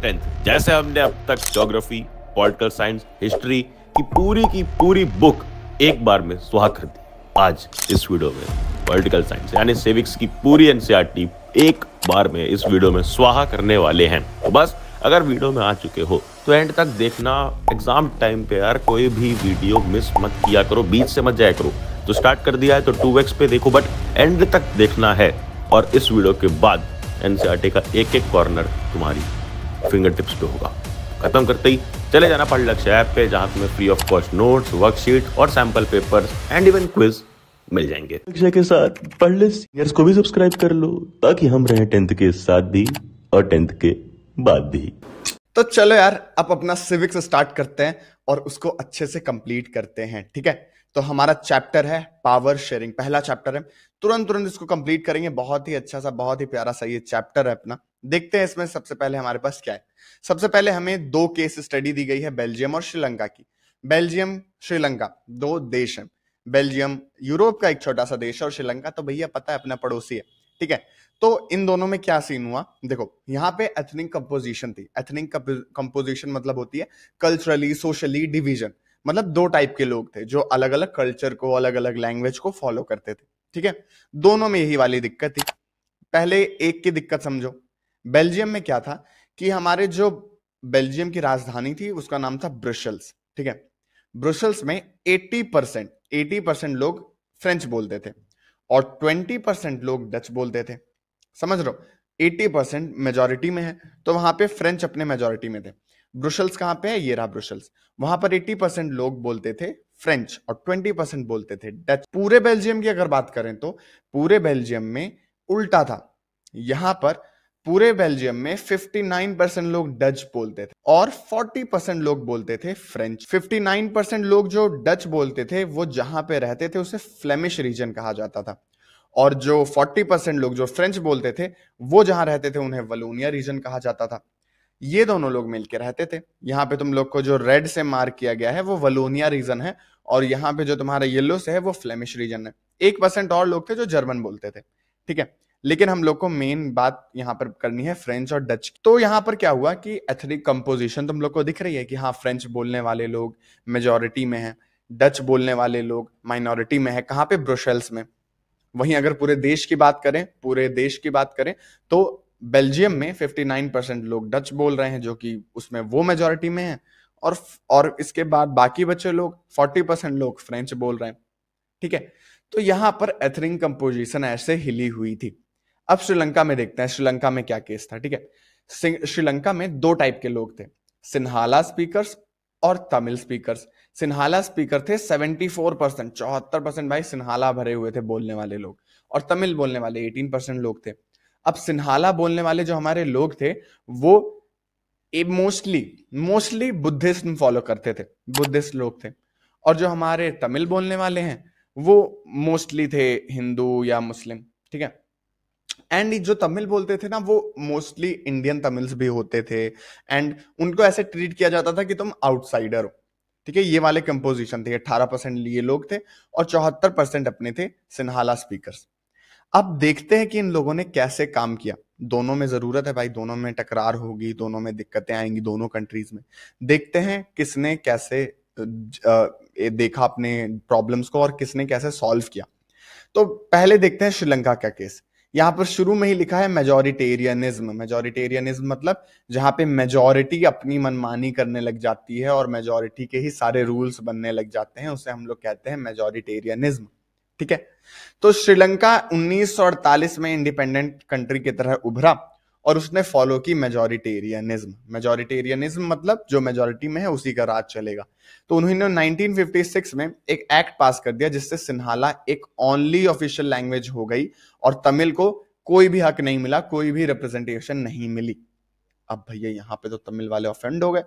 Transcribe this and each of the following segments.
strength जैसे हमने अब तक जोग्राफी पॉलिटिकल साइंस हिस्ट्री की पूरी की पूरी बुक एक बार में स्वाहा कर दी आज इस वीडियो में पॉलिटिकल साइंस यानी सिविक्स की पूरी एनसीआरटी e एक बार में इस वीडियो में स्वाहा करने वाले हैं तो बस अगर वीडियो में आ चुके हो तो एंड तक देखना एग्जाम टाइम पे यार कोई भी वीडियो मिस मत किया करो बीच से मत जाया करो तो स्टार्ट कर दिया है तो टू पे देखो बट एंड तक देखना है और इस वीडियो के बाद एनसीआरटी e का एक एक कॉर्नर तुम्हारी फिंगर टिप्स पे होगा खत्म करते ही चले जाना पढ़ लक्ष्य ऐप पे जहाँ तुम्हें free of cost notes worksheet और sample paper and even quiz मिल जाएंगे लक्ष्य के साथ पढ़ ले सीनियर्स को भी सब्सक्राइब कर लो ताकि हम रहे टेंथ के साथ भी और टेंथ के बाद भी तो चलो यार अब अपना सिविक्स स्टार्ट करते हैं और उसको अच्छे से कंप्लीट करते हैं ठीक है तो हमारा चैप्टर है पावर शेयरिंग पहला चैप्टर है तुरंत तुरंत इसको कंप्लीट करेंगे बहुत ही अच्छा सा बहुत ही प्यारा सा ये चैप्टर है अपना देखते हैं इसमें सबसे पहले हमारे पास क्या है सबसे पहले हमें दो केस स्टडी दी गई है बेल्जियम और श्रीलंका की बेल्जियम श्रीलंका दो देश है बेल्जियम यूरोप का एक छोटा सा देश है और श्रीलंका तो भैया पता है अपना पड़ोसी है ठीक है तो इन दोनों में क्या सीन हुआ देखो यहाँ पे एथनिक कंपोजिशन थी एथनिक कंपोजिशन मतलब होती है कल्चरली सोशली डिवीजन मतलब दो टाइप के लोग थे जो अलग अलग कल्चर को अलग अलग लैंग्वेज को फॉलो करते थे ठीक है दोनों में यही वाली दिक्कत थी पहले एक की दिक्कत समझो बेल्जियम में क्या था कि हमारे जो बेल्जियम की राजधानी थी उसका नाम था ब्रुशल्स ठीक है ब्रुशल्स में 80 परसेंट एटी परसेंट लोग फ्रेंच बोलते थे और 20 परसेंट लोग डच बोलते थे समझ लो 80 परसेंट मेजोरिटी में है तो वहां पे फ्रेंच अपने मेजोरिटी में थे ब्रुशल्स कहाँ पे है ये रहा ब्रुशल्स वहां पर 80 परसेंट लोग बोलते थे फ्रेंच और 20 परसेंट बोलते थे डच पूरे बेल्जियम की अगर बात करें तो पूरे बेल्जियम में उल्टा था यहां पर पूरे बेल्जियम में 59 परसेंट लोग डच बोलते थे और 40 परसेंट लोग बोलते थे फ्रेंच 59 परसेंट लोग जो डच बोलते थे वो जहां पे रहते थे उसे फ्लेमिश रीजन कहा जाता था और जो 40 परसेंट लोग जो फ्रेंच बोलते थे वो जहां रहते थे उन्हें वलोनिया रीजन कहा जाता था ये दोनों लोग मिलकर रहते थे यहाँ पे तुम लोग को जो रेड से मार्क किया गया है वो वलोनिया रीजन है और यहाँ पे जो तुम्हारा येलो से है वो फ्लेमिश रीजन है एक परसेंट और लोग थे जो जर्मन बोलते थे ठीक है लेकिन हम लोग को मेन बात यहाँ पर करनी है फ्रेंच और डच तो यहाँ पर क्या हुआ कि एथनिक कंपोजिशन तुम लोग को दिख रही है कि हाँ फ्रेंच बोलने वाले लोग मेजोरिटी में है डच बोलने वाले लोग माइनॉरिटी में है कहाँ पे ब्रुशेल्स में वहीं अगर पूरे देश की बात करें पूरे देश की बात करें तो बेल्जियम में 59 परसेंट लोग डच बोल रहे हैं जो कि उसमें वो मेजोरिटी में है और और इसके बाद बाकी बचे लोग 40 परसेंट लोग फ्रेंच बोल रहे हैं ठीक है तो यहाँ पर एथरिंग कंपोजिशन ऐसे हिली हुई थी अब श्रीलंका में देखते हैं श्रीलंका में क्या केस था ठीक है श्रीलंका में दो टाइप के लोग थे सिन्हाला स्पीकर्स और तमिल स्पीकर्स सिन्हाला स्पीकर थे 74 परसेंट चौहत्तर परसेंट भाई सिन्हाला भरे हुए थे बोलने वाले लोग और तमिल बोलने वाले 18 परसेंट लोग थे अब सिन्हाला बोलने वाले जो हमारे लोग थे वो मोस्टली मोस्टली बुद्धिस्ट फॉलो करते थे बुद्धिस्ट लोग थे और जो हमारे तमिल बोलने वाले हैं वो मोस्टली थे हिंदू या मुस्लिम ठीक है एंड जो तमिल बोलते थे ना वो मोस्टली इंडियन तमिल्स भी होते थे एंड उनको ऐसे ट्रीट किया जाता था कि तुम आउटसाइडर हो ठीक है ये वाले कंपोजिशन थे अट्ठारह परसेंट ये लोग थे और चौहत्तर परसेंट अपने थे सिन्हाला स्पीकर्स अब देखते हैं कि इन लोगों ने कैसे काम किया दोनों में जरूरत है भाई दोनों में टकरार होगी दोनों में दिक्कतें आएंगी दोनों कंट्रीज में देखते हैं किसने कैसे देखा अपने प्रॉब्लम्स को और किसने कैसे सॉल्व किया तो पहले देखते हैं श्रीलंका का केस यहाँ पर शुरू में ही लिखा है मेजोरिटेरियनिज्म मेजोरिटेरियनिज्म मतलब जहां पे मेजोरिटी अपनी मनमानी करने लग जाती है और मेजोरिटी के ही सारे रूल्स बनने लग जाते हैं उसे हम लोग कहते हैं मेजोरिटेरियनिज्म ठीक है तो श्रीलंका 1948 में इंडिपेंडेंट कंट्री की तरह उभरा और उसने फॉलो की मेजोरिटेरियनिज्म मेजोरिटेरियनिज्म मतलब जो मेजोरिटी में है उसी का राज चलेगा तो उन्होंने 1956 में एक एक्ट पास कर दिया जिससे सिन्हाला एक ओनली ऑफिशियल लैंग्वेज हो गई और तमिल को कोई भी हक नहीं मिला कोई भी रिप्रेजेंटेशन नहीं मिली अब भैया यहाँ पे तो तमिल वाले ऑफेंड हो गए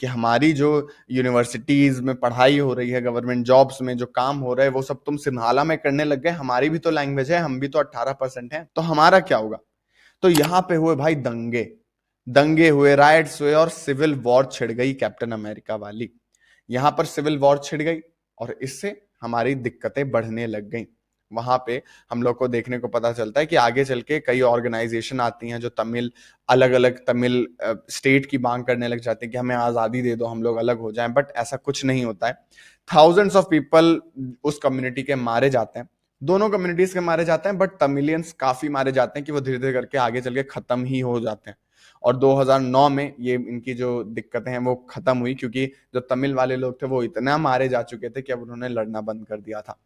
कि हमारी जो यूनिवर्सिटीज़ में पढ़ाई हो रही है गवर्नमेंट जॉब्स में जो काम हो रहा है वो सब तुम सिन्हाला में करने लग गए हमारी भी तो लैंग्वेज है हम भी तो अट्ठारह परसेंट हैं तो हमारा क्या होगा तो यहाँ पे हुए भाई दंगे दंगे हुए राइट्स हुए और सिविल वॉर छिड़ गई कैप्टन अमेरिका वाली यहाँ पर सिविल वॉर छिड़ गई और इससे हमारी दिक्कतें बढ़ने लग गई वहां पे हम लोग को देखने को पता चलता है कि आगे चल के कई ऑर्गेनाइजेशन आती हैं जो तमिल अलग अलग तमिल स्टेट की मांग करने लग जाते हैं कि हमें आज़ादी दे दो हम लोग अलग हो जाएं बट ऐसा कुछ नहीं होता है थाउजेंड्स ऑफ पीपल उस कम्युनिटी के मारे जाते हैं दोनों कम्युनिटीज के मारे जाते हैं बट तमिलियंस काफी मारे जाते हैं कि वो धीरे धीरे करके आगे चल के खत्म ही हो जाते हैं और 2009 में ये इनकी जो दिक्कतें हैं वो खत्म हुई क्योंकि जो तमिल वाले लोग थे वो इतना मारे जा चुके थे कि अब उन्होंने लड़ना बंद कर दिया था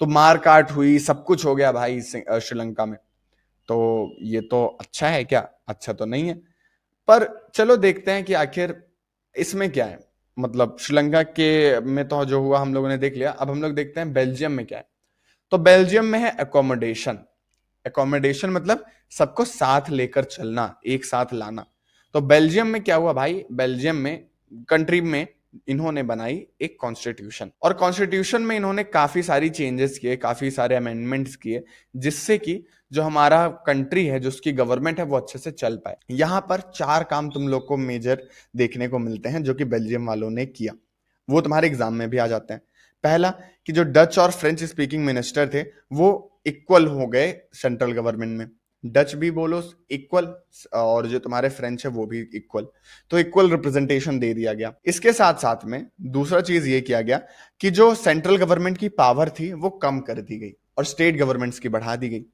तो मार काट हुई सब कुछ हो गया भाई श्रीलंका में तो ये तो अच्छा है क्या अच्छा तो नहीं है पर चलो देखते हैं कि आखिर इसमें क्या है मतलब श्रीलंका के में तो जो हुआ हम लोगों ने देख लिया अब हम लोग देखते हैं बेल्जियम में क्या है तो बेल्जियम में है अकोमोडेशन अकोमोडेशन मतलब सबको साथ लेकर चलना एक साथ लाना तो बेल्जियम में क्या हुआ भाई बेल्जियम में कंट्री में इन्होंने बनाई एक कॉन्स्टिट्यूशन और कॉन्स्टिट्यूशन में इन्होंने काफ़ी सारी चेंजेस किए काफ़ी सारे अमेंडमेंट्स किए जिससे कि जो हमारा कंट्री है जो उसकी गवर्नमेंट है वो अच्छे से चल पाए यहाँ पर चार काम तुम लोग को मेजर देखने को मिलते हैं जो कि बेल्जियम वालों ने किया वो तुम्हारे एग्जाम में भी आ जाते हैं पहला कि जो डच और फ्रेंच स्पीकिंग मिनिस्टर थे वो इक्वल हो गए सेंट्रल गवर्नमेंट में डच भी बोलो इक्वल और जो तुम्हारे फ्रेंच है वो भी इक्वल तो इक्वल रिप्रेजेंटेशन दे दिया गया इसके साथ साथ में दूसरा चीज ये किया गया कि जो सेंट्रल गवर्नमेंट की पावर थी वो कम कर दी गई और स्टेट गवर्नमेंट्स की बढ़ा दी गई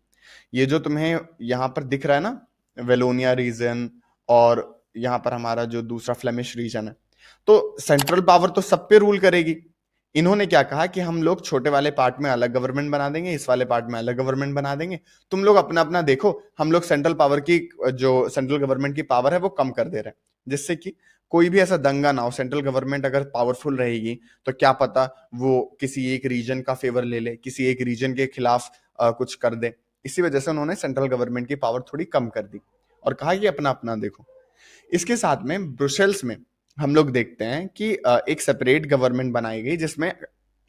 ये जो तुम्हें यहां पर दिख रहा है ना वेलोनिया रीजन और यहां पर हमारा जो दूसरा फ्लेमिश रीजन है तो सेंट्रल पावर तो सब पे रूल करेगी इन्होंने क्या कहा कि हम लोग छोटे वाले पार्ट में अलग गवर्नमेंट बना देंगे इस वाले पार्ट में अलग गवर्नमेंट बना देंगे तुम लोग अपना अपना देखो हम लोग सेंट्रल पावर की जो सेंट्रल गवर्नमेंट की पावर है वो कम कर दे रहे हैं जिससे कि कोई भी ऐसा दंगा ना हो सेंट्रल गवर्नमेंट अगर पावरफुल रहेगी तो क्या पता वो किसी एक रीजन का फेवर ले ले किसी एक रीजन के खिलाफ आ, कुछ कर दे इसी वजह से उन्होंने सेंट्रल गवर्नमेंट की पावर थोड़ी कम कर दी और कहा कि अपना अपना देखो इसके साथ में ब्रुसेल्स में हम लोग देखते हैं कि एक सेपरेट गवर्नमेंट बनाई गई जिसमें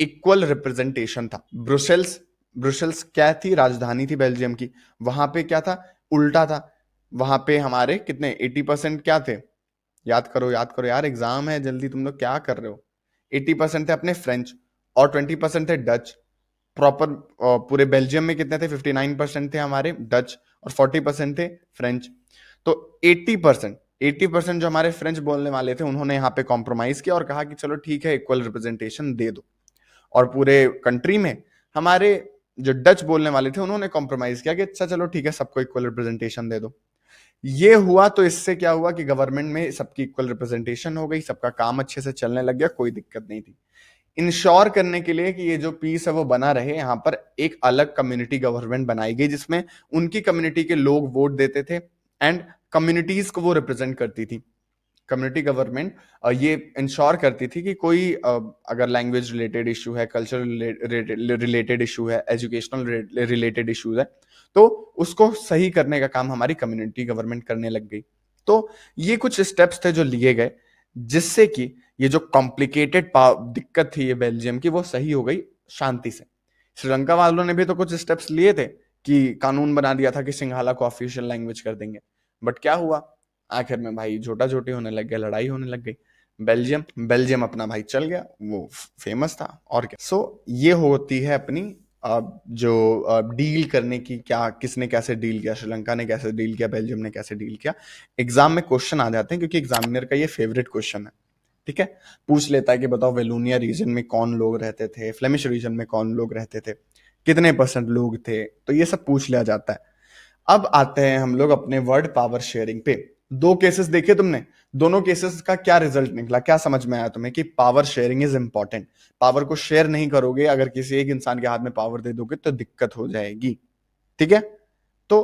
इक्वल रिप्रेजेंटेशन था ब्रुसेल्स ब्रुसेल्स क्या थी राजधानी थी बेल्जियम की वहां पे क्या था उल्टा था वहां पे हमारे कितने 80 परसेंट क्या थे याद करो याद करो यार एग्जाम है जल्दी तुम लोग क्या कर रहे हो 80 परसेंट थे अपने फ्रेंच और 20 परसेंट थे डच प्रॉपर पूरे बेल्जियम में कितने थे 59 परसेंट थे हमारे डच और 40 परसेंट थे फ्रेंच तो 80 परसेंट एट्टी परसेंट जो हमारे फ्रेंच बोलने वाले थे उन्होंने यहाँ पे कॉम्प्रोमाइज किया और कहा कि चलो ठीक है इक्वल रिप्रेजेंटेशन दे दो और पूरे कंट्री में हमारे जो डच बोलने वाले थे उन्होंने कॉम्प्रोमाइज किया कि अच्छा चलो ठीक है सबको इक्वल रिप्रेजेंटेशन दे दो ये हुआ तो इससे क्या हुआ कि गवर्नमेंट में सबकी इक्वल रिप्रेजेंटेशन हो गई सबका काम अच्छे से चलने लग गया कोई दिक्कत नहीं थी इंश्योर करने के लिए कि ये जो पीस है वो बना रहे यहाँ पर एक अलग कम्युनिटी गवर्नमेंट बनाई गई जिसमें उनकी कम्युनिटी के लोग वोट देते थे एंड कम्युनिटीज को वो रिप्रेजेंट करती थी कम्युनिटी गवर्नमेंट ये इंश्योर करती थी कि कोई अगर लैंग्वेज रिलेटेड इशू है कल्चर रिलेटेड इशू है एजुकेशनल रिलेटेड इशूज है तो उसको सही करने का काम हमारी कम्युनिटी गवर्नमेंट करने लग गई तो ये कुछ स्टेप्स थे जो लिए गए जिससे कि ये जो कॉम्प्लिकेटेड दिक्कत थी ये बेल्जियम की वो सही हो गई शांति से श्रीलंका वालों ने भी तो कुछ स्टेप्स लिए थे कि कानून बना दिया था कि सिंघाला को ऑफिशियल लैंग्वेज कर देंगे बट क्या हुआ आखिर में भाई झोटा झोटी होने लग गया लड़ाई होने लग गई बेल्जियम बेल्जियम अपना भाई चल गया वो फेमस था और क्या सो so, ये होती है अपनी जो डील करने की क्या किसने कैसे डील किया श्रीलंका ने कैसे डील किया बेल्जियम ने कैसे डील किया एग्जाम में क्वेश्चन आ जाते हैं क्योंकि एग्जामिनर का ये फेवरेट क्वेश्चन है ठीक है पूछ लेता है कि बताओ वेलूनिया रीजन में कौन लोग रहते थे फ्लेमिश रीजन में कौन लोग रहते थे कितने परसेंट लोग थे तो ये सब पूछ लिया जाता है अब आते हैं हम लोग अपने वर्ड पावर शेयरिंग पे दो केसेस देखे तुमने दोनों केसेस का क्या रिजल्ट निकला क्या समझ में आया तुम्हें कि power sharing is important power को शेयर नहीं करोगे अगर किसी एक इंसान के हाथ में पावर दे दोगे तो दिक्कत हो जाएगी ठीक है तो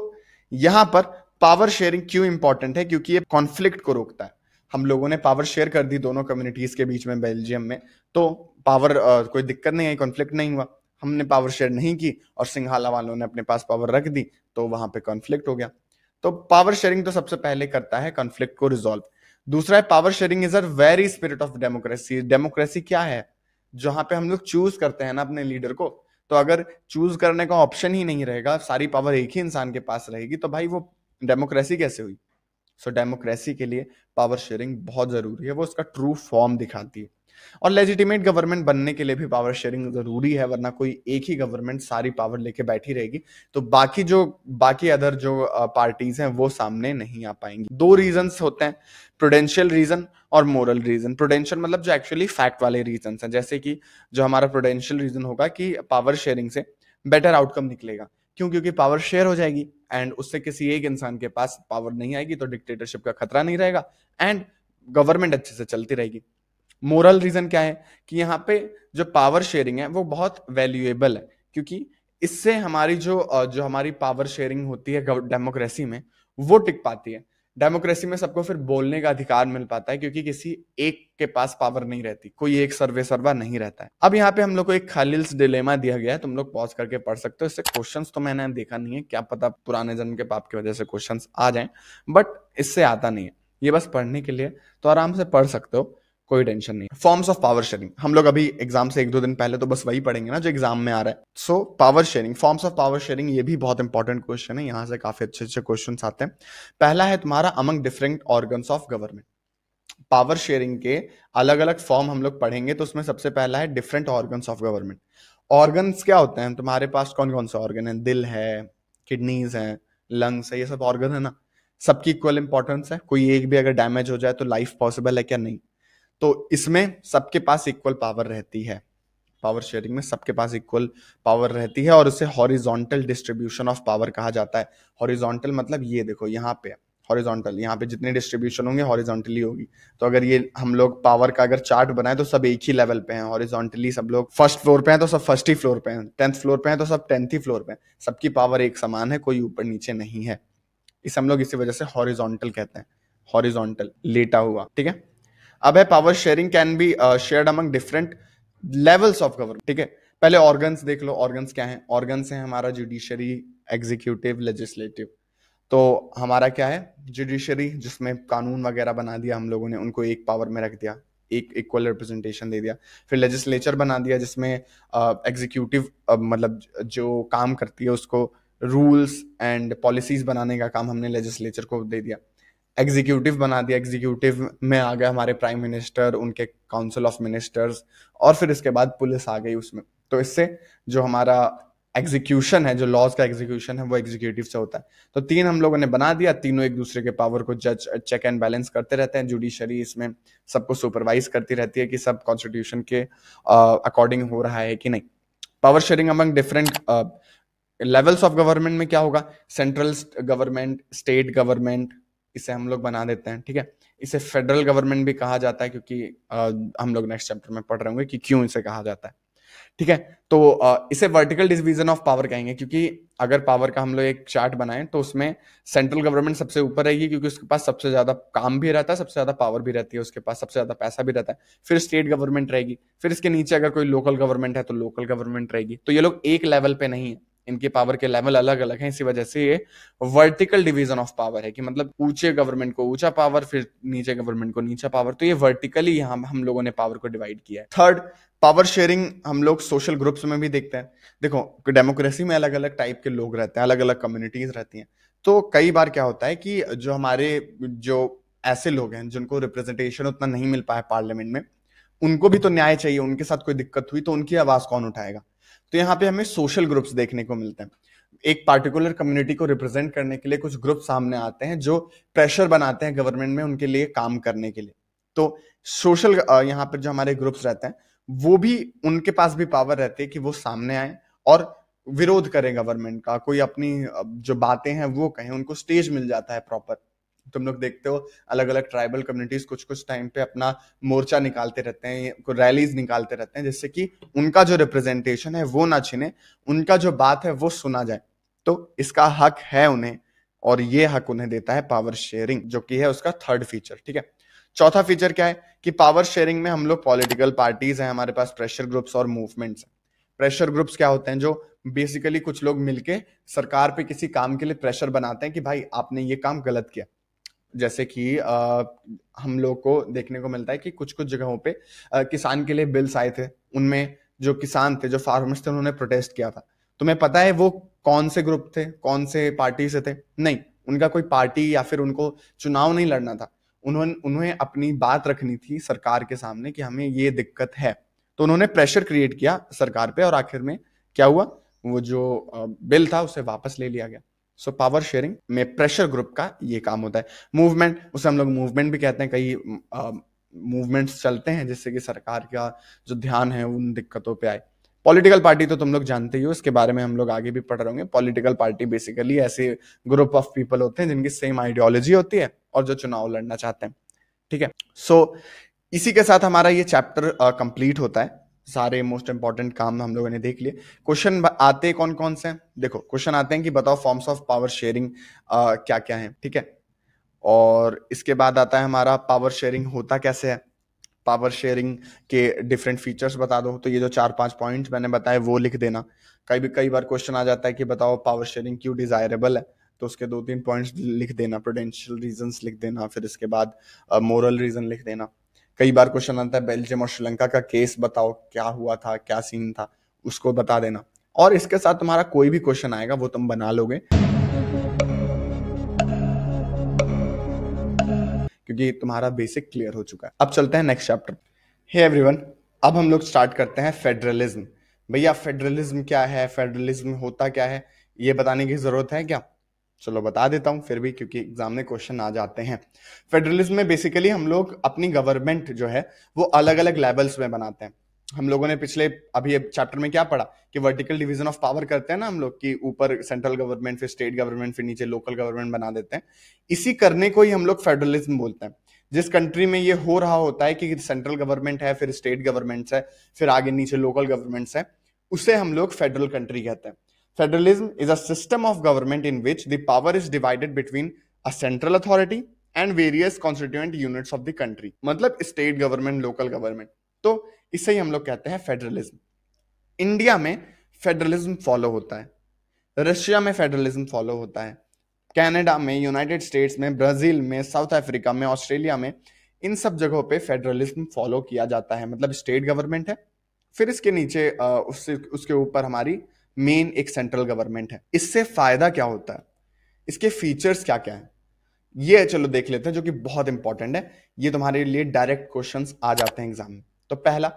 यहां पर पावर शेयरिंग क्यों इंपॉर्टेंट है क्योंकि ये कॉन्फ्लिक्ट को रोकता है हम लोगों ने पावर शेयर कर दी दोनों कम्युनिटीज के बीच में बेल्जियम में तो पावर आ, कोई दिक्कत नहीं आई कॉन्फ्लिक्ट नहीं हुआ हमने पावर शेयर नहीं की और सिंघाला वालों ने अपने पास पावर रख दी तो वहां पे कॉन्फ्लिक्ट हो गया तो पावर शेयरिंग तो सबसे पहले करता है कॉन्फ्लिक्ट को रिजोल्व दूसरा है power sharing is a very spirit of democracy democracy क्या है जहां पे हम लोग चूज करते हैं ना अपने लीडर को तो अगर चूज करने का ऑप्शन ही नहीं रहेगा सारी पावर एक ही इंसान के पास रहेगी तो भाई वो डेमोक्रेसी कैसे हुई सो so, डेमोक्रेसी के लिए पावर शेयरिंग बहुत जरूरी है वो उसका ट्रू फॉर्म दिखाती है और लेजिटिमेट गवर्नमेंट बनने के लिए भी पावर शेयरिंग जरूरी है वरना कोई एक ही गवर्नमेंट सारी पावर लेके बैठी रहेगी तो बाकी जो बाकी अदर जो पार्टीज हैं वो सामने नहीं आ पाएंगी दो रीजन होते हैं प्रोडेंशियल रीजन और मोरल रीजन प्रोडेंशियल मतलब जो एक्चुअली फैक्ट वाले रीजन हैं जैसे कि जो हमारा प्रोडेंशियल रीजन होगा कि पावर शेयरिंग से बेटर आउटकम निकलेगा क्यों क्योंकि पावर शेयर हो जाएगी एंड उससे किसी एक इंसान के पास पावर नहीं आएगी तो डिक्टेटरशिप का खतरा नहीं रहेगा एंड गवर्नमेंट अच्छे से चलती रहेगी मोरल रीजन क्या है कि यहाँ पे जो पावर शेयरिंग है वो बहुत वैल्यूएबल है क्योंकि इससे हमारी जो जो हमारी पावर शेयरिंग होती है डेमोक्रेसी में वो टिक पाती है डेमोक्रेसी में सबको फिर बोलने का अधिकार मिल पाता है क्योंकि किसी एक के पास पावर नहीं रहती कोई एक सर्वे सर्वा नहीं रहता है अब यहाँ पे हम लोग को एक खालिल डिलेमा दिया गया है तुम लोग पॉज करके पढ़ सकते हो इससे क्वेश्चन तो मैंने देखा नहीं है क्या पता पुराने जन्म के पाप की वजह से क्वेश्चन आ जाए बट इससे आता नहीं है ये बस पढ़ने के लिए तो आराम से पढ़ सकते हो कोई टेंशन नहीं फॉर्म्स ऑफ पावर शेयरिंग हम लोग अभी एग्जाम से एक दो दिन पहले तो बस वही पढ़ेंगे ना जो एग्जाम में आ रहा है so power sharing forms of power sharing ये भी बहुत इंपॉर्टेंट क्वेश्चन है यहाँ से काफी अच्छे अच्छे क्वेश्चन आते हैं पहला है तुम्हारा among different organ of government power sharing के अलग अलग फॉर्म हम लोग पढ़ेंगे तो उसमें सबसे पहला है different organ of government organs क्या होते हैं तुम्हारे पास कौन कौन से ऑर्गन है दिल है किडनीज है लंग्स है ये सब ऑर्गन है ना सबकी इक्वल इंपॉर्टेंस है कोई एक भी अगर डैमेज हो जाए तो लाइफ पॉसिबल है क्या नहीं तो इसमें सबके पास इक्वल पावर रहती है पावर शेयरिंग में सबके पास इक्वल पावर रहती है और उसे हॉरिजॉन्टल डिस्ट्रीब्यूशन ऑफ पावर कहा जाता है हॉरिजॉन्टल मतलब ये देखो यहाँ पे हॉरिजॉन्टल यहाँ पे जितने डिस्ट्रीब्यूशन होंगे हॉरिजॉन्टली होगी तो अगर ये हम लोग पावर का अगर चार्ट बनाए तो सब एक ही लेवल पे हैं हॉरिजॉन्टली सब लोग फर्स्ट फ्लोर पे हैं तो सब फर्स्ट ही फ्लोर पे हैं टेंथ फ्लोर पे हैं तो सब टेंथ ही फ्लोर पे हैं सबकी पावर एक समान है कोई ऊपर नीचे नहीं है इस हम लोग इसी वजह से हॉरिजॉन्टल कहते हैं हॉरिजॉन्टल लेटा हुआ ठीक है अब है power sharing can be shared among different levels of government ठीक है पहले ऑर्गन्स देख लो ऑर्गन्स क्या है ऑर्गन्स है हमारा जुडिशरी एग्जीक्यूटिव लेजिस्लेटिव तो हमारा क्या है जुडिशरी जिसमें कानून वगैरह बना दिया हम लोगों ने उनको एक पावर में रख दिया एक इक्वल रिप्रेजेंटेशन दे दिया फिर लेजिस्लेचर बना दिया जिसमें एग्जीक्यूटिव uh, uh, मतलब जो काम करती है उसको रूल्स एंड पॉलिसीज बनाने का काम हमने लेजिस्लेचर को दे दिया एग्जीक्यूटिव बना दिया एग्जीक्यूटिव में आ गए हमारे प्राइम मिनिस्टर उनके काउंसिल ऑफ मिनिस्टर्स और फिर इसके बाद पुलिस आ गई उसमें तो इससे जो हमारा एग्जीक्यूशन है जो लॉज का एग्जीक्यूशन है वो एग्जीक्यूटिव से होता है तो तीन हम लोगों ने बना दिया तीनों एक दूसरे के पावर को जज चेक एंड बैलेंस करते रहते हैं जुडिशरी इसमें सबको सुपरवाइज करती रहती है कि सब कॉन्स्टिट्यूशन के अकॉर्डिंग uh, हो रहा है कि नहीं power sharing among different levels of government में क्या होगा सेंट्रल गवर्नमेंट स्टेट गवर्नमेंट इसे हम लोग बना देते हैं ठीक है इसे फेडरल गवर्नमेंट भी कहा जाता है क्योंकि आ, हम लोग नेक्स्ट चैप्टर में पढ़ रहे होंगे कि क्यों इसे कहा जाता है ठीक है तो आ, इसे वर्टिकल डिवीजन ऑफ पावर कहेंगे क्योंकि अगर पावर का हम लोग एक चार्ट बनाएं तो उसमें सेंट्रल गवर्नमेंट सबसे ऊपर रहेगी क्योंकि उसके पास सबसे ज्यादा काम भी रहता है सबसे ज्यादा पावर भी रहती है उसके पास सबसे ज्यादा पैसा भी रहता है फिर स्टेट गवर्नमेंट रहेगी फिर इसके नीचे अगर कोई लोकल गवर्नमेंट है तो लोकल गवर्नमेंट रहेगी तो ये लोग एक लेवल पे नहीं है इनके पावर के लेवल अलग अलग हैं इसी वजह से ये वर्टिकल डिवीजन ऑफ पावर है कि मतलब ऊंचे गवर्नमेंट को ऊंचा पावर फिर नीचे गवर्नमेंट को नीचा पावर तो ये वर्टिकली यहाँ हम लोगों ने पावर को डिवाइड किया है थर्ड पावर शेयरिंग हम लोग सोशल ग्रुप्स में भी देखते हैं देखो डेमोक्रेसी में अलग अलग टाइप के लोग रहते हैं अलग अलग कम्युनिटीज रहती हैं तो कई बार क्या होता है कि जो हमारे जो ऐसे लोग हैं जिनको रिप्रेजेंटेशन उतना नहीं मिल पाया पार्लियामेंट में उनको भी तो न्याय चाहिए उनके साथ कोई दिक्कत हुई तो उनकी आवाज कौन उठाएगा तो यहाँ पे हमें सोशल ग्रुप्स देखने को मिलते हैं एक पार्टिकुलर कम्युनिटी को रिप्रेजेंट करने के लिए कुछ ग्रुप सामने आते हैं जो प्रेशर बनाते हैं गवर्नमेंट में उनके लिए काम करने के लिए तो सोशल यहाँ पर जो हमारे ग्रुप्स रहते हैं वो भी उनके पास भी पावर रहती है कि वो सामने आए और विरोध करें गवर्नमेंट का कोई अपनी जो बातें हैं वो कहें उनको स्टेज मिल जाता है प्रॉपर तुम लोग देखते हो अलग अलग ट्राइबल कम्युनिटीज कुछ कुछ टाइम पे अपना मोर्चा निकालते रहते हैं रैलीज निकालते रहते हैं जिससे कि उनका जो रिप्रेजेंटेशन है वो ना छिने उनका जो बात है वो सुना जाए तो इसका हक है उन्हें और ये हक उन्हें देता है पावर शेयरिंग जो कि है उसका थर्ड फीचर ठीक है चौथा फीचर क्या है कि पावर शेयरिंग में हम लोग पॉलिटिकल पार्टीज हैं हमारे पास प्रेशर ग्रुप्स और मूवमेंट्स हैं प्रेशर ग्रुप्स क्या होते हैं जो बेसिकली कुछ लोग मिलके सरकार पे किसी काम के लिए प्रेशर बनाते हैं कि भाई आपने ये काम गलत किया जैसे कि हम लोग को देखने को मिलता है कि कुछ कुछ जगहों पे आ, किसान के लिए बिल्स आए थे उनमें जो किसान थे जो फार्मर्स थे उन्होंने प्रोटेस्ट किया था तुम्हें पता है वो कौन से ग्रुप थे कौन से पार्टी से थे नहीं उनका कोई पार्टी या फिर उनको चुनाव नहीं लड़ना था उन्होंने उन्हें अपनी बात रखनी थी सरकार के सामने कि हमें ये दिक्कत है तो उन्होंने प्रेशर क्रिएट किया सरकार पे और आखिर में क्या हुआ वो जो बिल था उसे वापस ले लिया गया सो पावर शेयरिंग में प्रेशर ग्रुप का ये काम होता है मूवमेंट उसे हम लोग मूवमेंट भी कहते हैं कई मूवमेंट्स चलते हैं जिससे कि सरकार का जो ध्यान है उन दिक्कतों पे आए पॉलिटिकल पार्टी तो तुम लोग जानते ही हो इसके बारे में हम लोग आगे भी पढ़ रहे होंगे पॉलिटिकल पार्टी बेसिकली ऐसे ग्रुप ऑफ पीपल होते हैं जिनकी सेम आइडियोलॉजी होती है और जो चुनाव लड़ना चाहते हैं ठीक है सो so, इसी के साथ हमारा ये चैप्टर कंप्लीट होता है सारे मोस्ट इंपॉर्टेंट काम हम लोगों ने देख लिए क्वेश्चन आते कौन कौन से हैं देखो क्वेश्चन आते हैं कि बताओ फॉर्म्स ऑफ पावर शेयरिंग क्या क्या है ठीक है और इसके बाद आता है हमारा पावर शेयरिंग होता कैसे है पावर शेयरिंग के डिफरेंट फीचर्स बता दो तो ये जो चार पांच पॉइंट्स मैंने बताए वो लिख देना कई भी कई बार क्वेश्चन आ जाता है कि बताओ पावर शेयरिंग क्यों डिजायरेबल है तो उसके दो तीन पॉइंट्स लिख देना प्रोडेंशियल रीजंस लिख देना फिर इसके बाद मोरल uh, रीजन लिख देना कई बार क्वेश्चन आता है बेल्जियम और श्रीलंका का केस बताओ क्या हुआ था क्या सीन था उसको बता देना और इसके साथ तुम्हारा कोई भी क्वेश्चन आएगा वो तुम बना लोगे क्योंकि तुम्हारा बेसिक क्लियर हो चुका है अब चलते हैं नेक्स्ट चैप्टर हे एवरीवन अब हम लोग स्टार्ट करते हैं फेडरलिज्म भैया फेडरलिज्म क्या है फेडरलिज्म होता क्या है ये बताने की जरूरत है क्या चलो बता देता हूँ फिर भी क्योंकि एग्जाम में क्वेश्चन आ जाते हैं फेडरलिज्म में बेसिकली हम लोग अपनी गवर्नमेंट जो है वो अलग अलग लेवल्स में बनाते हैं हम लोगों ने पिछले अभी चैप्टर में क्या पढ़ा कि वर्टिकल डिवीजन ऑफ पावर करते हैं ना हम लोग कि ऊपर सेंट्रल गवर्नमेंट फिर स्टेट गवर्नमेंट फिर नीचे लोकल गवर्नमेंट बना देते हैं इसी करने को ही हम लोग फेडरलिज्म बोलते हैं जिस कंट्री में ये हो रहा होता है कि सेंट्रल गवर्नमेंट है फिर स्टेट गवर्नमेंट्स है फिर आगे नीचे लोकल गवर्नमेंट्स है उसे हम लोग फेडरल कंट्री कहते हैं Federalism is a system of government in which the power is divided between a central authority and various constituent units of the country मतलब स्टेट गवर्नमेंट लोकल गवर्नमेंट तो इसे ही हम लोग कहते हैं फेडरलिज्म इंडिया में फेडरलिज्म फॉलो होता है रशिया में फेडरलिज्म फॉलो होता है कनाडा में यूनाइटेड स्टेट्स में ब्राजील में साउथ अफ्रीका में ऑस्ट्रेलिया में इन सब जगहों पे फेडरलिज्म फॉलो किया जाता है मतलब स्टेट गवर्नमेंट है फिर इसके नीचे उससे उसके ऊपर हमारी मेन एक सेंट्रल गवर्नमेंट है इससे फायदा क्या होता है इसके फीचर्स क्या क्या है ये चलो देख लेते हैं जो कि बहुत इंपॉर्टेंट है ये तुम्हारे लिए डायरेक्ट क्वेश्चन आ जाते हैं एग्जाम में तो पहला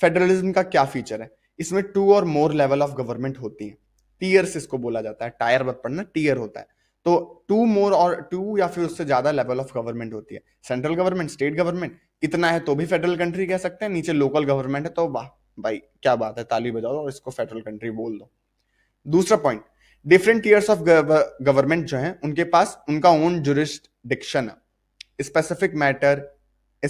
फेडरलिज्म का क्या फीचर है इसमें टू और मोर लेवल ऑफ गवर्नमेंट होती है टीयर्स इसको बोला जाता है टायर मत पढ़ना टीयर होता है तो टू मोर और टू या फिर उससे ज्यादा लेवल ऑफ गवर्नमेंट होती है सेंट्रल गवर्नमेंट स्टेट गवर्नमेंट इतना है तो भी फेडरल कंट्री कह सकते हैं नीचे लोकल गवर्नमेंट है तो वाह भाई क्या बात है ताली बजा दो और इसको फेडरल कंट्री बोल दो दूसरा point different tiers of government जो है उनके पास उनका ओन जुरिस्डिक्शन है specific matter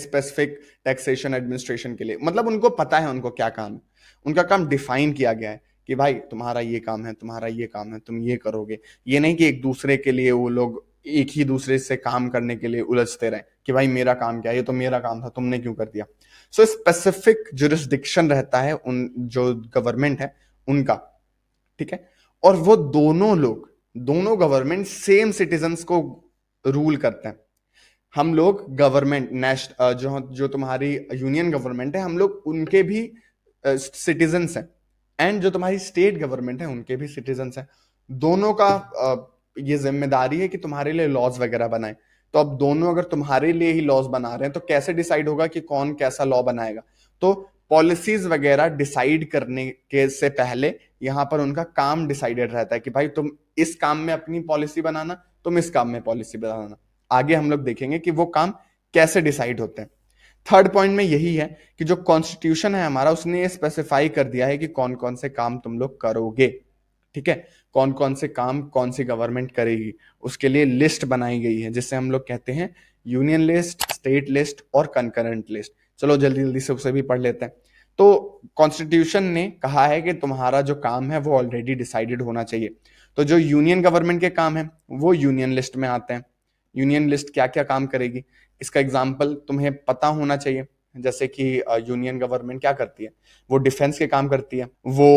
specific taxation administration के लिए मतलब उनको पता है उनको क्या काम है उनका काम डिफाइन किया गया है कि भाई तुम्हारा ये काम है तुम्हारा ये काम है तुम ये करोगे ये नहीं कि एक दूसरे के लिए वो लोग एक ही दूसरे से काम करने के लिए उलझते रहे कि भाई मेरा काम क्या है ये तो मेरा काम था तुमने क्यों कर दिया सो स्पेसिफिक जुरिस्डिक्शन रहता है उन जो गवर्नमेंट है उनका ठीक है और वो दोनों लोग दोनों गवर्नमेंट सेम सिटीजन को रूल करते हैं हम लोग गवर्नमेंट नेशनल जो जो तुम्हारी यूनियन गवर्नमेंट है हम लोग उनके भी सिटीजन हैं एंड जो तुम्हारी स्टेट गवर्नमेंट है उनके भी सिटीजन हैं दोनों का ये जिम्मेदारी है कि तुम्हारे लिए लॉज वगैरह बनाए तो अब दोनों अगर तुम्हारे लिए ही लॉज बना रहे हैं तो कैसे डिसाइड होगा कि कौन कैसा लॉ बनाएगा तो पॉलिसीज वगैरह डिसाइड करने के से पहले यहां पर उनका काम डिसाइडेड रहता है कि भाई तुम इस काम में अपनी पॉलिसी बनाना तुम इस काम में पॉलिसी बनाना आगे हम लोग देखेंगे कि वो काम कैसे डिसाइड होते हैं थर्ड पॉइंट में यही है कि जो कॉन्स्टिट्यूशन है हमारा उसने ये स्पेसिफाई कर दिया है कि कौन कौन से काम तुम लोग करोगे ठीक है कौन कौन से काम कौन सी गवर्नमेंट करेगी उसके लिए लिस्ट बनाई गई है जिससे हम लोग कहते हैं यूनियन लिस्ट स्टेट लिस्ट और कंकरेंट लिस्ट चलो जल्दी जल्दी से उसे भी पढ़ लेते हैं तो कॉन्स्टिट्यूशन ने कहा है कि तुम्हारा जो काम है वो ऑलरेडी डिसाइडेड होना चाहिए तो जो यूनियन गवर्नमेंट के काम है वो यूनियन लिस्ट में आते हैं यूनियन लिस्ट क्या क्या काम करेगी इसका एग्जाम्पल तुम्हें पता होना चाहिए जैसे कि यूनियन गवर्नमेंट क्या करती है वो डिफेंस के काम करती है वो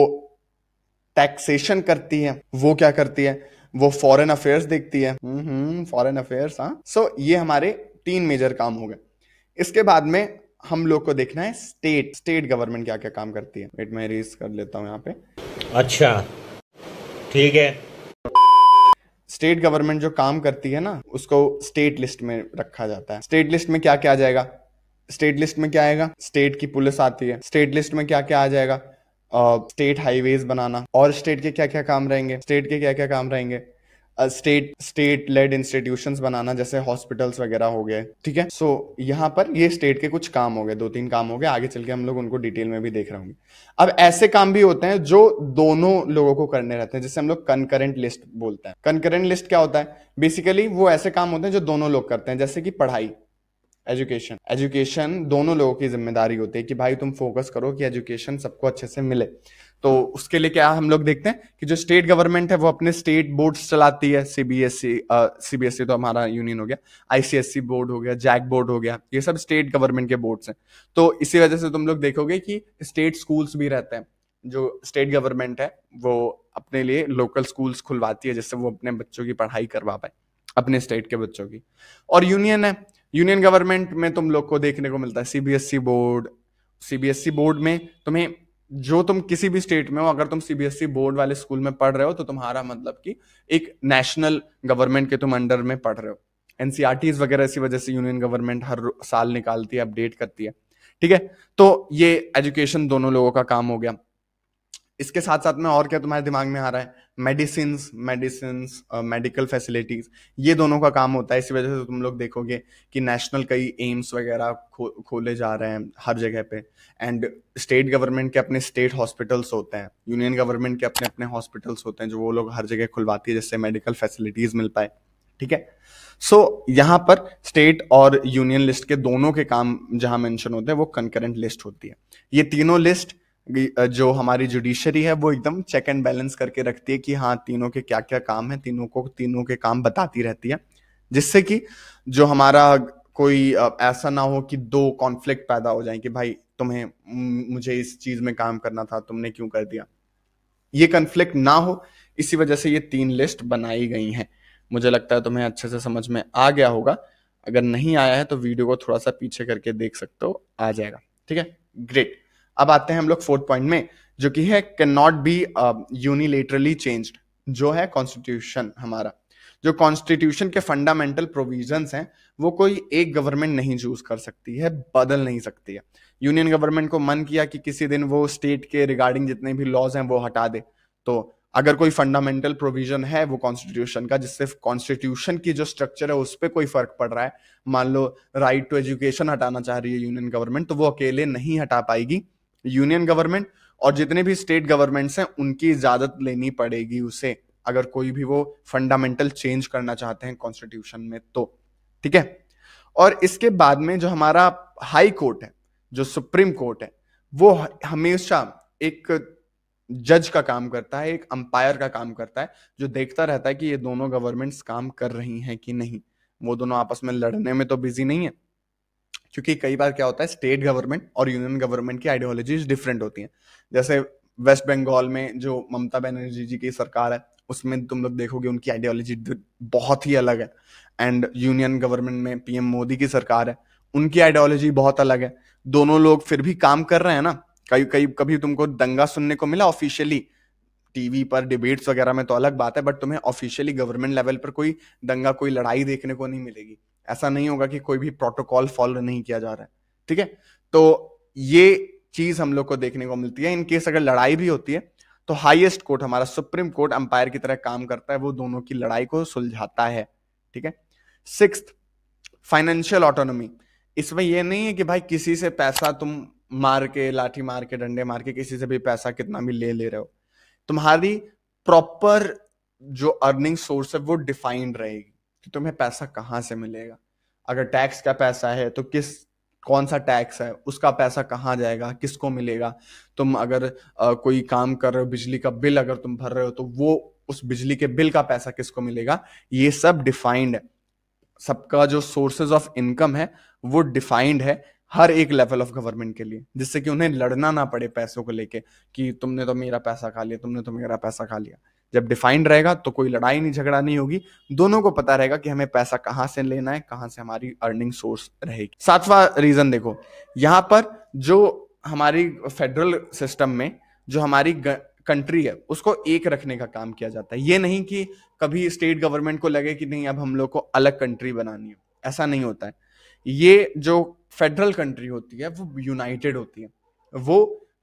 टैक्सेशन करती है वो क्या करती है वो फॉरेन अफेयर्स देखती है फॉरेन अफेयर्स हाँ सो so, ये हमारे तीन मेजर काम हो गए इसके बाद में हम लोग को देखना है स्टेट स्टेट गवर्नमेंट क्या क्या काम करती है वेट मैं रेस कर लेता हूँ यहाँ पे अच्छा ठीक है स्टेट गवर्नमेंट जो काम करती है ना उसको स्टेट लिस्ट में रखा जाता है स्टेट लिस्ट में क्या क्या आ जाएगा स्टेट लिस्ट में क्या आएगा स्टेट की पुलिस आती है स्टेट लिस्ट में क्या क्या आ जाएगा स्टेट हाईवेज बनाना और स्टेट के क्या क्या काम रहेंगे स्टेट के क्या क्या काम रहेंगे स्टेट स्टेट लेड इंस्टीट्यूशन बनाना जैसे हॉस्पिटल्स वगैरह हो गए ठीक है सो so, यहाँ पर ये स्टेट के कुछ काम हो गए दो तीन काम हो गए आगे चल के हम लोग उनको डिटेल में भी देख रहे होंगे अब ऐसे काम भी होते हैं जो दोनों लोगों को करने रहते हैं जैसे हम लोग कनकरेंट लिस्ट बोलते हैं कनकरेंट लिस्ट क्या होता है बेसिकली वो ऐसे काम होते हैं जो दोनों लोग करते हैं जैसे कि पढ़ाई एजुकेशन एजुकेशन दोनों लोगों की जिम्मेदारी होती है कि भाई तुम फोकस करो कि एजुकेशन सबको अच्छे से मिले तो उसके लिए क्या हम लोग देखते हैं कि जो स्टेट गवर्नमेंट है वो अपने स्टेट बोर्ड्स चलाती है सीबीएसई सीबीएसई e, e तो हमारा यूनियन हो गया आईसीएससी बोर्ड e हो गया जैक बोर्ड हो गया ये सब स्टेट गवर्नमेंट के बोर्ड्स हैं तो इसी वजह से तुम लोग देखोगे कि स्टेट स्कूल्स भी रहते हैं जो स्टेट गवर्नमेंट है वो अपने लिए लोकल स्कूल्स खुलवाती है जिससे वो अपने बच्चों की पढ़ाई करवा पाए अपने स्टेट के बच्चों की और यूनियन है यूनियन गवर्नमेंट में तुम लोग को देखने को मिलता है सीबीएसई बोर्ड सीबीएसई बोर्ड में तुम्हें जो तुम किसी भी स्टेट में हो अगर तुम सीबीएसई बोर्ड e वाले स्कूल में पढ़ रहे हो तो तुम्हारा मतलब कि एक नेशनल गवर्नमेंट के तुम अंडर में पढ़ रहे हो एनसीआरटी e वगैरह इसी वजह से यूनियन गवर्नमेंट हर साल निकालती है अपडेट करती है ठीक है तो ये एजुकेशन दोनों लोगों का काम हो गया इसके साथ साथ में और क्या तुम्हारे दिमाग में आ रहा है मेडिसिन मेडिसिन मेडिकल फैसिलिटीज ये दोनों का काम होता है इसी वजह से तुम लोग देखोगे कि नेशनल कई एम्स वगैरह खो, खोले जा रहे हैं हर जगह पे एंड स्टेट गवर्नमेंट के अपने स्टेट हॉस्पिटल्स होते हैं यूनियन गवर्नमेंट के अपने अपने हॉस्पिटल्स होते हैं जो वो लोग हर जगह खुलवाती है जिससे मेडिकल फैसिलिटीज मिल पाए ठीक है सो so, यहाँ पर स्टेट और यूनियन लिस्ट के दोनों के काम जहां मेंशन होते हैं वो कंकरेंट लिस्ट होती है ये तीनों लिस्ट जो हमारी जुडिशरी है वो एकदम चेक एंड बैलेंस करके रखती है कि हाँ तीनों के क्या क्या काम है तीनों को तीनों के काम बताती रहती है जिससे कि जो हमारा कोई ऐसा ना हो कि दो कॉन्फ्लिक्ट पैदा हो जाए कि भाई तुम्हें मुझे इस चीज में काम करना था तुमने क्यों कर दिया ये कन्फ्लिक्ट ना हो इसी वजह से ये तीन लिस्ट बनाई गई हैं मुझे लगता है तुम्हें अच्छे से समझ में आ गया होगा अगर नहीं आया है तो वीडियो को थोड़ा सा पीछे करके देख सकते हो आ जाएगा ठीक है ग्रेट अब आते हैं हम लोग फोर्थ पॉइंट में जो कि है can not be unilaterally change जो है कॉन्स्टिट्यूशन हमारा जो कॉन्स्टिट्यूशन के फंडामेंटल प्रोविजन हैं वो कोई एक गवर्नमेंट नहीं चूज कर सकती है बदल नहीं सकती है यूनियन गवर्नमेंट को मन किया कि किसी दिन वो स्टेट के रिगार्डिंग जितने भी लॉज हैं वो हटा दे तो अगर कोई फंडामेंटल प्रोविजन है वो कॉन्स्टिट्यूशन का जिससे कॉन्स्टिट्यूशन की जो स्ट्रक्चर है उस पर कोई फर्क पड़ रहा है मान लो राइट टू एजुकेशन हटाना चाह रही है यूनियन गवर्नमेंट तो वो अकेले नहीं हटा पाएगी यूनियन गवर्नमेंट और जितने भी स्टेट गवर्नमेंट्स हैं उनकी इजाजत लेनी पड़ेगी उसे अगर कोई भी वो फंडामेंटल चेंज करना चाहते हैं कॉन्स्टिट्यूशन में तो ठीक है और इसके बाद में जो हमारा हाई कोर्ट है जो सुप्रीम कोर्ट है वो हमेशा एक जज का काम करता है एक अंपायर का काम करता है जो देखता रहता है कि ये दोनों गवर्नमेंट्स काम कर रही हैं कि नहीं वो दोनों आपस में लड़ने में तो बिजी नहीं है क्योंकि कई बार क्या होता है स्टेट गवर्नमेंट और यूनियन गवर्नमेंट की आइडियोलॉजीज डिफरेंट होती हैं जैसे वेस्ट बंगाल में जो ममता बनर्जी जी की सरकार है उसमें तुम लोग देखोगे उनकी आइडियोलॉजी बहुत ही अलग है एंड यूनियन गवर्नमेंट में पीएम मोदी की सरकार है उनकी आइडियोलॉजी बहुत अलग है दोनों लोग फिर भी काम कर रहे हैं ना कई कई कभी तुमको दंगा सुनने को मिला ऑफिशियली टीवी पर डिबेट्स वगैरह में तो अलग बात है बट तुम्हें ऑफिशियली गवर्नमेंट लेवल पर कोई दंगा कोई लड़ाई देखने को नहीं मिलेगी ऐसा नहीं होगा कि कोई भी प्रोटोकॉल फॉलो नहीं किया जा रहा है ठीक है तो ये चीज हम लोग को देखने को मिलती है इनकेस अगर लड़ाई भी होती है तो हाईएस्ट कोर्ट हमारा सुप्रीम कोर्ट अंपायर की तरह काम करता है वो दोनों की लड़ाई को सुलझाता है ठीक है सिक्स फाइनेंशियल ऑटोनोमी इसमें यह नहीं है कि भाई किसी से पैसा तुम मार के लाठी मार के डंडे मार के किसी से भी पैसा कितना भी ले ले रहे हो तुम्हारी प्रॉपर जो अर्निंग सोर्स है वो डिफाइंड रहेगी कि तुम्हें पैसा कहाँ से मिलेगा अगर टैक्स का पैसा है तो किस कौन सा टैक्स है उसका पैसा कहाँ जाएगा किसको मिलेगा तुम अगर आ, कोई काम कर रहे हो बिजली का बिल अगर तुम भर रहे हो तो वो उस बिजली के बिल का पैसा किसको मिलेगा ये सब डिफाइंड है सबका जो सोर्सेज ऑफ इनकम है वो डिफाइंड है हर एक लेवल ऑफ गवर्नमेंट के लिए जिससे कि उन्हें लड़ना ना पड़े पैसों को लेके कि तुमने तो मेरा पैसा खा लिया तुमने तो मेरा पैसा खा लिया जब डिफाइंड रहेगा तो कोई लड़ाई नहीं झगड़ा नहीं होगी दोनों को पता रहेगा कि हमें पैसा कहां से लेना है कहां से हमारी अर्निंग सोर्स रहेगी सातवां रीजन देखो यहां पर जो हमारी फेडरल सिस्टम में जो हमारी ग... कंट्री है उसको एक रखने का काम किया जाता है ये नहीं कि कभी स्टेट गवर्नमेंट को लगे कि नहीं अब हम लोग को अलग कंट्री बनानी है ऐसा नहीं होता है ये जो फेडरल कंट्री होती है वो यूनाइटेड होती है वो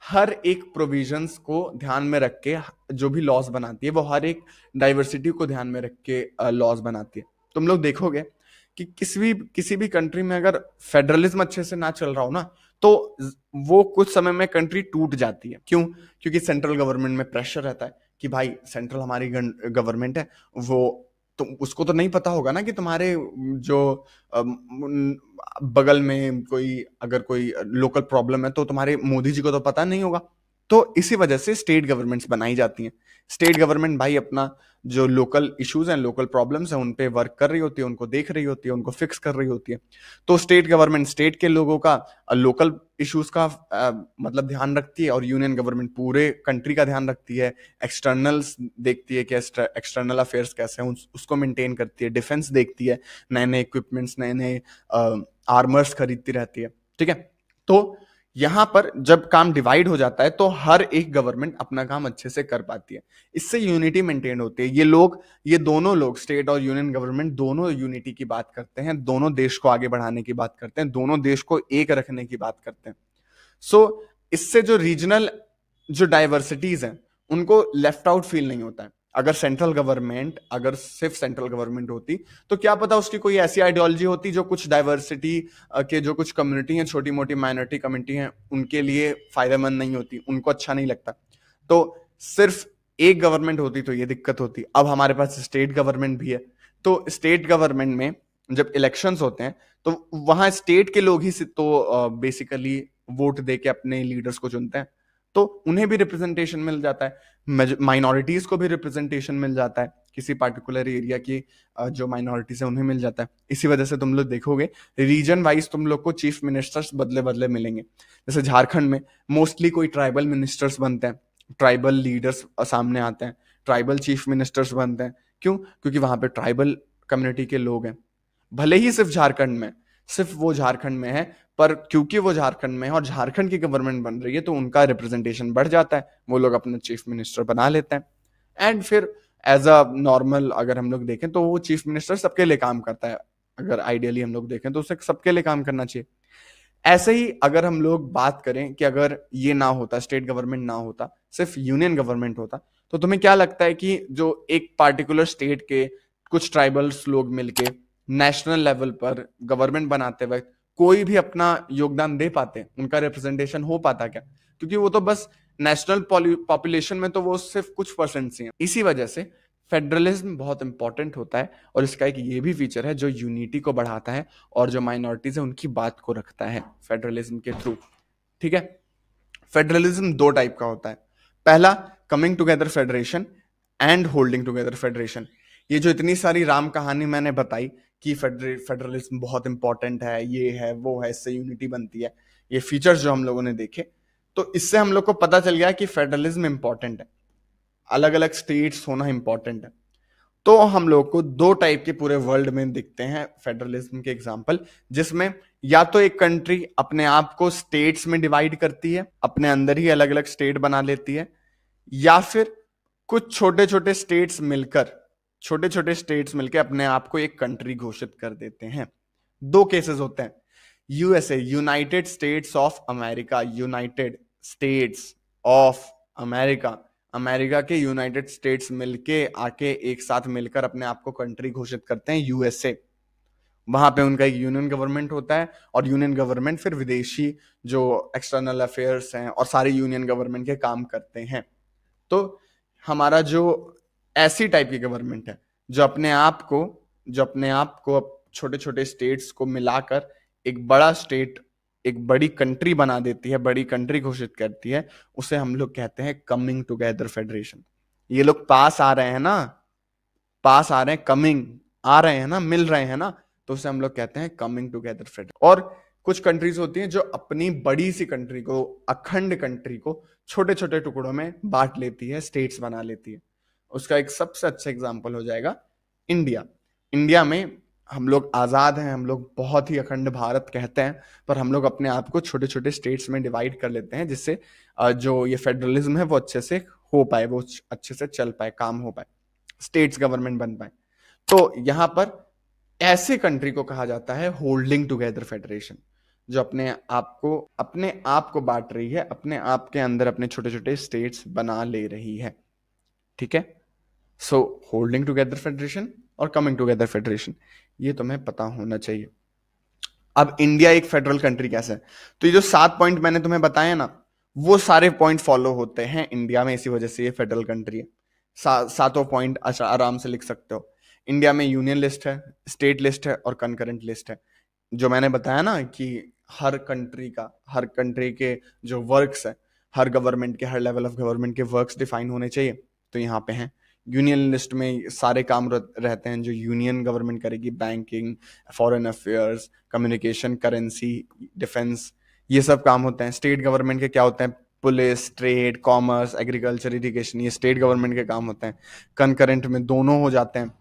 हर एक प्रोविजंस को ध्यान में रख के जो भी लॉज बनाती है वो हर एक डाइवर्सिटी को ध्यान में रख के लॉज बनाती है तुम लोग देखोगे कि किसी भी किसी भी कंट्री में अगर फेडरलिज्म अच्छे से ना चल रहा हो ना तो वो कुछ समय में कंट्री टूट जाती है क्यों क्योंकि सेंट्रल गवर्नमेंट में प्रेशर रहता है कि भाई सेंट्रल हमारी गवर्नमेंट है वो तो उसको तो नहीं पता होगा ना कि तुम्हारे जो बगल में कोई अगर कोई लोकल प्रॉब्लम है तो तुम्हारे मोदी जी को तो पता नहीं होगा तो इसी वजह से स्टेट गवर्नमेंट्स बनाई जाती हैं स्टेट गवर्नमेंट भाई अपना जो लोकल इश्यूज हैं लोकल प्रॉब्लम्स हैं उन पे वर्क कर रही होती है उनको देख रही होती है उनको फिक्स कर रही होती है तो स्टेट गवर्नमेंट स्टेट के लोगों का लोकल इश्यूज का आ, मतलब ध्यान रखती है और यूनियन गवर्नमेंट पूरे कंट्री का ध्यान रखती है एक्सटर्नल्स देखती है कि एक्सटर्नल अफेयर्स कैसे हैं उसको मेंटेन करती है डिफेंस देखती है नए नए इक्विपमेंट्स नए नए आर्मर्स खरीदती रहती है ठीक है तो यहां पर जब काम डिवाइड हो जाता है तो हर एक गवर्नमेंट अपना काम अच्छे से कर पाती है इससे यूनिटी मेंटेन होती है ये लोग ये दोनों लोग स्टेट और यूनियन गवर्नमेंट दोनों यूनिटी की बात करते हैं दोनों देश को आगे बढ़ाने की बात करते हैं दोनों देश को एक रखने की बात करते हैं सो so, इससे जो रीजनल जो डाइवर्सिटीज हैं उनको लेफ्ट आउट फील नहीं होता है अगर सेंट्रल गवर्नमेंट अगर सिर्फ सेंट्रल गवर्नमेंट होती तो क्या पता उसकी कोई ऐसी आइडियोलॉजी होती जो कुछ डाइवर्सिटी के जो कुछ कम्युनिटी हैं छोटी मोटी माइनॉरिटी कम्युनिटी हैं उनके लिए फायदेमंद नहीं होती उनको अच्छा नहीं लगता तो सिर्फ एक गवर्नमेंट होती तो ये दिक्कत होती अब हमारे पास स्टेट गवर्नमेंट भी है तो स्टेट गवर्नमेंट में जब इलेक्शंस होते हैं तो वहां स्टेट के लोग ही तो बेसिकली वोट दे के अपने लीडर्स को चुनते हैं तो उन्हें भी रिप्रेजेंटेशन मिल जाता है माइनॉरिटीज को भी रिप्रेजेंटेशन मिल जाता है किसी पार्टिकुलर एरिया की जो माइनॉरिटीज है उन्हें मिल जाता है इसी वजह से तुम लोग देखोगे रीजन वाइज तुम लोग को चीफ मिनिस्टर्स बदले बदले मिलेंगे जैसे झारखंड में मोस्टली कोई ट्राइबल मिनिस्टर्स बनते हैं ट्राइबल लीडर्स सामने आते हैं ट्राइबल चीफ मिनिस्टर्स बनते हैं क्यों क्योंकि वहां पर ट्राइबल कम्युनिटी के लोग हैं भले ही सिर्फ झारखंड में सिर्फ वो झारखंड में है पर क्योंकि वो झारखंड में है और झारखंड की गवर्नमेंट बन रही है तो उनका रिप्रेजेंटेशन बढ़ जाता है वो लोग अपना चीफ मिनिस्टर बना लेते हैं एंड फिर एज अ नॉर्मल अगर हम लोग देखें तो वो चीफ मिनिस्टर सबके लिए काम करता है अगर आइडियली हम लोग देखें तो उसे सबके लिए काम करना चाहिए ऐसे ही अगर हम लोग बात करें कि अगर ये ना होता स्टेट गवर्नमेंट ना होता सिर्फ यूनियन गवर्नमेंट होता तो तुम्हें क्या लगता है कि जो एक पार्टिकुलर स्टेट के कुछ ट्राइबल्स लोग मिलके नेशनल लेवल पर गवर्नमेंट बनाते वक्त कोई भी अपना योगदान दे पाते उनका रिप्रेजेंटेशन हो पाता क्या क्योंकि वो तो बस नेशनल पॉपुलेशन में तो वो सिर्फ कुछ परसेंट ही हैं इसी वजह से फेडरलिज्म बहुत इंपॉर्टेंट होता है और इसका एक ये भी फीचर है जो यूनिटी को बढ़ाता है और जो माइनॉरिटीज है उनकी बात को रखता है फेडरलिज्म के थ्रू ठीक है फेडरलिज्म दो टाइप का होता है पहला coming together federation and holding together federation ये जो इतनी सारी राम कहानी मैंने बताई कि फेडरलिज्म बहुत इंपॉर्टेंट है ये है वो है इससे यूनिटी बनती है ये फीचर्स जो हम लोगों ने देखे तो इससे हम लोग को पता चल गया कि फेडरलिज्म इंपॉर्टेंट है अलग अलग स्टेट्स होना इंपॉर्टेंट है तो हम लोग को दो टाइप के पूरे वर्ल्ड में दिखते हैं फेडरलिज्म के एग्जाम्पल जिसमें या तो एक कंट्री अपने आप को स्टेट्स में डिवाइड करती है अपने अंदर ही अलग अलग स्टेट बना लेती है या फिर कुछ छोटे छोटे स्टेट्स मिलकर छोटे छोटे स्टेट्स मिलकर अपने आप को एक कंट्री घोषित कर देते हैं दो केसेस होते हैं USA United States of America United States of America America के यूनाइटेड स्टेट्स मिलके आके एक साथ मिलकर अपने आप को कंट्री घोषित करते हैं यूएसए वहां पे उनका एक यूनियन गवर्नमेंट होता है और यूनियन गवर्नमेंट फिर विदेशी जो एक्सटर्नल अफेयर्स हैं और सारे यूनियन गवर्नमेंट के काम करते हैं तो हमारा जो ऐसी टाइप की गवर्नमेंट है जो अपने आप को जो अपने आप को छोटे छोटे स्टेट्स को मिलाकर एक बड़ा स्टेट एक बड़ी कंट्री बना देती है बड़ी कंट्री घोषित करती है उसे हम लोग कहते हैं कमिंग टुगेदर फेडरेशन ये लोग पास आ रहे हैं ना पास आ रहे हैं कमिंग आ रहे हैं ना मिल रहे हैं ना तो उसे हम लोग कहते हैं कमिंग टुगेदर फेडरेशन और कुछ कंट्रीज होती हैं जो अपनी बड़ी सी कंट्री को अखंड कंट्री को छोटे छोटे टुकड़ों में बांट लेती है स्टेट्स बना लेती है उसका एक सबसे अच्छा एग्जाम्पल हो जाएगा इंडिया इंडिया में हम लोग आज़ाद हैं हम लोग बहुत ही अखंड भारत कहते हैं पर हम लोग अपने आप को छोटे छोटे स्टेट्स में डिवाइड कर लेते हैं जिससे जो ये फेडरलिज्म है वो अच्छे से हो पाए वो अच्छे से चल पाए काम हो पाए स्टेट्स गवर्नमेंट बन पाए तो यहाँ पर ऐसे कंट्री को कहा जाता है होल्डिंग टुगेदर फेडरेशन जो अपने आप को अपने आप को बांट रही है अपने आप के अंदर अपने छोटे छोटे स्टेट्स बना ले रही है ठीक है सो होल्डिंग टुगेदर फेडरेशन और कमिंग टुगेदर फेडरेशन ये तुम्हें पता होना चाहिए अब इंडिया एक फेडरल कंट्री कैसे है तो ये जो सात पॉइंट मैंने तुम्हें बताया ना वो सारे पॉइंट फॉलो होते हैं इंडिया में इसी वजह से ये फेडरल कंट्री है सा, सातों पॉइंट अच्छा आराम से लिख सकते हो इंडिया में यूनियन लिस्ट है स्टेट लिस्ट है और कंकरेंट लिस्ट है जो मैंने बताया ना कि हर कंट्री का हर कंट्री के जो वर्क्स है हर गवर्नमेंट के हर लेवल ऑफ गवर्नमेंट के वर्क्स डिफाइन होने चाहिए तो यहाँ पे हैं यूनियन लिस्ट में सारे काम रहते हैं जो यूनियन गवर्नमेंट करेगी banking foreign affairs communication currency defence ये सब काम होते हैं स्टेट गवर्नमेंट के क्या होते हैं police trade commerce agriculture irrigation ये स्टेट गवर्नमेंट के काम होते हैं कनकरेंट में दोनों हो जाते हैं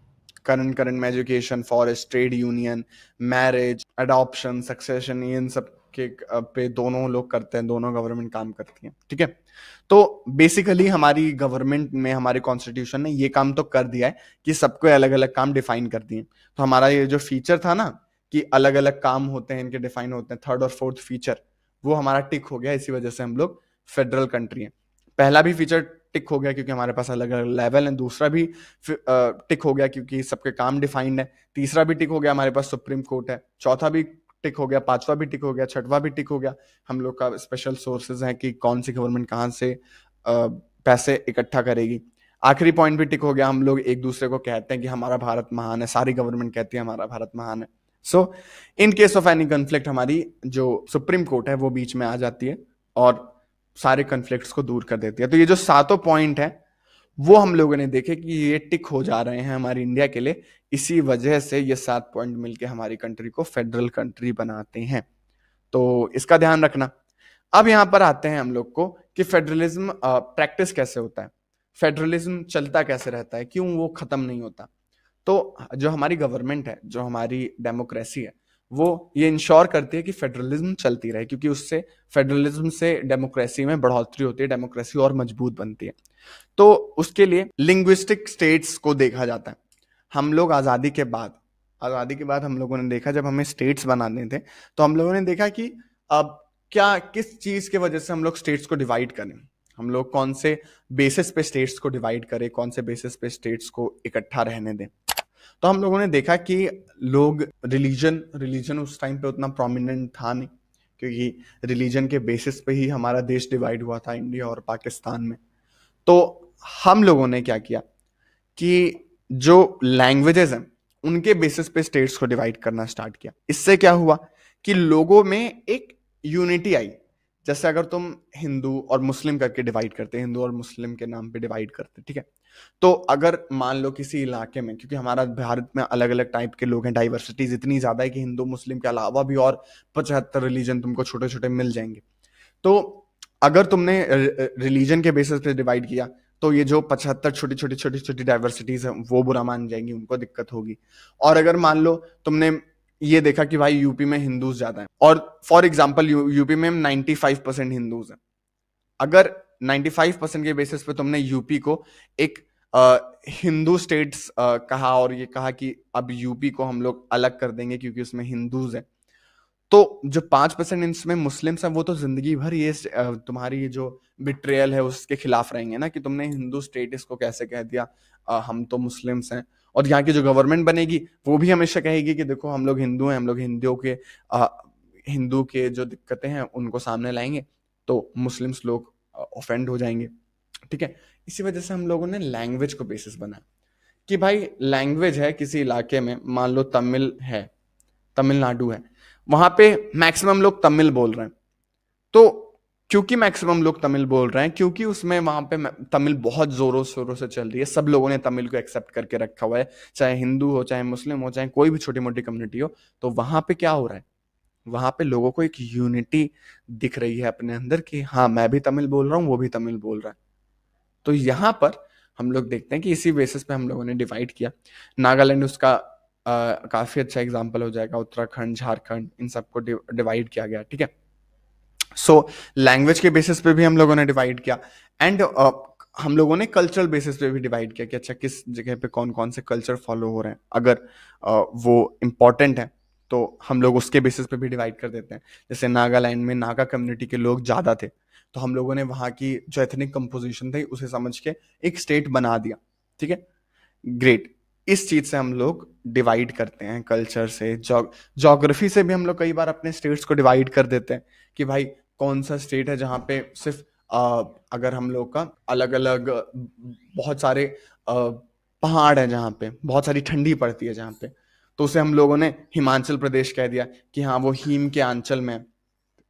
करंट करंट में education forest trade union marriage adoption succession इन सब के पे दोनों लोग करते हैं दोनों गवर्नमेंट काम करती है ठीक है तो बेसिकली हमारी गवर्नमेंट में हमारे कॉन्स्टिट्यूशन ने ये काम तो कर दिया है कि सबको अलग अलग काम डिफाइन कर दिए तो हमारा ये जो फीचर था ना कि अलग अलग काम होते हैं इनके डिफाइन होते हैं थर्ड और फोर्थ फीचर वो हमारा टिक हो गया इसी वजह से हम लोग फेडरल कंट्री हैं पहला भी फीचर टिक हो गया क्योंकि हमारे पास अलग अलग लेवल है दूसरा भी टिक हो गया क्योंकि सबके काम डिफाइंड है तीसरा भी टिक हो गया हमारे पास सुप्रीम कोर्ट है चौथा भी टिक हो गया पांचवा भी टिक हो गया छठवा भी टिक हो गया हम लोग का स्पेशल सोर्सेज हैं कि कौन सी गवर्नमेंट कहाँ से पैसे इकट्ठा करेगी आखिरी पॉइंट भी टिक हो गया हम लोग एक दूसरे को कहते हैं कि हमारा भारत महान है सारी गवर्नमेंट कहती है हमारा भारत महान है so in case of any conflict हमारी जो सुप्रीम कोर्ट है वो बीच में आ जाती है और सारे कन्फ्लिक्ट को दूर कर देती है तो ये जो सातों पॉइंट है वो हम लोगों ने देखे कि ये टिक हो जा रहे हैं हमारी इंडिया के लिए इसी वजह से ये सात पॉइंट मिलके हमारी कंट्री को फेडरल कंट्री बनाते हैं तो इसका ध्यान रखना अब यहाँ पर आते हैं हम लोग को कि फेडरलिज्म प्रैक्टिस कैसे होता है फेडरलिज्म चलता कैसे रहता है क्यों वो ख़त्म नहीं होता तो जो हमारी गवर्नमेंट है जो हमारी डेमोक्रेसी है वो ये इंश्योर करती है कि फेडरलिज्म चलती रहे क्योंकि उससे फेडरलिज्म से डेमोक्रेसी में बढ़ोतरी होती है डेमोक्रेसी और मजबूत बनती है तो उसके लिए लिंग्विस्टिक स्टेट्स को देखा जाता है हम लोग आज़ादी के बाद आज़ादी के बाद हम लोगों ने देखा जब हमें स्टेट्स बनाने थे तो हम लोगों ने देखा कि अब क्या किस चीज़ के वजह से हम लोग स्टेट्स को डिवाइड करें हम लोग कौन से बेसिस पे स्टेट्स को डिवाइड करें कौन से बेसिस पे स्टेट्स को इकट्ठा रहने दें तो हम लोगों ने देखा कि लोग रिलीजन रिलीजन उस टाइम पे उतना प्रोमिनेंट था नहीं क्योंकि रिलीजन के बेसिस पे ही हमारा देश डिवाइड हुआ था इंडिया और पाकिस्तान में तो हम लोगों ने क्या किया कि जो लैंग्वेजेस हैं उनके बेसिस पे स्टेट्स को डिवाइड करना स्टार्ट किया इससे क्या हुआ कि लोगों में एक यूनिटी आई जैसे अगर तुम हिंदू और मुस्लिम करके डिवाइड करते हिंदू और मुस्लिम के नाम पे डिवाइड करते ठीक है तो अगर मान लो किसी इलाके में क्योंकि हमारा भारत में अलग अलग टाइप के लोग हैं डाइवर्सिटीज इतनी ज़्यादा है कि हिंदू मुस्लिम के अलावा भी और पचहत्तर रिलीजन तुमको छोटे छोटे मिल जाएंगे तो अगर तुमने रिलीजन के बेसिस पे डिवाइड किया तो ये जो पचहत्तर छोटी छोटी छोटी छोटी डाइवर्सिटीज हैं वो बुरा मान जाएंगी उनको दिक्कत होगी और अगर मान लो तुमने ये देखा कि भाई यूपी में हिंदूज ज्यादा हैं और फॉर एग्जाम्पल यू, यूपी में नाइन्टी फाइव परसेंट हिंदूज हैं अगर नाइन्टी फाइव परसेंट के बेसिस पे तुमने यूपी को एक हिंदू स्टेट्स कहा और ये कहा कि अब यूपी को हम लोग अलग कर देंगे क्योंकि उसमें हिंदूज हैं तो जो पांच परसेंट इसमें मुस्लिम्स हैं वो तो जिंदगी भर ये तुम्हारी ये जो बिट्रेयल है उसके खिलाफ रहेंगे ना कि तुमने हिंदू स्टेट इसको कैसे कह दिया आ, हम तो मुस्लिम्स हैं और यहाँ की जो गवर्नमेंट बनेगी वो भी हमेशा कहेगी कि देखो हम लोग हिंदू हैं हम लोग हिंदुओं के आ, हिंदू के जो दिक्कतें हैं उनको सामने लाएंगे तो मुस्लिम्स लोग ऑफेंड हो जाएंगे ठीक है इसी वजह से हम लोगों ने लैंग्वेज को बेसिस बनाया कि भाई लैंग्वेज है किसी इलाके में मान लो तमिल है तमिलनाडु है वहां पे मैक्सिमम लोग तमिल बोल रहे हैं तो क्योंकि मैक्सिमम लोग तमिल बोल रहे हैं क्योंकि उसमें वहां पे तमिल बहुत जोरों शोरों से चल रही है सब लोगों ने तमिल को एक्सेप्ट करके रखा हुआ है चाहे हिंदू हो चाहे मुस्लिम हो चाहे कोई भी छोटी मोटी कम्युनिटी हो तो वहां पे क्या हो रहा है वहां पे लोगों को एक यूनिटी दिख रही है अपने अंदर कि हाँ मैं भी तमिल बोल रहा हूँ वो भी तमिल बोल रहा है तो यहाँ पर हम लोग देखते हैं कि इसी बेसिस पे हम लोगों ने डिवाइड किया नागालैंड उसका काफ़ी अच्छा एग्जाम्पल हो जाएगा उत्तराखंड झारखंड इन सबको डिवाइड किया गया ठीक है सो लैंग्वेज के बेसिस पे भी हम लोगों ने डिवाइड किया एंड हम लोगों ने कल्चरल बेसिस पे भी डिवाइड किया कि अच्छा किस जगह पे कौन कौन से कल्चर फॉलो हो रहे हैं अगर वो इम्पॉर्टेंट है तो हम लोग उसके बेसिस पे भी डिवाइड कर देते हैं जैसे नागालैंड में नागा कम्युनिटी के लोग ज़्यादा थे तो हम लोगों ने वहाँ की जो एथनिक कंपोजिशन थी उसे समझ के एक स्टेट बना दिया ठीक है ग्रेट इस चीज से हम लोग डिवाइड करते हैं कल्चर से जोग्राफी से भी हम लोग कई बार अपने स्टेट्स को डिवाइड कर देते हैं कि भाई कौन सा स्टेट है जहाँ पे सिर्फ आ, अगर हम लोग का अलग अलग बहुत सारे पहाड़ है जहाँ पे बहुत सारी ठंडी पड़ती है जहाँ पे तो उसे हम लोगों ने हिमाचल प्रदेश कह दिया कि हाँ वो हिम के आंचल में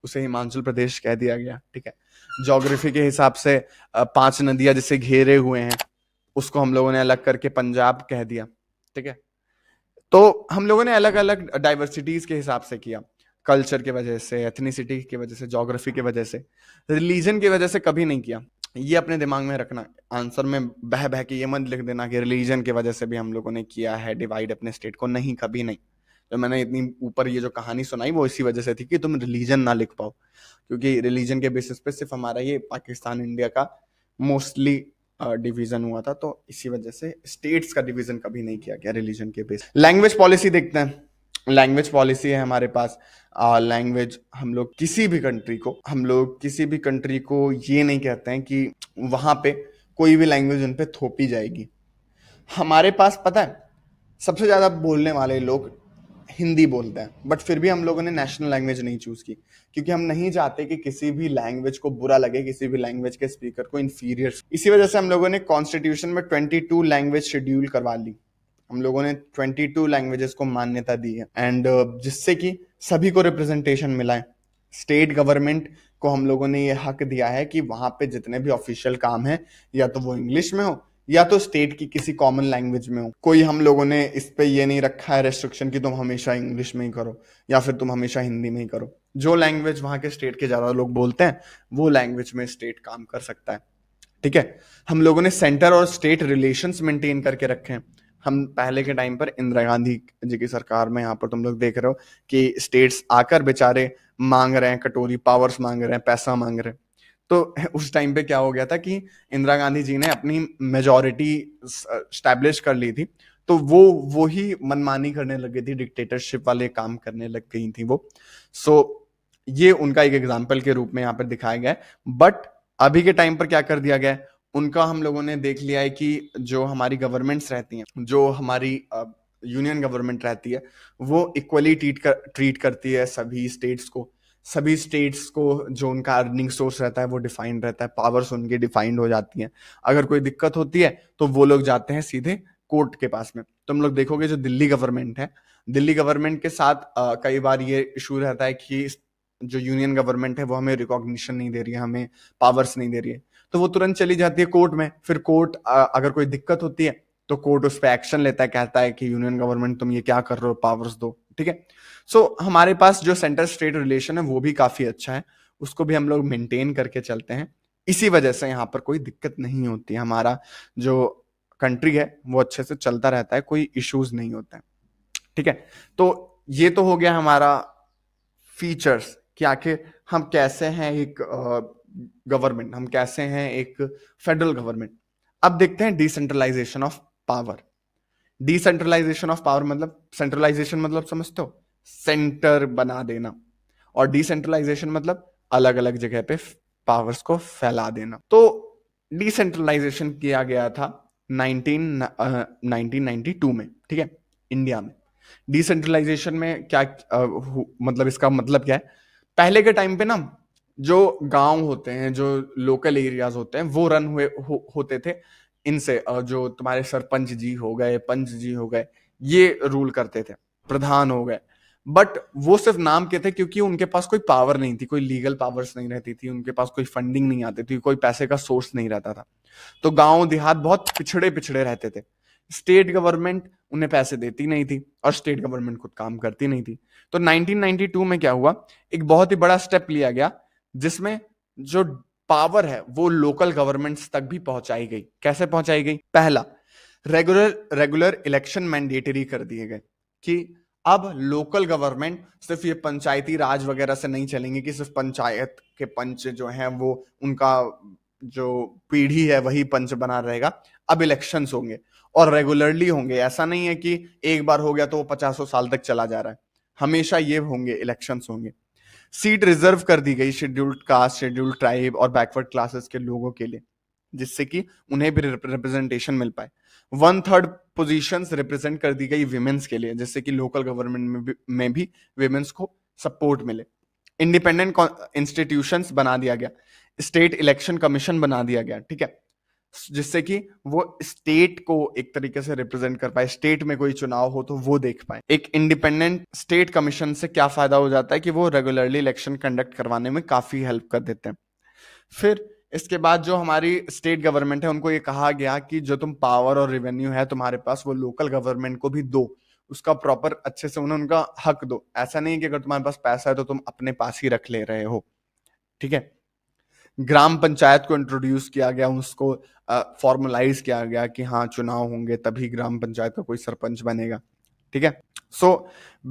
उसे हिमाचल प्रदेश कह दिया गया ठीक है जोग्राफी के हिसाब से पांच नदियां जिसे घेरे हुए हैं उसको हम लोगों ने अलग करके पंजाब कह दिया ठीक है तो हम लोगों ने अलग अलग डाइवर्सिटीज के हिसाब से किया कल्चर की वजह से एथनिसिटी की वजह से जोग्राफी की वजह से रिलीजन की वजह से कभी नहीं किया ये अपने दिमाग में रखना आंसर में बह बह के ये मत लिख देना कि रिलीजन की वजह से भी हम लोगों ने किया है डिवाइड अपने स्टेट को नहीं कभी नहीं तो मैंने इतनी ऊपर ये जो कहानी सुनाई वो इसी वजह से थी कि तुम रिलीजन ना लिख पाओ क्योंकि रिलीजन के बेसिस पे सिर्फ हमारा ये पाकिस्तान इंडिया का मोस्टली डिवीजन हुआ था तो इसी वजह से स्टेट्स का डिवीजन कभी नहीं किया गया रिलीजन के बेस लैंग्वेज पॉलिसी देखते हैं लैंग्वेज पॉलिसी है हमारे पास लैंग्वेज हम लोग किसी भी कंट्री को हम लोग किसी भी कंट्री को ये नहीं कहते हैं कि वहां पे कोई भी लैंग्वेज उन पर थोपी जाएगी हमारे पास पता है सबसे ज़्यादा बोलने वाले लोग हिंदी बोलते हैं बट फिर भी हम लोगों ने नेशनल लैंग्वेज नहीं चूज़ की क्योंकि हम नहीं चाहते कि किसी भी लैंग्वेज को बुरा लगे किसी भी लैंग्वेज के स्पीकर को इन्फीरियर इसी वजह से हम लोगों ने कॉन्स्टिट्यूशन में ट्वेंटी टू लैंग्वेज शेड्यूल करवा ली हम लोगों ने ट्वेंटी टू लैंग्वेजेस को मान्यता दी है एंड uh, जिससे कि सभी को रिप्रेजेंटेशन मिला है स्टेट गवर्नमेंट को हम लोगों ने यह हक दिया है कि वहां पे जितने भी ऑफिशियल काम है या तो वो इंग्लिश में हो या तो स्टेट की किसी कॉमन लैंग्वेज में हो कोई हम लोगों ने इस पे ये नहीं रखा है रेस्ट्रिक्शन कि तुम हमेशा इंग्लिश में ही करो या फिर तुम हमेशा हिंदी में ही करो जो लैंग्वेज वहां के स्टेट के ज़्यादा लोग बोलते हैं वो लैंग्वेज में स्टेट काम कर सकता है ठीक है हम लोगों ने सेंटर और स्टेट रिलेशन मेंटेन करके रखे हैं हम पहले के टाइम पर इंदिरा गांधी जी की सरकार में यहाँ पर तुम लोग देख रहे हो कि स्टेट्स आकर बेचारे मांग रहे हैं कटोरी पावर्स मांग रहे हैं पैसा मांग रहे हैं तो उस टाइम पे क्या हो गया था कि इंदिरा गांधी जी ने अपनी मेजोरिटी स्टैब्लिश कर ली थी तो वो वो ही मनमानी करने लग गई थी डिक्टेटरशिप वाले काम करने लग गई थी वो सो so, ये उनका एक एग्जाम्पल के रूप में यहाँ पर दिखाया गया बट अभी के टाइम पर क्या कर दिया गया उनका हम लोगों ने देख लिया है कि जो हमारी गवर्नमेंट्स रहती हैं जो हमारी यूनियन गवर्नमेंट रहती है वो इक्वली ट्रीट कर ट्रीट करती है सभी स्टेट्स को सभी स्टेट्स को जो उनका अर्निंग सोर्स रहता है वो डिफाइंड रहता है पावर्स उनकी डिफाइंड हो जाती हैं अगर कोई दिक्कत होती है तो वो लोग जाते हैं सीधे कोर्ट के पास में तुम लोग देखोगे जो दिल्ली गवर्नमेंट है दिल्ली गवर्नमेंट के साथ आ, कई बार ये इशू रहता है कि जो यूनियन गवर्नमेंट है वो हमें रिकॉग्निशन नहीं दे रही है हमें पावर्स नहीं दे रही है तो वो तुरंत चली जाती है कोर्ट में फिर कोर्ट अगर कोई दिक्कत होती है तो कोर्ट उस पर एक्शन लेता है कहता है कि यूनियन गवर्नमेंट तुम ये क्या कर रहे हो पावर्स दो ठीक है सो हमारे पास जो सेंटर स्टेट रिलेशन है वो भी काफी अच्छा है उसको भी हम लोग मेंटेन करके चलते हैं इसी वजह से यहाँ पर कोई दिक्कत नहीं होती हमारा जो कंट्री है वो अच्छे से चलता रहता है कोई इश्यूज नहीं होते हैं ठीक है तो ये तो हो गया हमारा फीचर्स कि आखिर हम कैसे हैं एक गवर्नमेंट हम कैसे हैं एक फेडरल गवर्नमेंट अब देखते हैं decentralisation of power decentralisation of power मतलब सेंट्रलाइजेशन मतलब समझते हो सेंटर बना देना और डिसेंट्रलाइजेशन मतलब अलग अलग जगह पे पावर्स को फैला देना तो डिसेंट्रलाइजेशन किया गया था 19 uh, 1992 में ठीक है इंडिया में डिसेंट्रलाइजेशन में क्या uh, मतलब इसका मतलब क्या है पहले के टाइम पे ना जो गांव होते हैं जो लोकल एरियाज होते हैं वो रन हुए हो, होते थे इनसे जो तुम्हारे सरपंच जी हो गए पंच जी हो गए ये रूल करते थे प्रधान हो गए बट वो सिर्फ नाम के थे क्योंकि उनके पास कोई पावर नहीं थी कोई लीगल पावर्स नहीं रहती थी उनके पास कोई फंडिंग नहीं आती थी कोई पैसे का सोर्स नहीं रहता था तो गांव देहात बहुत पिछड़े पिछड़े रहते थे स्टेट गवर्नमेंट उन्हें पैसे देती नहीं थी और स्टेट गवर्नमेंट खुद काम करती नहीं थी तो 1992 में क्या हुआ एक बहुत ही बड़ा स्टेप लिया गया जिसमें जो पावर है वो लोकल गवर्नमेंट्स तक भी पहुंचाई गई कैसे पहुंचाई गई पहला रेगुलर रेगुलर इलेक्शन मैंडेटरी कर दिए गए कि अब लोकल गवर्नमेंट सिर्फ ये पंचायती राज वगैरह से नहीं चलेंगे कि सिर्फ पंचायत के पंच जो हैं वो उनका जो पीढ़ी है वही पंच बना रहेगा अब इलेक्शंस होंगे और रेगुलरली होंगे ऐसा नहीं है कि एक बार हो गया तो वो पचासों साल तक चला जा रहा है हमेशा ये होंगे इलेक्शंस होंगे सीट रिजर्व कर दी गई शेड्यूल्ड कास्ट शेड्यूल्ड ट्राइब और बैकवर्ड क्लासेस के लोगों के लिए जिससे कि उन्हें भी रिप्रेजेंटेशन मिल पाए वन थर्ड पोजीशंस रिप्रेजेंट कर दी गई विमेंस के लिए जिससे कि लोकल गवर्नमेंट में भी, में भी विमेंस को सपोर्ट मिले इंडिपेंडेंट इंस्टीट्यूशंस बना दिया गया स्टेट इलेक्शन कमीशन बना दिया गया ठीक है जिससे कि वो स्टेट को एक तरीके से रिप्रेजेंट कर पाए स्टेट में कोई चुनाव हो तो वो देख पाए एक इंडिपेंडेंट स्टेट कमीशन से क्या फायदा हो जाता है कि वो रेगुलरली इलेक्शन कंडक्ट करवाने में काफी हेल्प कर देते हैं फिर इसके बाद जो हमारी स्टेट गवर्नमेंट है उनको ये कहा गया कि जो तुम पावर और रेवेन्यू है तुम्हारे पास वो लोकल गवर्नमेंट को भी दो उसका प्रॉपर अच्छे से उन्हें उनका हक दो ऐसा नहीं कि अगर तुम्हारे पास पैसा है तो तुम अपने पास ही रख ले रहे हो ठीक है ग्राम पंचायत को इंट्रोड्यूस किया गया उसको फॉर्मलाइज किया गया कि हाँ चुनाव होंगे तभी ग्राम पंचायत का कोई सरपंच बनेगा ठीक है सो so,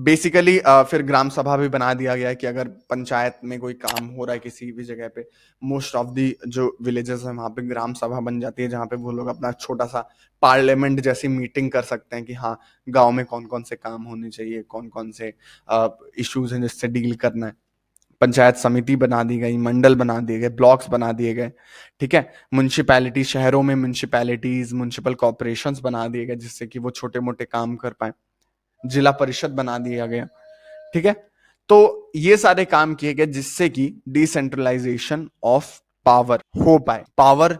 बेसिकली uh, फिर ग्राम सभा भी बना दिया गया कि अगर पंचायत में कोई काम हो रहा है किसी भी जगह पे मोस्ट ऑफ दी जो विलेजेस है वहां पे ग्राम सभा बन जाती है जहाँ पे वो लोग अपना छोटा सा पार्लियामेंट जैसी मीटिंग कर सकते हैं कि हाँ गांव में कौन कौन से काम होने चाहिए कौन कौन से इश्यूज uh, हैं जिससे डील करना है पंचायत समिति बना दी गई मंडल बना दिए गए ब्लॉक्स बना दिए गए ठीक है म्यूनसिपैलिटी शहरों में म्यूनसिपैलिटीज म्यूनसिपल कॉरपोरेशन बना दिए गए जिससे कि वो छोटे मोटे काम कर पाए जिला परिषद बना दिया गया ठीक है तो ये सारे काम किए गए जिससे कि डिसेंट्रलाइजेशन ऑफ पावर हो पाए पावर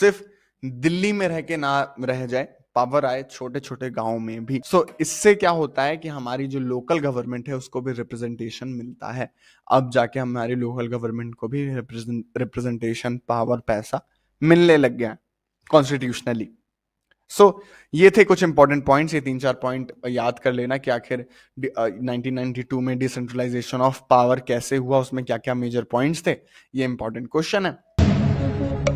सिर्फ दिल्ली में रह के ना रह जाए पावर आए छोटे छोटे गाँव में भी सो so, इससे क्या होता है कि हमारी जो लोकल गवर्नमेंट है उसको भी रिप्रेजेंटेशन मिलता है अब जाके हमारी लोकल गवर्नमेंट को भी रिप्रेजेंटेशन पावर पैसा मिलने लग गया कॉन्स्टिट्यूशनली सो so, ये थे कुछ इंपॉर्टेंट पॉइंट्स ये तीन चार पॉइंट याद कर लेना कि आखिर 1992 में डिसेंट्रलाइजेशन ऑफ पावर कैसे हुआ उसमें क्या क्या मेजर पॉइंट्स थे ये इंपॉर्टेंट क्वेश्चन है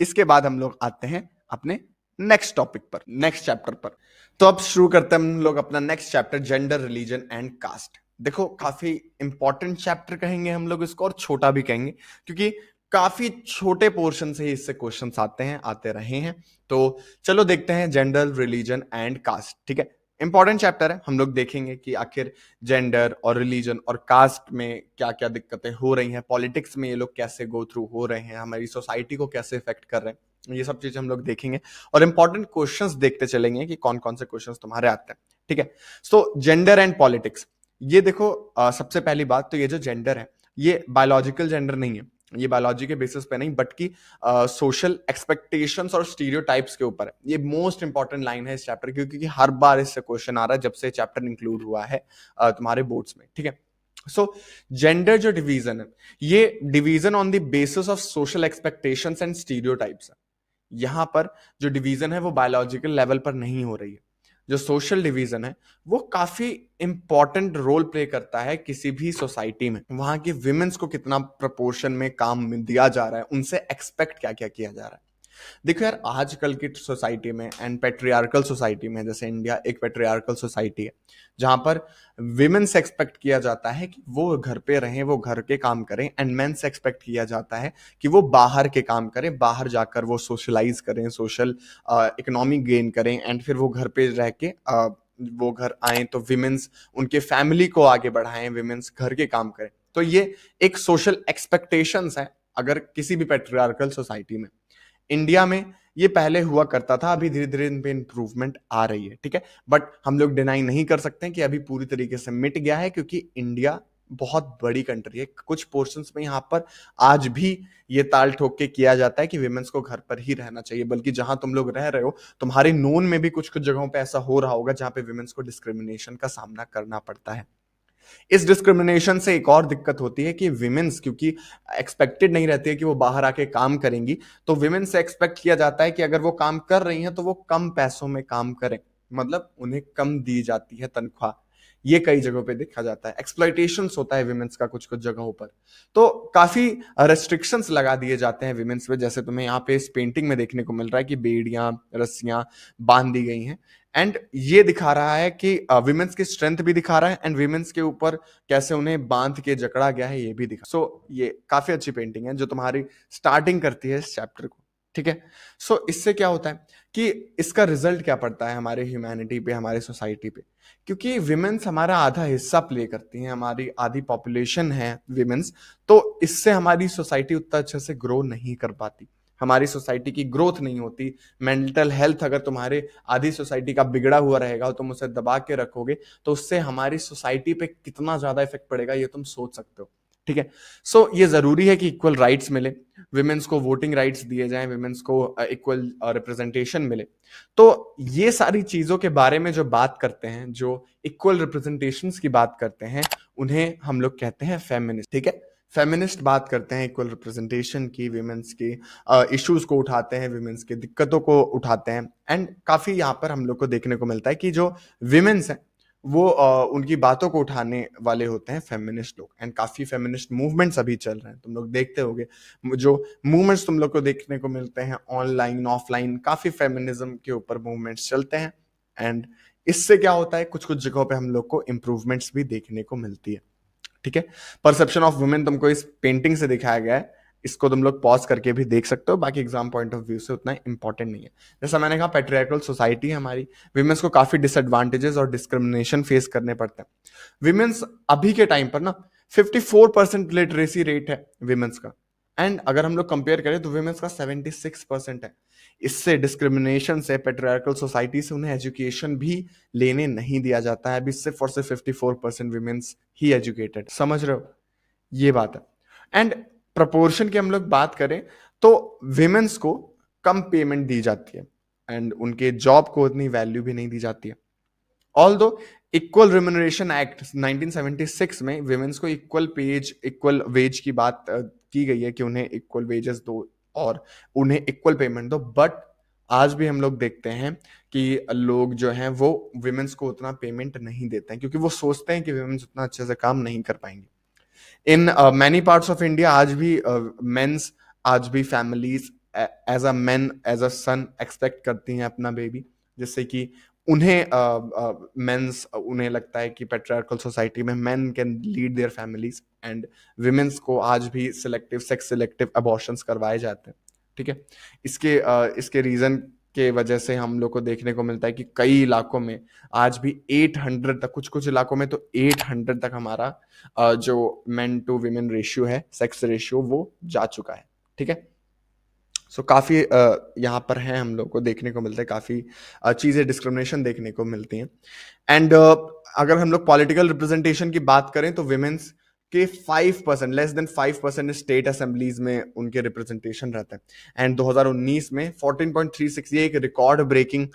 इसके बाद हम लोग आते हैं अपने नेक्स्ट टॉपिक पर नेक्स्ट चैप्टर पर तो अब शुरू करते हैं हम लोग अपना next chapter gender religion and caste देखो काफी इंपॉर्टेंट चैप्टर कहेंगे हम लोग इसको और छोटा भी कहेंगे क्योंकि काफी छोटे पोर्शन से ही इससे क्वेश्चन आते हैं आते रहे हैं तो चलो देखते हैं जेंडर रिलीजन एंड कास्ट ठीक है इंपॉर्टेंट चैप्टर है हम लोग देखेंगे कि आखिर जेंडर और रिलीजन और कास्ट में क्या क्या दिक्कतें हो रही हैं पॉलिटिक्स में ये लोग कैसे गो थ्रू हो रहे हैं हमारी सोसाइटी को कैसे इफेक्ट कर रहे हैं ये सब चीजें हम लोग देखेंगे और इंपॉर्टेंट क्वेश्चंस देखते चलेंगे कि कौन कौन से क्वेश्चन तुम्हारे आते हैं ठीक है सो जेंडर एंड पॉलिटिक्स ये देखो आ, सबसे पहली बात तो ये जो जेंडर है ये बायोलॉजिकल जेंडर नहीं है ये बायोलॉजी के बेसिस पे नहीं बट की सोशल एक्सपेक्टेशंस और स्टीरियोटाइप्स के ऊपर है ये मोस्ट इंपॉर्टेंट लाइन है इस चैप्टर की क्योंकि हर बार इससे क्वेश्चन आ रहा है जब से चैप्टर इंक्लूड हुआ है uh, तुम्हारे बोर्ड्स में ठीक है सो so, जेंडर जो डिवीजन है ये division on the basis of social expectations and stereo है यहाँ पर जो डिवीजन है वो बायोलॉजिकल लेवल पर नहीं हो रही है जो सोशल डिवीजन है वो काफी इम्पॉर्टेंट रोल प्ले करता है किसी भी सोसाइटी में वहां की विमेन्स को कितना प्रपोर्शन में काम दिया जा रहा है उनसे एक्सपेक्ट क्या क्या किया जा रहा है देखो यार आजकल की सोसाइटी में एंड पेट्रियार्कल सोसाइटी में जैसे इंडिया एक पेट्रियार्कल सोसाइटी है जहां पर विमेन से एक्सपेक्ट किया जाता है कि वो घर पे रहें वो घर के काम करें एंड मैन से एक्सपेक्ट किया जाता है कि वो बाहर के काम करें बाहर जाकर वो सोशलाइज करें सोशल इकोनॉमिक गेन करें एंड फिर वो घर पे रह के uh, वो घर आए तो विमेंस उनके फैमिली को आगे बढ़ाएं विमेंस घर के काम करें तो ये एक सोशल एक्सपेक्टेशंस है अगर किसी भी पेट्रियार्कल सोसाइटी में इंडिया में ये पहले हुआ करता था अभी धीरे धीरे इन पर इम्प्रूवमेंट आ रही है ठीक है बट हम लोग डिनाई नहीं कर सकते कि अभी पूरी तरीके से मिट गया है क्योंकि इंडिया बहुत बड़ी कंट्री है कुछ पोर्शन में यहाँ पर आज भी ये ताल ठोक के किया जाता है कि वेमेंस को घर पर ही रहना चाहिए बल्कि जहां तुम लोग रह रहे हो तुम्हारे नोन में भी कुछ कुछ जगहों पर ऐसा हो रहा होगा जहां पे वेमेंस को डिस्क्रिमिनेशन का सामना करना पड़ता है इस डिस्क्रिमिनेशन से एक और दिक्कत होती है कि विमेन्स क्योंकि एक्सपेक्टेड नहीं रहती है कि वो बाहर आके काम करेंगी तो विमेन्स से एक्सपेक्ट किया जाता है कि अगर वो काम कर रही हैं तो वो कम पैसों में काम करें मतलब उन्हें कम दी जाती है तनख्वाह ये कई जगहों पे देखा जाता है एक्सप्लाइटेशन होता है विमेन्स का कुछ कुछ जगहों पर तो काफी रेस्ट्रिक्शन लगा दिए जाते हैं विमेन्स पे जैसे तुम्हें यहाँ पे इस पेंटिंग में देखने को मिल रहा है कि बेड़ियाँ रस्सियां बांध दी गई हैं एंड ये दिखा रहा है कि विमेंस की स्ट्रेंथ भी दिखा रहा है एंड विमेंस के ऊपर कैसे उन्हें बांध के जकड़ा गया है ये भी दिखा सो so, ये काफी अच्छी पेंटिंग है जो तुम्हारी स्टार्टिंग करती है इस चैप्टर को ठीक है सो so, इससे क्या होता है कि इसका रिजल्ट क्या पड़ता है हमारे ह्यूमैनिटी पे हमारे सोसाइटी पे क्योंकि विमेंस हमारा आधा हिस्सा प्ले करती हैं हमारी आधी पॉपुलेशन है विमेंस तो इससे हमारी सोसाइटी उतना अच्छे से ग्रो नहीं कर पाती हमारी सोसाइटी की ग्रोथ नहीं होती मेंटल हेल्थ अगर तुम्हारे आधी सोसाइटी का बिगड़ा हुआ रहेगा तुम उसे दबा के रखोगे तो उससे हमारी सोसाइटी पे कितना ज़्यादा इफेक्ट पड़ेगा ये तुम सोच सकते हो ठीक है सो ये जरूरी है कि इक्वल राइट्स मिले विमेंस को वोटिंग राइट्स दिए जाएं विमेंस को इक्वल रिप्रेजेंटेशन मिले तो ये सारी चीज़ों के बारे में जो बात करते हैं जो इक्वल रिप्रेजेंटेशन की बात करते हैं उन्हें हम लोग कहते हैं फेमिनिस्ट ठीक है फेमिनिस्ट बात करते हैं इक्वल रिप्रेजेंटेशन की वीमेंस की इश्यूज uh, को उठाते हैं वीमेंस की दिक्कतों को उठाते हैं एंड काफ़ी यहाँ पर हम लोग को देखने को मिलता है कि जो वीमेंस हैं वो आ, uh, उनकी बातों को उठाने वाले होते हैं फेमिनिस्ट लोग एंड काफ़ी फेमिनिस्ट मूवमेंट्स अभी चल रहे हैं तुम लोग देखते होगे जो मूवमेंट्स तुम लोग को देखने को मिलते हैं ऑनलाइन ऑफलाइन काफ़ी फेमिनिज्म के ऊपर मूवमेंट्स चलते हैं एंड इससे क्या होता है कुछ कुछ जगहों पे हम लोग को इम्प्रूवमेंट्स भी देखने को मिलती है ठीक है परसेप्शन ऑफ वुमेन तुमको इस पेंटिंग से दिखाया गया है इसको तुम लोग पॉज करके भी देख सकते हो बाकी एग्जाम पॉइंट ऑफ व्यू से उतना इंपॉर्टेंट नहीं है जैसा मैंने कहा पेट्रियाकल सोसाइटी है हमारी विमेंस को काफी डिसएडवांटेजेस और डिस्क्रिमिनेशन फेस करने पड़ते हैं विमेंस अभी के टाइम पर ना 54 परसेंट लिटरेसी रेट है विमेंस का एंड अगर हम लोग कंपेयर करें तो विमेंस का 76 परसेंट है इससे डिस्क्रिमिनेशन से पेट्रियार्कल सोसाइटी से उन्हें एजुकेशन भी लेने नहीं दिया जाता है अभी सिर्फ और सिर्फ फिफ्टी फोर परसेंट वीमेन्स ही एजुकेटेड समझ रहे हो ये बात है एंड प्रपोर्शन की हम लोग बात करें तो वीमेन्स को कम पेमेंट दी जाती है एंड उनके जॉब को उतनी वैल्यू भी नहीं दी जाती है ऑल दो इक्वल रिम्यूनरेशन एक्ट 1976 में वीमेन्स को इक्वल पेज इक्वल वेज की बात की गई है कि उन्हें इक्वल वेजेस दो और उन्हें इक्वल पेमेंट दो बट आज भी हम लोग देखते हैं कि लोग जो हैं वो विमेंस को उतना पेमेंट नहीं देते हैं क्योंकि वो सोचते हैं कि विमेंस उतना अच्छे से काम नहीं कर पाएंगे in many parts of India आज भी मेन्स uh, आज भी families as a man as a son expect करती हैं अपना बेबी जिससे कि उन्हें मेंस उन्हें लगता है कि पेट्रियार्कल सोसाइटी में men can lead their families and womens को आज भी सिलेक्टिव सेक्स सिलेक्टिव अबॉर्शंस करवाए जाते हैं ठीक है इसके इसके रीज़न के वजह से हम लोग को देखने को मिलता है कि कई इलाकों में आज भी 800 तक कुछ कुछ इलाकों में तो 800 तक हमारा जो मेन टू वीमेन रेशियो है सेक्स रेशियो वो जा चुका है ठीक है सो so, काफ़ी यहाँ पर हैं हम लोग को देखने को मिलते हैं काफ़ी चीज़ें डिस्क्रिमिनेशन देखने को मिलती हैं एंड अगर हम लोग पॉलिटिकल रिप्रेजेंटेशन की बात करें तो वेमेंस के five percent less than five percent state assemblies में उनके रिप्रेजेंटेशन रहता है एंड 2019 में 14.36 ये एक रिकॉर्ड ब्रेकिंग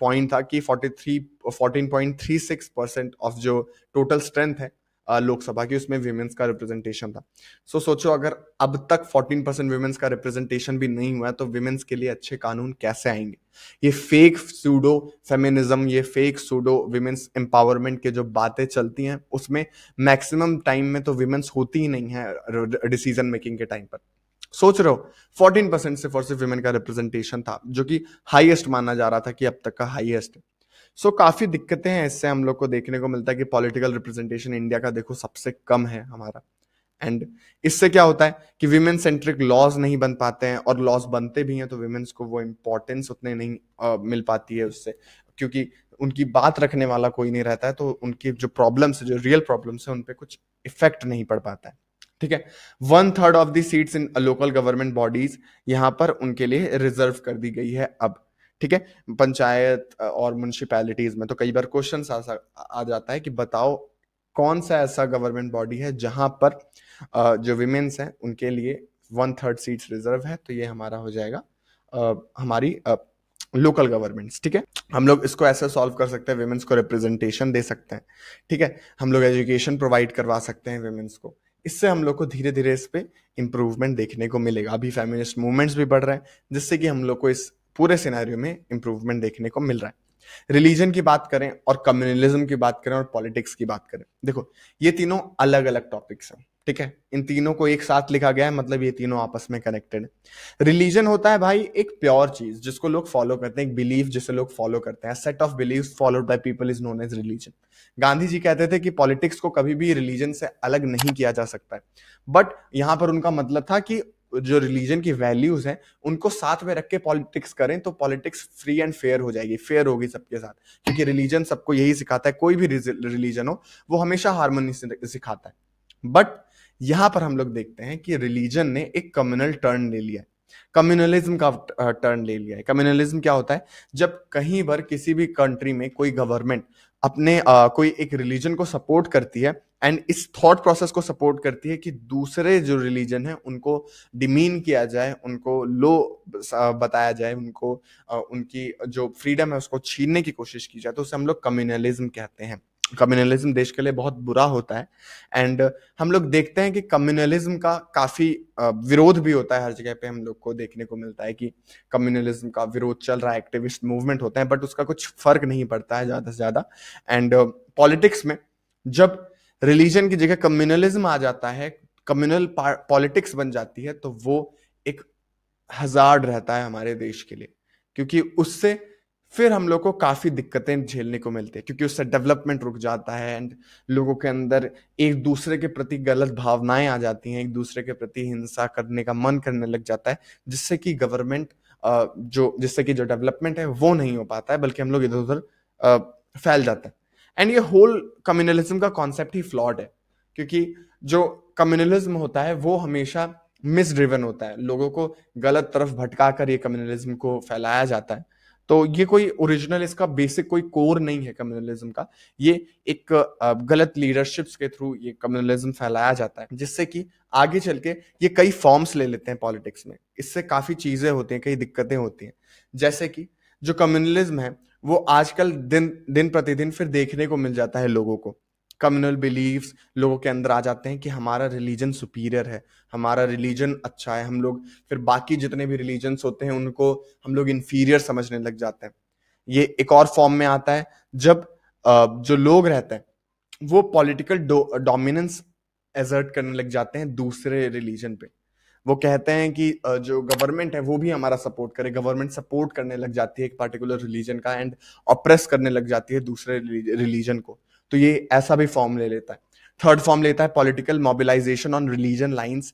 पॉइंट था कि 43 14.36 परसेंट ऑफ जो टोटल स्ट्रेंथ है लोकसभा की उसमें वीमेंस का रिप्रेजेंटेशन था सो so, सोचो अगर अब तक 14 परसेंट वीमेंस का रिप्रेजेंटेशन भी नहीं हुआ है तो वीमेंस के लिए अच्छे कानून कैसे आएंगे ये फेक सूडो फेमिनिज्म ये फेक सूडो वीमेंस एम्पावरमेंट के जो बातें चलती हैं उसमें मैक्सिमम टाइम में तो वीमेंस होती ही नहीं है डिसीजन मेकिंग के टाइम पर सोच रहे हो फोर्टीन परसेंट सिर्फ और सिर्फ वीमेन का रिप्रेजेंटेशन था जो कि हाईएस्ट माना जा रहा था कि अब तक का हाईएस्ट है सो so, काफ़ी दिक्कतें हैं इससे हम लोग को देखने को मिलता है कि पॉलिटिकल रिप्रेजेंटेशन इंडिया का देखो सबसे कम है हमारा एंड इससे क्या होता है कि विमेन सेंट्रिक लॉज नहीं बन पाते हैं और लॉज बनते भी हैं तो विमेन्स को वो इम्पोर्टेंस उतने नहीं आ, मिल पाती है उससे क्योंकि उनकी बात रखने वाला कोई नहीं रहता है तो उनकी जो प्रॉब्लम्स जो रियल प्रॉब्लम्स है उन पर कुछ इफेक्ट नहीं पड़ पाता है ठीक है one third of the seats in local government bodies यहां पर उनके लिए रिजर्व कर दी गई है अब ठीक है पंचायत और म्यूनसिपैलिटीज में तो कई बार क्वेश्चन आ, आ जाता है कि बताओ कौन सा ऐसा गवर्नमेंट बॉडी है जहां पर आ, जो विमेन्स हैं उनके लिए वन थर्ड सीट्स रिजर्व है तो ये हमारा हो जाएगा आ, हमारी लोकल गवर्नमेंट्स ठीक है हम लोग इसको ऐसे सॉल्व कर सकते हैं वेमेंस को रिप्रेजेंटेशन दे सकते हैं ठीक है हम लोग एजुकेशन प्रोवाइड करवा सकते हैं वेमेंस को इससे हम लोग को धीरे धीरे इस पर इम्प्रूवमेंट देखने को मिलेगा अभी फेमिनिस्ट मूवमेंट्स भी बढ़ रहे हैं जिससे कि हम लोग को इस पूरे सिनेरियो में इंप्रूवमेंट देखने को मिल रहा है रिलीजन की बात करें और कम्युनलिज्म की बात करें और पॉलिटिक्स की बात करें देखो ये तीनों अलग अलग टॉपिक्स हैं ठीक है इन तीनों को एक साथ लिखा गया है मतलब ये तीनों आपस में कनेक्टेड है रिलीजन होता है भाई एक प्योर चीज जिसको लोग फॉलो करते हैं एक बिलीफ जिसे लोग फॉलो करते हैं set of believe followed by people is known as religion Gandhi ji कहते थे कि पॉलिटिक्स को कभी भी रिलीजन से अलग नहीं किया जा सकता है बट यहां पर उनका मतलब था कि जो रिलीजन की वैल्यूज हैं उनको साथ में रख के पॉलिटिक्स करें तो पॉलिटिक्स फ्री एंड फेयर हो जाएगी फेयर होगी सबके साथ क्योंकि रिलीजन सबको यही सिखाता है कोई भी रिलीजन हो वो हमेशा हारमोनी सिखाता है बट यहाँ पर हम लोग देखते हैं कि रिलीजन ने एक कम्युनल टर्न ले लिया है कम्युनलिज्म का टर्न ले लिया है कम्युनलिज्म क्या होता है जब कहीं पर किसी भी कंट्री में कोई गवर्नमेंट अपने आ, कोई एक रिलीजन को सपोर्ट करती है एंड इस थॉट प्रोसेस को सपोर्ट करती है कि दूसरे जो रिलीजन है उनको डिमीन किया जाए उनको लो बताया जाए उनको उनकी जो फ्रीडम है उसको छीनने की कोशिश की जाए तो उसे हम लोग कम्युनलिज्म कहते हैं कम्युनलिज्म देश के लिए बहुत बुरा होता है एंड हम लोग देखते हैं कि कम्युनलिज्म का काफ़ी विरोध भी होता है हर जगह पे हम लोग को देखने को मिलता है कि कम्युनलिज्म का विरोध चल रहा है एक्टिविस्ट मूवमेंट होते हैं बट उसका कुछ फर्क नहीं पड़ता है ज़्यादा से ज़्यादा एंड पॉलिटिक्स में जब रिलीजन की जगह कम्युनलिज्म आ जाता है कम्युनल पॉलिटिक्स बन जाती है तो वो एक हजार रहता है हमारे देश के लिए क्योंकि उससे फिर हम लोग को काफ़ी दिक्कतें झेलने को मिलती है क्योंकि उससे डेवलपमेंट रुक जाता है एंड लोगों के अंदर एक दूसरे के प्रति गलत भावनाएं आ जाती हैं एक दूसरे के प्रति हिंसा करने का मन करने लग जाता है जिससे कि गवर्नमेंट जो जिससे कि जो डेवलपमेंट है वो नहीं हो पाता है बल्कि हम लोग इधर उधर फैल जाते हैं एंड ये होल कम्युनलिज्म का कॉन्सेप्ट ही फ्लॉड है क्योंकि जो कम्युनलिज्म होता है वो हमेशा मिसड्रिवन होता है लोगों को गलत तरफ भटका कर ये कम्युनलिज्म को फैलाया जाता है तो ये कोई ओरिजिनल इसका बेसिक कोई कोर नहीं है कम्युनलिज्म का ये एक गलत लीडरशिप्स के थ्रू ये कम्युनलिज्म फैलाया जाता है जिससे कि आगे चल के ये कई फॉर्म्स ले लेते हैं पॉलिटिक्स में इससे काफ़ी चीज़ें होती हैं कई दिक्कतें होती हैं जैसे कि जो कम्युनलिज्म है वो आजकल दिन दिन प्रतिदिन फिर देखने को मिल जाता है लोगों को कम्युनल बिलीव लोगों के अंदर आ जाते हैं कि हमारा रिलीजन सुपीरियर है हमारा रिलीजन अच्छा है हम लोग फिर बाकी जितने भी रिलीजन्स होते हैं उनको हम लोग इन्फीरियर समझने लग जाते हैं ये एक और फॉर्म में आता है जब जो लोग रहते हैं वो पॉलिटिकल डोमिनेंस एजर्ट करने लग जाते हैं दूसरे रिलीजन पे वो कहते हैं कि जो गवर्नमेंट है वो भी हमारा सपोर्ट करे गवर्नमेंट सपोर्ट करने लग जाती है एक पर्टिकुलर रिलीजन का एंड ऑप्रेस करने लग जाती है दूसरे रिलीजन को तो ये ऐसा भी फॉर्म ले लेता है थर्ड फॉर्म लेता है political mobilisation on religion lines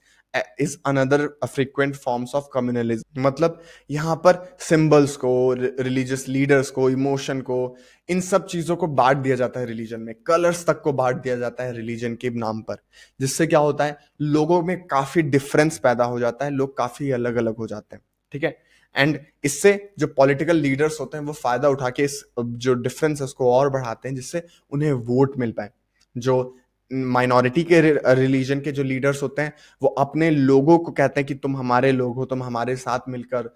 is another frequent forms of communalism मतलब यहाँ पर सिंबल्स को रिलीजियस लीडर्स को इमोशन को इन सब चीज़ों को बांट दिया जाता है रिलीजन में कलर्स तक को बांट दिया जाता है रिलीजन के नाम पर जिससे क्या होता है लोगों में काफ़ी डिफरेंस पैदा हो जाता है लोग काफ़ी अलग अलग हो जाते हैं ठीक है एंड इससे जो पॉलिटिकल लीडर्स होते हैं वो फायदा उठा के इस जो डिफरेंस है उसको और बढ़ाते हैं जिससे उन्हें वोट मिल पाए जो माइनॉरिटी के रिलीजन के जो लीडर्स होते हैं वो अपने लोगों को कहते हैं कि तुम हमारे लोग हो तुम हमारे साथ मिलकर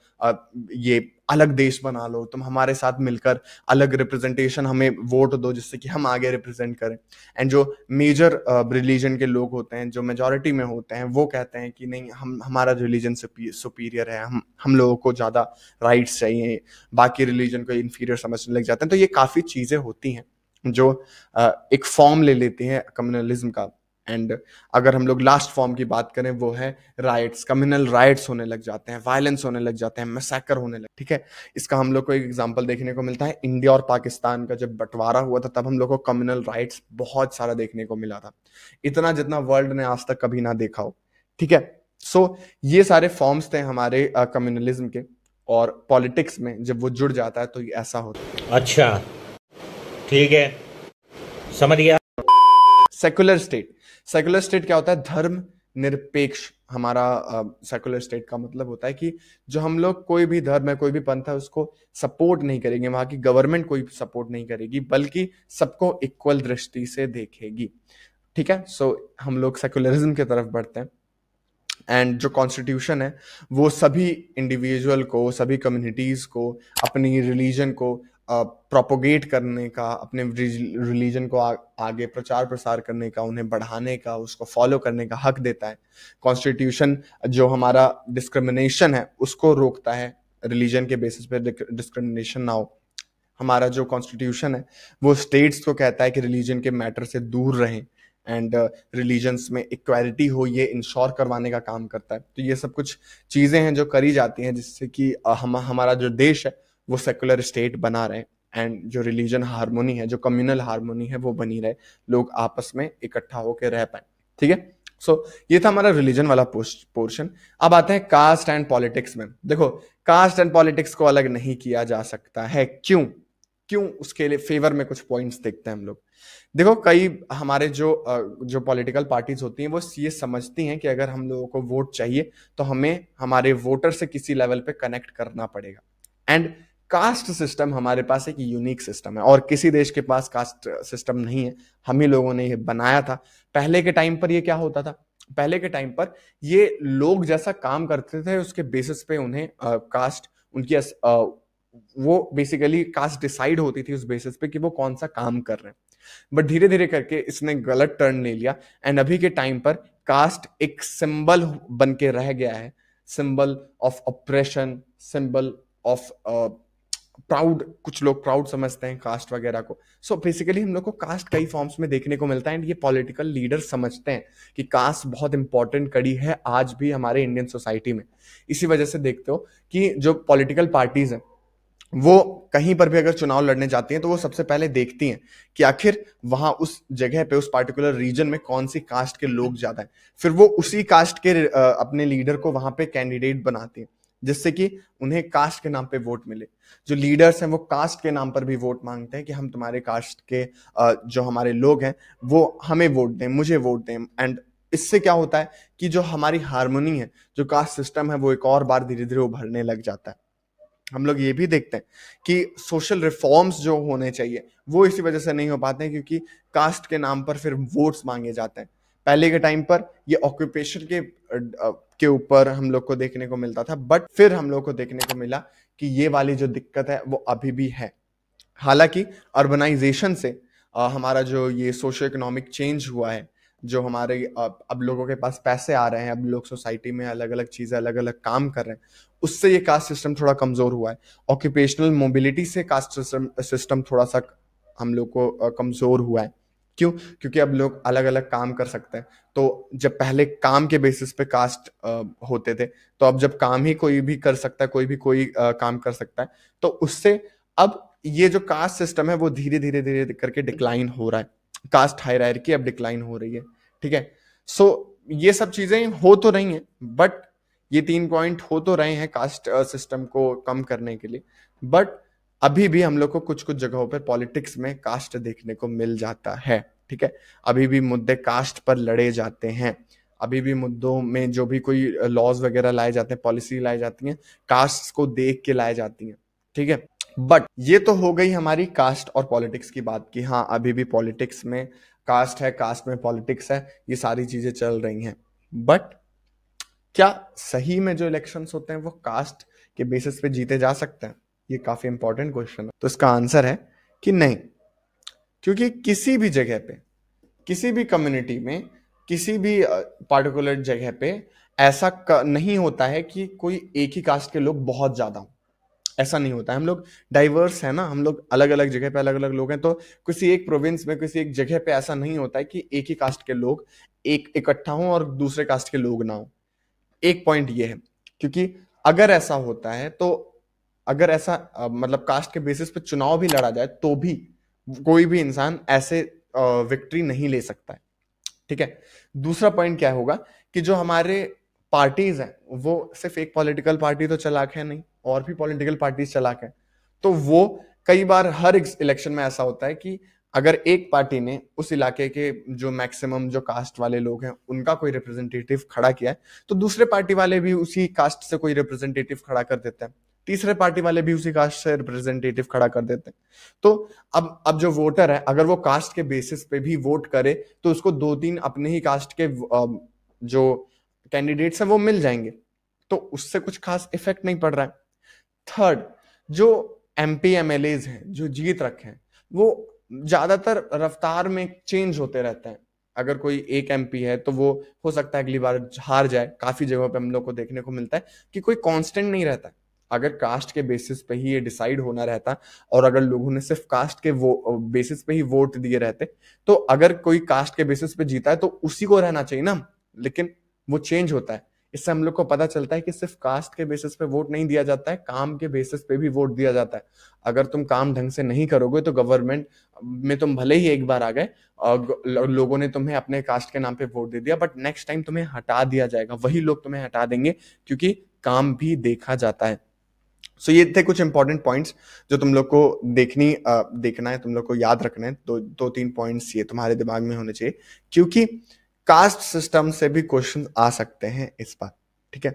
ये अलग देश बना लो तुम हमारे साथ मिलकर अलग रिप्रेजेंटेशन हमें वोट दो जिससे कि हम आगे रिप्रेजेंट करें एंड जो मेजर रिलीजन के लोग होते हैं जो मेजोरिटी में होते हैं वो कहते हैं कि नहीं हम हमारा रिलीजन सुपीरियर है हम हम लोगों को ज़्यादा राइट्स चाहिए बाकी रिलीजन को इन्फीरियर समझने लग जाते हैं तो ये काफ़ी चीज़ें होती हैं जो एक फॉर्म ले लेती है कम्युनलिज्म का एंड अगर हम लोग लास्ट फॉर्म की बात करें वो है राइट्स कम्युनल राइट्स होने लग जाते हैं वायलेंस होने लग जाते हैं मैसेकर होने लग ठीक है इसका हम लोग को एक एग्जांपल देखने को मिलता है इंडिया और पाकिस्तान का जब बंटवारा हुआ था तब हम लोग को कम्युनल राइट्स बहुत सारा देखने को मिला था इतना जितना वर्ल्ड ने आज तक कभी ना देखा हो ठीक है सो ये सारे फॉर्म्स थे हमारे कम्युनलिज्म के और पॉलिटिक्स में जब वो जुड़ जाता है तो ऐसा होता है अच्छा ठीक है समझ गया सेकुलर स्टेट सेकुलर स्टेट क्या होता है धर्म निरपेक्ष हमारा सेकुलर uh, स्टेट का मतलब होता है कि जो हम लोग कोई भी धर्म है कोई भी पंथ है उसको सपोर्ट नहीं करेंगे वहां की गवर्नमेंट कोई सपोर्ट नहीं करेगी बल्कि सबको इक्वल दृष्टि से देखेगी ठीक है सो so, हम लोग सेकुलरिज्म की तरफ बढ़ते हैं एंड जो कॉन्स्टिट्यूशन है वो सभी इंडिविजुअल को सभी कम्युनिटीज़ को अपनी रिलीजन को प्रोपोगेट करने का अपने रिलीजन को आ, आगे प्रचार प्रसार करने का उन्हें बढ़ाने का उसको फॉलो करने का हक देता है कॉन्स्टिट्यूशन जो हमारा डिस्क्रिमिनेशन है उसको रोकता है रिलीजन के बेसिस पे डिस्क्रिमिनेशन ना हो हमारा जो कॉन्स्टिट्यूशन है वो स्टेट्स को कहता है कि रिलीजन के मैटर से दूर रहें एंड रिलीजन्स uh, में इक्वालिटी हो ये इंश्योर करवाने का काम करता है तो ये सब कुछ चीज़ें हैं जो करी जाती हैं जिससे कि uh, हम हमारा जो देश है वो सेकुलर स्टेट बना रहे एंड जो रिलीजन हारमोनी है जो कम्युनल हारमोनी है वो बनी रहे लोग आपस में इकट्ठा होकर रह पाए ठीक है सो so, ये था हमारा रिलीजन वाला पोर्शन अब आते हैं कास्ट एंड पॉलिटिक्स में देखो कास्ट एंड पॉलिटिक्स को अलग नहीं किया जा सकता है क्यों क्यों उसके लिए फेवर में कुछ पॉइंट्स देखते हैं हम लोग देखो कई हमारे जो जो पॉलिटिकल पार्टीज होती हैं वो ये समझती हैं कि अगर हम लोगों को वोट चाहिए तो हमें हमारे वोटर से किसी लेवल पे कनेक्ट करना पड़ेगा एंड कास्ट सिस्टम हमारे पास एक यूनिक सिस्टम है और किसी देश के पास कास्ट सिस्टम नहीं है हम ही लोगों ने यह बनाया था पहले के टाइम पर यह क्या होता था पहले के टाइम पर ये लोग जैसा काम करते थे उसके बेसिस पे उन्हें आ, कास्ट उनकी अस, आ, वो बेसिकली कास्ट डिसाइड होती थी उस बेसिस पे कि वो कौन सा काम कर रहे हैं बट धीरे धीरे करके इसने गलत टर्न ले लिया एंड अभी के टाइम पर कास्ट एक सिंबल बन के रह गया है symbol of operation symbol of proud कुछ लोग प्राउड समझते हैं कास्ट वगैरह को सो so बेसिकली हम लोग को कास्ट कई फॉर्म्स में देखने को मिलता है एंड ये पॉलिटिकल लीडर समझते हैं कि कास्ट बहुत इंपॉर्टेंट कड़ी है आज भी हमारे इंडियन सोसाइटी में इसी वजह से देखते हो कि जो पॉलिटिकल पार्टीज हैं वो कहीं पर भी अगर चुनाव लड़ने जाती हैं तो वो सबसे पहले देखती हैं कि आखिर वहां उस जगह पे उस पार्टिकुलर रीजन में कौन सी कास्ट के लोग ज़्यादा हैं फिर वो उसी कास्ट के अपने लीडर को वहाँ पे कैंडिडेट बनाती हैं जिससे कि उन्हें कास्ट के नाम पे वोट मिले जो लीडर्स हैं वो कास्ट के नाम पर भी वोट मांगते हैं कि हम तुम्हारे कास्ट के जो हमारे लोग हैं वो हमें वोट दें मुझे वोट दें एंड इससे क्या होता है कि जो हमारी हारमोनी है जो कास्ट सिस्टम है वो एक और बार धीरे धीरे उभरने लग जाता है हम लोग ये भी देखते हैं कि सोशल रिफॉर्म्स जो होने चाहिए वो इसी वजह से नहीं हो पाते हैं क्योंकि कास्ट के नाम पर फिर वोट्स मांगे जाते हैं पहले के टाइम पर ये ऑक्यूपेशन के के ऊपर हम लोग को देखने को मिलता था बट फिर हम लोग को देखने को मिला कि ये वाली जो दिक्कत है वो अभी भी है हालांकि अर्बनाइजेशन से आ, हमारा जो ये सोशो इकोनॉमिक चेंज हुआ है जो हमारे अब, अब लोगों के पास पैसे आ रहे हैं अब लोग सोसाइटी में अलग अलग चीज़ें अलग अलग काम कर रहे हैं उससे ये कास्ट सिस्टम थोड़ा कमज़ोर हुआ है ऑक्यूपेशनल मोबिलिटी से कास्ट सिस्टम सिस्टम थोड़ा सा हम लोग को कमज़ोर हुआ है क्यों क्योंकि अब लोग अलग अलग काम कर सकते हैं तो जब पहले काम के बेसिस पे कास्ट होते थे तो अब जब काम ही कोई भी कर सकता है कोई भी कोई आ, काम कर सकता है तो उससे अब ये जो कास्ट सिस्टम है वो धीरे धीरे धीरे करके डिक्लाइन हो रहा है कास्ट की अब डिक्लाइन हो रही है ठीक है सो ये सब चीजें हो तो रही हैं बट ये तीन पॉइंट हो तो रहे हैं कास्ट सिस्टम को कम करने के लिए बट अभी भी हम लोग को कुछ कुछ जगहों पर पॉलिटिक्स में कास्ट देखने को मिल जाता है ठीक है अभी भी मुद्दे कास्ट पर लड़े जाते हैं अभी भी मुद्दों में जो भी कोई लॉज वगैरह लाए जाते हैं पॉलिसी लाई जाती हैं कास्ट को देख के लाए जाती हैं ठीक है बट ये तो हो गई हमारी कास्ट और पॉलिटिक्स की बात की हाँ अभी भी पॉलिटिक्स में कास्ट है कास्ट में पॉलिटिक्स है ये सारी चीजें चल रही हैं बट क्या सही में जो इलेक्शंस होते हैं वो कास्ट के बेसिस पे जीते जा सकते हैं ये काफ़ी इंपॉर्टेंट क्वेश्चन है तो इसका आंसर है कि नहीं क्योंकि किसी भी जगह पे किसी भी कम्युनिटी में किसी भी पार्टिकुलर जगह पे ऐसा नहीं होता है कि कोई एक ही कास्ट के लोग बहुत ज़्यादा हों ऐसा नहीं होता है हम लोग डाइवर्स है ना हम लोग अलग अलग जगह पे अलग अलग लोग हैं तो किसी एक प्रोविंस में किसी एक जगह पे ऐसा नहीं होता है कि एक ही कास्ट के लोग एक इकट्ठा हों और दूसरे कास्ट के लोग ना हो एक पॉइंट ये है क्योंकि अगर ऐसा होता है तो अगर ऐसा मतलब कास्ट के बेसिस पर चुनाव भी लड़ा जाए तो भी कोई भी इंसान ऐसे विक्ट्री नहीं ले सकता है ठीक है दूसरा पॉइंट क्या होगा कि जो हमारे पार्टीज हैं वो सिर्फ एक पॉलिटिकल पार्टी तो चलाक है नहीं और भी पॉलिटिकल पार्टीज चलाक है तो वो कई बार हर इलेक्शन में ऐसा होता है कि अगर एक पार्टी ने उस इलाके के जो मैक्सिमम जो कास्ट वाले लोग हैं उनका कोई रिप्रेजेंटेटिव खड़ा किया है तो दूसरे पार्टी वाले भी उसी कास्ट से कोई रिप्रेजेंटेटिव खड़ा कर देते हैं तीसरे पार्टी वाले भी उसी कास्ट से रिप्रेजेंटेटिव खड़ा कर देते हैं तो अब अब जो वोटर है अगर वो कास्ट के बेसिस पे भी वोट करे तो उसको दो तीन अपने ही कास्ट के जो कैंडिडेट्स हैं वो मिल जाएंगे तो उससे कुछ खास इफेक्ट नहीं पड़ रहा है थर्ड जो M P M L As हैं जो जीत रखे हैं वो ज्यादातर रफ्तार में चेंज होते रहते हैं अगर कोई एक एम है तो वो हो सकता है अगली बार हार जाए काफी जगहों पे हम लोग को देखने को मिलता है कि कोई कांस्टेंट नहीं रहता अगर कास्ट के बेसिस पे ही ये डिसाइड होना रहता और अगर लोगों ने सिर्फ कास्ट के वो बेसिस पे ही वोट दिए रहते तो अगर कोई कास्ट के बेसिस पे जीता है तो उसी को रहना चाहिए ना लेकिन वो चेंज होता है इससे हम लोग को पता चलता है कि सिर्फ कास्ट के बेसिस पे वोट नहीं दिया जाता है काम के बेसिस पे भी वोट दिया जाता है अगर तुम काम ढंग से नहीं करोगे तो गवर्नमेंट में तुम भले ही एक बार आ गए और लोगों ने तुम्हें अपने कास्ट के नाम पे वोट दे दिया बट नेक्स्ट टाइम तुम्हें हटा दिया जाएगा वही लोग तुम्हें हटा देंगे क्योंकि काम भी देखा जाता है सो so, ये थे कुछ इंपॉर्टेंट पॉइंट्स जो तुम लोग को देखनी देखना है तुम लोग को याद रखना है दो दो तीन पॉइंट्स ये तुम्हारे दिमाग में होने चाहिए क्योंकि कास्ट सिस्टम से भी क्वेश्चन आ सकते हैं इस बार ठीक है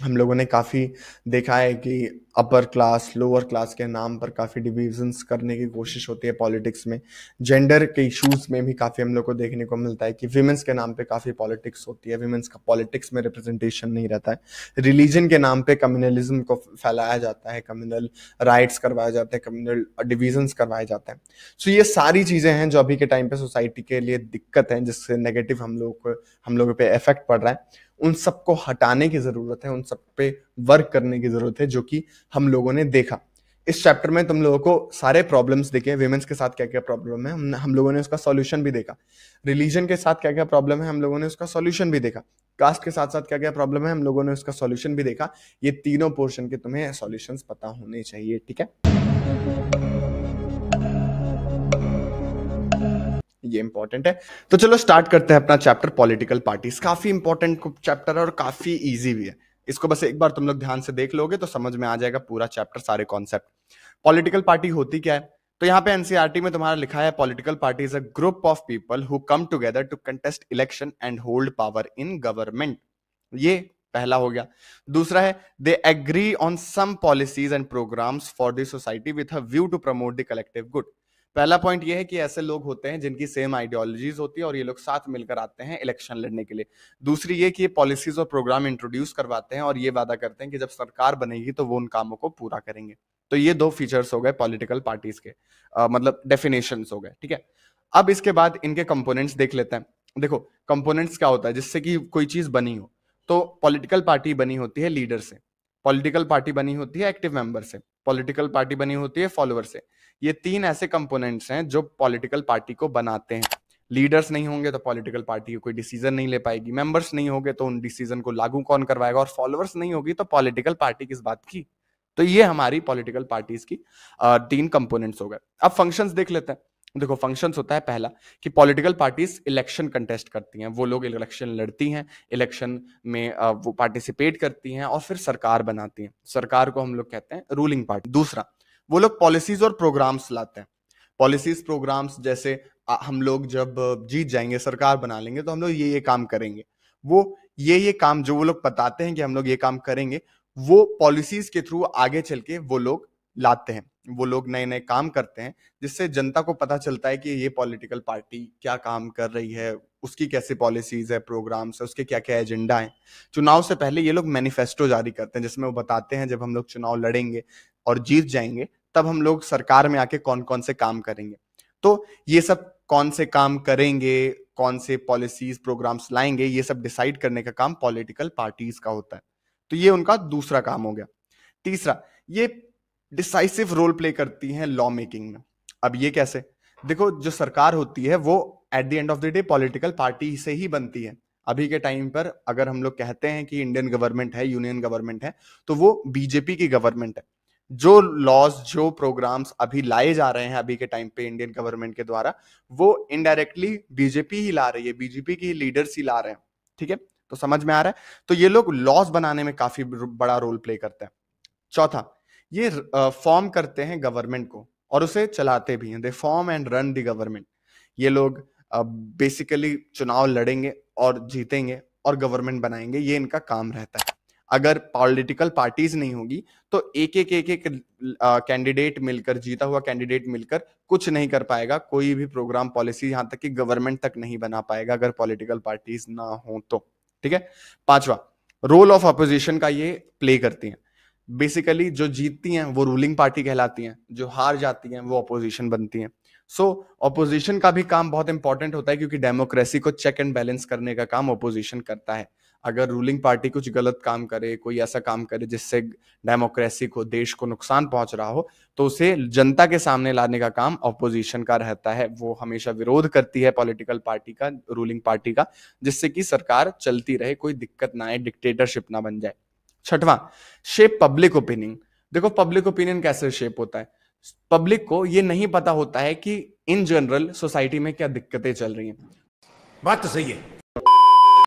हम लोगों ने काफ़ी देखा है कि अपर क्लास लोअर क्लास के नाम पर काफ़ी डिविजन्स करने की कोशिश होती है पॉलिटिक्स में जेंडर के इश्यूज में भी काफ़ी हम लोग को देखने को मिलता है कि विमेंस के नाम पे काफ़ी पॉलिटिक्स होती है विमेंस का पॉलिटिक्स में रिप्रेजेंटेशन नहीं रहता है रिलीजन के नाम पे कम्युनलिज्म को फैलाया जाता है कम्युनल राइट्स करवाए जाते हैं कम्युनल डिविजन्स करवाए जाते हैं सो ये सारी चीज़ें हैं जो अभी के टाइम पर सोसाइटी के लिए दिक्कत है जिससे नेगेटिव हम लोग को हम लोगों पर इफेक्ट पड़ रहा है उन सबको हटाने की ज़रूरत है उन सब पे वर्क करने की ज़रूरत है जो कि हम लोगों ने देखा इस चैप्टर में तुम लोगों को सारे प्रॉब्लम्स देखे वेमेंस के साथ क्या क्या प्रॉब्लम है हम, हम लोगों ने उसका सॉल्यूशन भी देखा रिलीजन के साथ क्या क्या प्रॉब्लम है हम लोगों ने उसका सॉल्यूशन भी देखा कास्ट के साथ साथ क्या क्या प्रॉब्लम है हम लोगों ने उसका सॉल्यूशन भी देखा ये तीनों पोर्शन के तुम्हें सॉल्यूशंस पता होने चाहिए ठीक है ये इंपॉर्टेंट है तो चलो स्टार्ट करते हैं अपना चैप्टर पॉलिटिकल पार्टीज काफी इंपॉर्टेंट चैप्टर है और काफी ईजी भी है इसको बस एक बार तुम लोग ध्यान से देख लोगे तो समझ में आ जाएगा पूरा चैप्टर सारे कॉन्सेप्ट पॉलिटिकल पार्टी होती क्या है तो यहाँ पे एनसीआरटी e में तुम्हारा लिखा है political party is a group of people who come together to contest election and hold power in government ये पहला हो गया दूसरा है they agree on some policies and programs for the society with a view to promote the collective good पहला point ये है कि ऐसे लोग होते हैं जिनकी सेम आइडियोलॉजीज होती है और ये लोग साथ मिलकर आते हैं इलेक्शन लड़ने के लिए दूसरी ये कि ये पॉलिसीज और प्रोग्राम इंट्रोड्यूस करवाते हैं और ये वादा करते हैं कि जब सरकार बनेगी तो वो उन कामों को पूरा करेंगे तो ये दो फीचर्स हो गए पॉलिटिकल पार्टीज के आ, मतलब डेफिनेशन हो गए ठीक है अब इसके बाद इनके कंपोनेंट्स देख लेते हैं देखो कंपोनेंट्स क्या होता है जिससे कि कोई चीज बनी हो तो पॉलिटिकल पार्टी बनी होती है लीडर से पॉलिटिकल पार्टी बनी होती है एक्टिव मेंबर से पॉलिटिकल पार्टी बनी होती है फॉलोअर से ये तीन ऐसे कंपोनेंट्स हैं जो पॉलिटिकल पार्टी को बनाते हैं लीडर्स नहीं होंगे तो पॉलिटिकल पार्टी कोई डिसीजन नहीं ले पाएगी मेंबर्स नहीं होंगे तो उन डिसीजन को लागू कौन करवाएगा और फॉलोअर्स नहीं होगी तो पॉलिटिकल पार्टी किस बात की तो ये हमारी पॉलिटिकल पार्टीज की तीन कंपोनेंट्स हो गए अब फंक्शंस देख लेते हैं देखो फंक्शंस होता है पहला कि पॉलिटिकल पार्टीज इलेक्शन कंटेस्ट करती हैं वो लोग इलेक्शन लड़ती हैं इलेक्शन में वो पार्टिसिपेट करती हैं और फिर सरकार बनाती हैं सरकार को हम लोग कहते हैं रूलिंग पार्टी दूसरा वो लोग पॉलिसीज और प्रोग्राम्स लाते हैं पॉलिसीज प्रोग्राम्स जैसे हम लोग जब जीत जाएंगे सरकार बना लेंगे तो हम लोग ये ये काम करेंगे वो ये ये काम जो वो लोग बताते हैं कि हम लोग ये काम करेंगे वो पॉलिसीज के थ्रू आगे चल के वो लोग लाते हैं वो लोग नए नए काम करते हैं जिससे जनता को पता चलता है कि ये पॉलिटिकल पार्टी क्या काम कर रही है उसकी कैसे पॉलिसीज है प्रोग्राम्स है उसके क्या क्या एजेंडा है चुनाव से पहले ये लोग मैनिफेस्टो जारी करते हैं जिसमें वो बताते हैं जब हम लोग चुनाव लड़ेंगे और जीत जाएंगे तब हम लोग सरकार में आके कौन कौन से काम करेंगे तो ये सब कौन से काम करेंगे कौन से पॉलिसीज प्रोग्राम्स लाएंगे ये सब डिसाइड करने का काम पॉलिटिकल पार्टीज का होता है तो ये उनका दूसरा काम हो गया तीसरा ये डिसाइसिव रोल प्ले करती हैं लॉ मेकिंग में अब ये कैसे देखो जो सरकार होती है वो at the end of the day political party से ही बनती है अभी के टाइम पर अगर हम लोग कहते हैं कि इंडियन गवर्नमेंट है यूनियन गवर्नमेंट है तो वो बीजेपी की गवर्नमेंट है जो लॉज जो प्रोग्राम्स अभी लाए जा रहे हैं अभी के टाइम पे इंडियन गवर्नमेंट के द्वारा वो इनडायरेक्टली बीजेपी ही ला रही है बीजेपी की लीडर्स ही ला रहे हैं ठीक है तो समझ में आ रहा है तो ये लोग लॉज बनाने में काफी बड़ा रोल प्ले करते हैं चौथा ये फॉर्म करते हैं गवर्नमेंट को और उसे चलाते भी हैं they form and run the government ये लोग बेसिकली चुनाव लड़ेंगे और जीतेंगे और गवर्नमेंट बनाएंगे ये इनका काम रहता है अगर पॉलिटिकल पार्टीज नहीं होगी तो एक एक एक एक कैंडिडेट मिलकर जीता हुआ कैंडिडेट मिलकर कुछ नहीं कर पाएगा कोई भी प्रोग्राम पॉलिसी यहां तक कि गवर्नमेंट तक नहीं बना पाएगा अगर पॉलिटिकल पार्टीज ना हो तो ठीक है पांचवा रोल ऑफ अपोजिशन का ये प्ले करती हैं बेसिकली जो जीतती हैं वो रूलिंग पार्टी कहलाती हैं जो हार जाती हैं वो अपोजिशन बनती हैं सो so, अपोजिशन का भी काम बहुत इंपॉर्टेंट होता है क्योंकि डेमोक्रेसी को चेक एंड बैलेंस करने का काम अपोजिशन करता है अगर रूलिंग पार्टी कुछ गलत काम करे कोई ऐसा काम करे जिससे डेमोक्रेसी को देश को नुकसान पहुंच रहा हो तो उसे जनता के सामने लाने का काम ऑपोजिशन का रहता है वो हमेशा विरोध करती है पॉलिटिकल पार्टी का रूलिंग पार्टी का जिससे कि सरकार चलती रहे कोई दिक्कत ना आए डिक्टेटरशिप ना बन जाए छठवां शेप पब्लिक ओपिनियन देखो पब्लिक ओपिनियन कैसे शेप होता है पब्लिक को ये नहीं पता होता है कि इन जनरल सोसाइटी में क्या दिक्कतें चल रही हैं बात तो सही है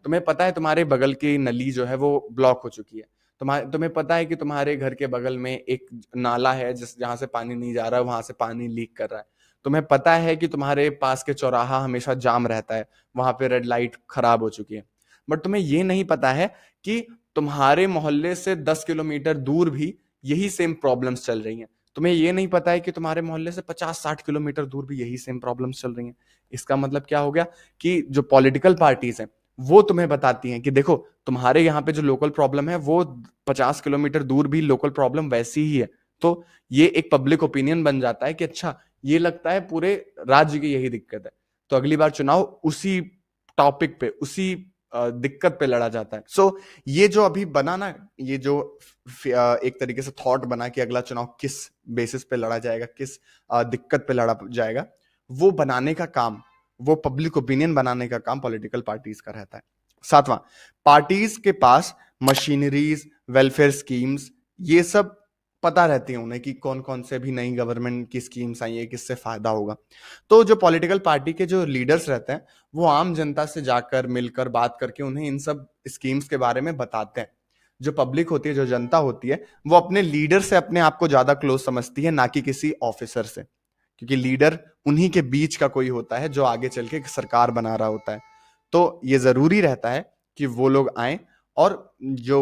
तुम्हें पता है तुम्हारे बगल की नली जो है वो ब्लॉक हो चुकी है तुम्हारे तुम्हें पता है कि तुम्हारे घर के बगल में एक नाला है जिस जहाँ से पानी नहीं जा रहा है वहां से पानी लीक कर रहा है तुम्हें पता है कि तुम्हारे पास के चौराहा हमेशा जाम रहता है वहां पे रेड लाइट खराब हो चुकी है बट तुम्हें ये नहीं पता है कि तुम्हारे मोहल्ले से दस किलोमीटर दूर भी यही सेम प्रॉब्लम्स चल रही हैं तुम्हें ये नहीं पता है कि तुम्हारे मोहल्ले से पचास साठ किलोमीटर दूर भी यही सेम प्रॉब्लम्स चल रही हैं इसका मतलब क्या हो गया कि जो पॉलिटिकल पार्टीज हैं वो तुम्हें बताती हैं कि देखो तुम्हारे यहाँ पे जो लोकल प्रॉब्लम है वो पचास किलोमीटर दूर भी लोकल प्रॉब्लम वैसी ही है तो ये एक पब्लिक ओपिनियन बन जाता है कि अच्छा ये लगता है पूरे राज्य की यही दिक्कत है तो अगली बार चुनाव उसी टॉपिक पे उसी दिक्कत पे लड़ा जाता है सो so, ये जो अभी बना ना ये जो एक तरीके से थॉट बना कि अगला चुनाव किस बेसिस पे लड़ा जाएगा किस दिक्कत पे लड़ा जाएगा वो बनाने का काम वो पब्लिक ओपिनियन बनाने का काम पॉलिटिकल पार्टीज का रहता है सातवां पार्टीज के पास मशीनरीज वेलफेयर स्कीम्स ये सब पता रहती है उन्हें कि कौन कौन से भी नई गवर्नमेंट की स्कीम्स आई है किससे फायदा होगा तो जो पॉलिटिकल पार्टी के जो लीडर्स रहते हैं वो आम जनता से जाकर मिलकर बात करके उन्हें इन सब स्कीम्स के बारे में बताते हैं जो पब्लिक होती है जो जनता होती है वो अपने लीडर से अपने आप को ज्यादा क्लोज समझती है ना कि किसी ऑफिसर से क्योंकि लीडर उन्हीं के बीच का कोई होता है जो आगे चल के सरकार बना रहा होता है तो ये जरूरी रहता है कि वो लोग आए और जो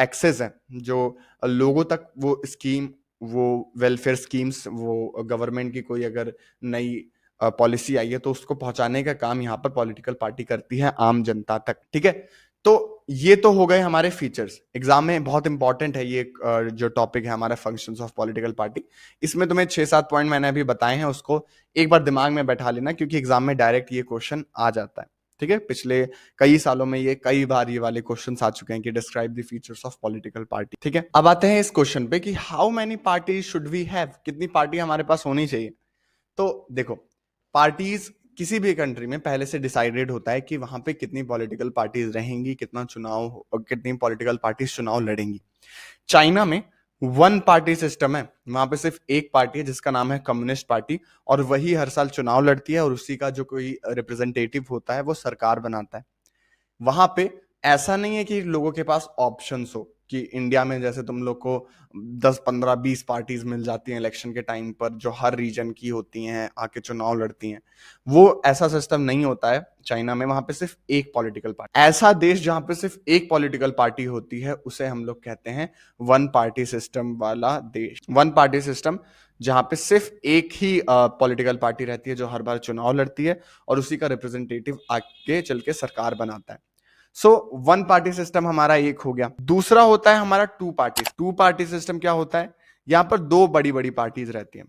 एक्सेस है जो लोगों तक वो स्कीम वो वेलफेयर स्कीम्स वो गवर्नमेंट की कोई अगर नई पॉलिसी आई है तो उसको पहुंचाने का काम यहाँ पर पॉलिटिकल पार्टी करती है आम जनता तक ठीक है तो ये तो हो गए हमारे फीचर्स एग्जाम में बहुत इंपॉर्टेंट है ये जो टॉपिक है हमारा फंक्शंस ऑफ पॉलिटिकल पार्टी इसमें तुम्हें छह सात पॉइंट मैंने अभी बताए हैं उसको एक बार दिमाग में बैठा लेना क्योंकि एग्जाम में डायरेक्ट ये क्वेश्चन आ जाता है ठीक है पिछले कई सालों में ये कई बार ये वाले क्वेश्चन आ चुके हैं कि describe the features of political party ठीक है अब आते हैं इस क्वेश्चन पे कि how many party should we have कितनी पार्टी हमारे पास होनी चाहिए तो देखो पार्टीज किसी भी कंट्री में पहले से डिसाइडेड होता है कि वहां पे कितनी पॉलिटिकल पार्टीज रहेंगी कितना चुनाव कितनी पॉलिटिकल पार्टीज चुनाव लड़ेंगी चाइना में वन पार्टी सिस्टम है वहां पे सिर्फ एक पार्टी है जिसका नाम है कम्युनिस्ट पार्टी और वही हर साल चुनाव लड़ती है और उसी का जो कोई रिप्रेजेंटेटिव होता है वो सरकार बनाता है वहां पे ऐसा नहीं है कि लोगों के पास ऑप्शन हो कि इंडिया में जैसे तुम लोग को 10 15 20 पार्टीज मिल जाती हैं इलेक्शन के टाइम पर जो हर रीजन की होती हैं आके चुनाव लड़ती हैं वो ऐसा सिस्टम नहीं होता है चाइना में वहां पे सिर्फ एक पॉलिटिकल पार्टी ऐसा देश जहां पे सिर्फ एक पॉलिटिकल पार्टी होती है उसे हम लोग कहते हैं वन पार्टी सिस्टम वाला देश वन पार्टी सिस्टम जहां पे सिर्फ एक ही पॉलिटिकल पार्टी रहती है जो हर बार चुनाव लड़ती है और उसी का रिप्रेजेंटेटिव आगे चल के सरकार बनाता है सो वन पार्टी सिस्टम हमारा एक हो गया दूसरा होता है हमारा two party two party system क्या होता है यहाँ पर दो बड़ी बड़ी पार्टीज रहती हैं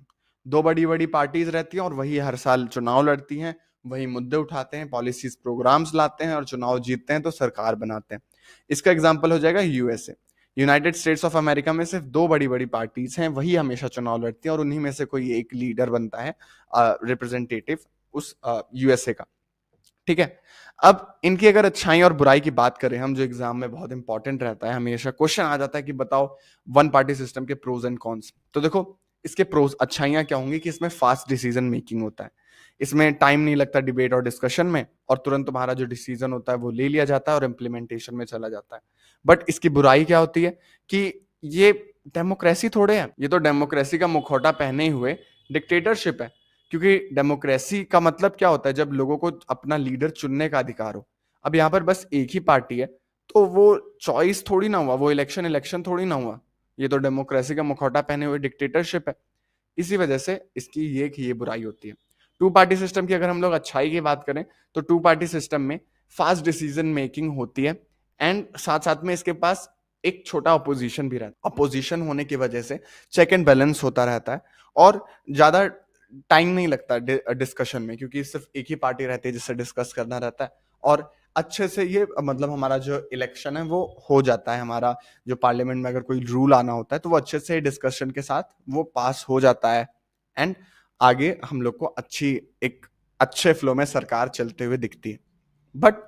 दो बड़ी बड़ी पार्टीज रहती हैं और वही हर साल चुनाव लड़ती हैं वही मुद्दे उठाते हैं पॉलिसीज प्रोग्राम्स लाते हैं और चुनाव जीतते हैं तो सरकार बनाते हैं इसका एग्जाम्पल हो जाएगा USA United States of America में सिर्फ दो बड़ी बड़ी पार्टीज हैं वही हमेशा चुनाव लड़ती हैं और उन्हीं में से कोई एक लीडर बनता है रिप्रेजेंटेटिव उस यूएसए का ठीक है अब इनकी अगर अच्छाई और बुराई की बात करें हम जो एग्जाम में बहुत इंपॉर्टेंट रहता है हमेशा क्वेश्चन आ जाता है कि बताओ वन पार्टी सिस्टम के प्रोज एंड कॉन्स तो देखो इसके प्रोज अच्छाइयां क्या होंगी कि इसमें फास्ट डिसीजन मेकिंग होता है इसमें टाइम नहीं लगता डिबेट और डिस्कशन में और तुरंत तुम्हारा जो डिसीजन होता है वो ले लिया जाता है और इम्प्लीमेंटेशन में चला जाता है बट इसकी बुराई क्या होती है कि ये डेमोक्रेसी थोड़े है ये तो डेमोक्रेसी का मुखौटा पहने हुए डिक्टेटरशिप है क्योंकि डेमोक्रेसी का मतलब क्या होता है जब लोगों को अपना लीडर चुनने का अधिकार हो अब यहाँ पर बस एक ही पार्टी है तो वो चॉइस थोड़ी ना हुआ वो इलेक्शन इलेक्शन थोड़ी ना हुआ ये तो डेमोक्रेसी का मुखौटा पहने हुए डिक्टेटरशिप है इसी वजह से इसकी ये ये बुराई होती है टू पार्टी सिस्टम की अगर हम लोग अच्छाई की बात करें तो टू पार्टी सिस्टम में फास्ट डिसीजन मेकिंग होती है एंड साथ साथ में इसके पास एक छोटा अपोजिशन भी रहता है अपोजिशन होने की वजह से चेक एंड बैलेंस होता रहता है और ज़्यादा टाइम नहीं लगता डिस्कशन में क्योंकि सिर्फ एक ही पार्टी रहती है जिससे डिस्कस करना रहता है और अच्छे से ये मतलब हमारा जो इलेक्शन है वो हो जाता है हमारा जो पार्लियामेंट में अगर कोई रूल आना होता है तो वो अच्छे से डिस्कशन के साथ वो पास हो जाता है एंड आगे हम लोग को अच्छी एक अच्छे फ्लो में सरकार चलते हुए दिखती है बट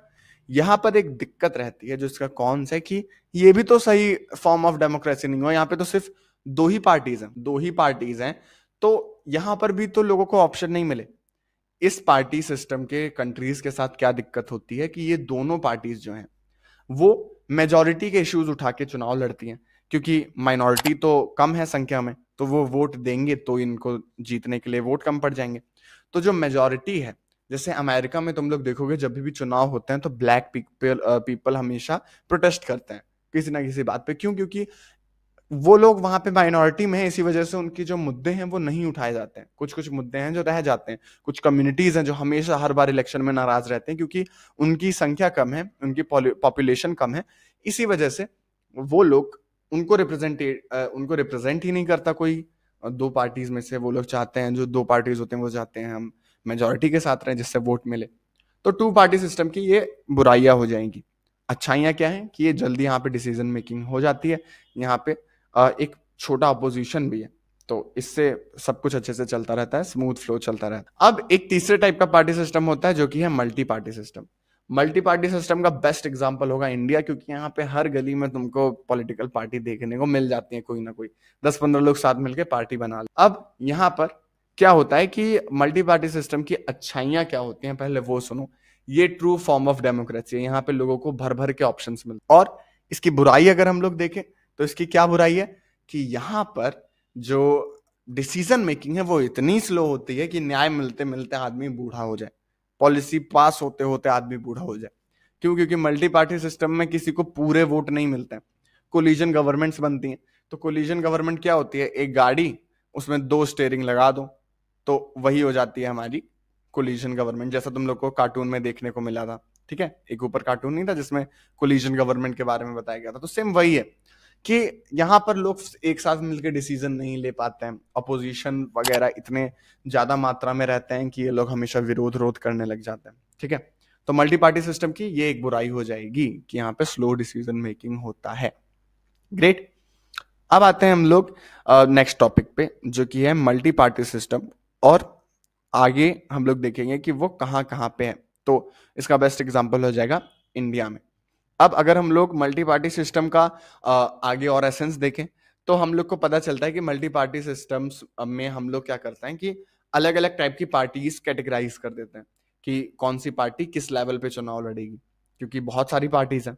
यहाँ पर एक दिक्कत रहती है जो इसका कौन है कि ये भी तो सही फॉर्म ऑफ डेमोक्रेसी नहीं हो यहाँ पे तो सिर्फ दो ही पार्टीज हैं दो ही पार्टीज हैं तो यहां पर भी तो लोगों को ऑप्शन नहीं मिले इस पार्टी सिस्टम के कंट्रीज के साथ क्या दिक्कत होती है कि ये दोनों पार्टीज जो हैं वो मेजोरिटी के इश्यूज उठा के चुनाव लड़ती हैं क्योंकि माइनॉरिटी तो कम है संख्या में तो वो वोट देंगे तो इनको जीतने के लिए वोट कम पड़ जाएंगे तो जो मेजोरिटी है जैसे अमेरिका में तुम लोग देखोगे जब भी चुनाव होते हैं तो ब्लैक पीपल पीपल हमेशा प्रोटेस्ट करते हैं किसी ना किसी बात पे क्यों क्योंकि वो लोग वहां पे माइनॉरिटी में है इसी वजह से उनकी जो मुद्दे हैं वो नहीं उठाए जाते हैं कुछ कुछ मुद्दे हैं जो रह जाते हैं कुछ कम्युनिटीज हैं जो हमेशा हर बार इलेक्शन में नाराज रहते हैं क्योंकि उनकी संख्या कम है उनकी पॉपुलेशन कम है इसी वजह से वो लोग उनको रिप्रेजेंटे उनको रिप्रेजेंट ही नहीं करता कोई दो पार्टीज में से वो लोग चाहते हैं जो दो पार्टीज होते हैं वो चाहते हैं हम मेजोरिटी के साथ रहें जिससे वोट मिले तो टू पार्टी सिस्टम की ये बुराइयां हो जाएंगी अच्छाइयाँ क्या है कि ये जल्दी यहाँ पे डिसीजन मेकिंग हो जाती है यहाँ पे एक छोटा अपोजिशन भी है तो इससे सब कुछ अच्छे से चलता रहता है स्मूथ फ्लो चलता रहता है अब एक तीसरे टाइप का पार्टी सिस्टम होता है जो कि है multi party system multi party system का बेस्ट एग्जाम्पल होगा इंडिया क्योंकि यहाँ पे हर गली में तुमको पॉलिटिकल पार्टी देखने को मिल जाती है कोई ना कोई दस पंद्रह लोग साथ मिलकर पार्टी बना ले अब यहाँ पर क्या होता है कि मल्टी पार्टी सिस्टम की अच्छाइयां क्या होती हैं पहले वो सुनो ये ट्रू फॉर्म ऑफ डेमोक्रेसी है यहाँ पे लोगों को भर भर के ऑप्शन मिलते और इसकी बुराई अगर हम लोग देखें तो इसकी क्या बुराई है कि यहाँ पर जो डिसीजन मेकिंग है वो इतनी स्लो होती है कि न्याय मिलते मिलते आदमी बूढ़ा हो जाए पॉलिसी पास होते होते आदमी बूढ़ा हो जाए क्यों क्योंकि मल्टी पार्टी सिस्टम में किसी को पूरे वोट नहीं मिलते हैं कोलिजन गवर्नमेंट्स बनती हैं तो कोलिजन गवर्नमेंट क्या होती है एक गाड़ी उसमें दो स्टेयरिंग लगा दो तो वही हो जाती है हमारी कोलिजन गवर्नमेंट जैसा तुम लोग को कार्टून में देखने को मिला था ठीक है एक ऊपर कार्टून नहीं था जिसमें कोलिजन गवर्नमेंट के बारे में बताया गया था तो सेम वही है कि यहाँ पर लोग एक साथ मिलकर डिसीजन नहीं ले पाते हैं अपोजिशन वगैरह इतने ज्यादा मात्रा में रहते हैं कि ये लोग हमेशा विरोध रोध करने लग जाते हैं ठीक है तो मल्टी पार्टी सिस्टम की ये एक बुराई हो जाएगी कि यहाँ पे स्लो डिसीजन मेकिंग होता है ग्रेट अब आते हैं हम लोग नेक्स्ट टॉपिक पे जो कि है मल्टी पार्टी सिस्टम और आगे हम लोग देखेंगे कि वो कहाँ कहाँ पे है तो इसका बेस्ट एग्जाम्पल हो जाएगा इंडिया में अब अगर हम लोग मल्टी पार्टी सिस्टम का आगे और एसेंस देखें तो हम लोग को पता चलता है कि मल्टी पार्टी सिस्टम्स में हम लोग क्या करते हैं कि अलग अलग टाइप की पार्टीज कैटेगराइज कर देते हैं कि कौन सी पार्टी किस लेवल पे चुनाव लड़ेगी क्योंकि बहुत सारी पार्टीज हैं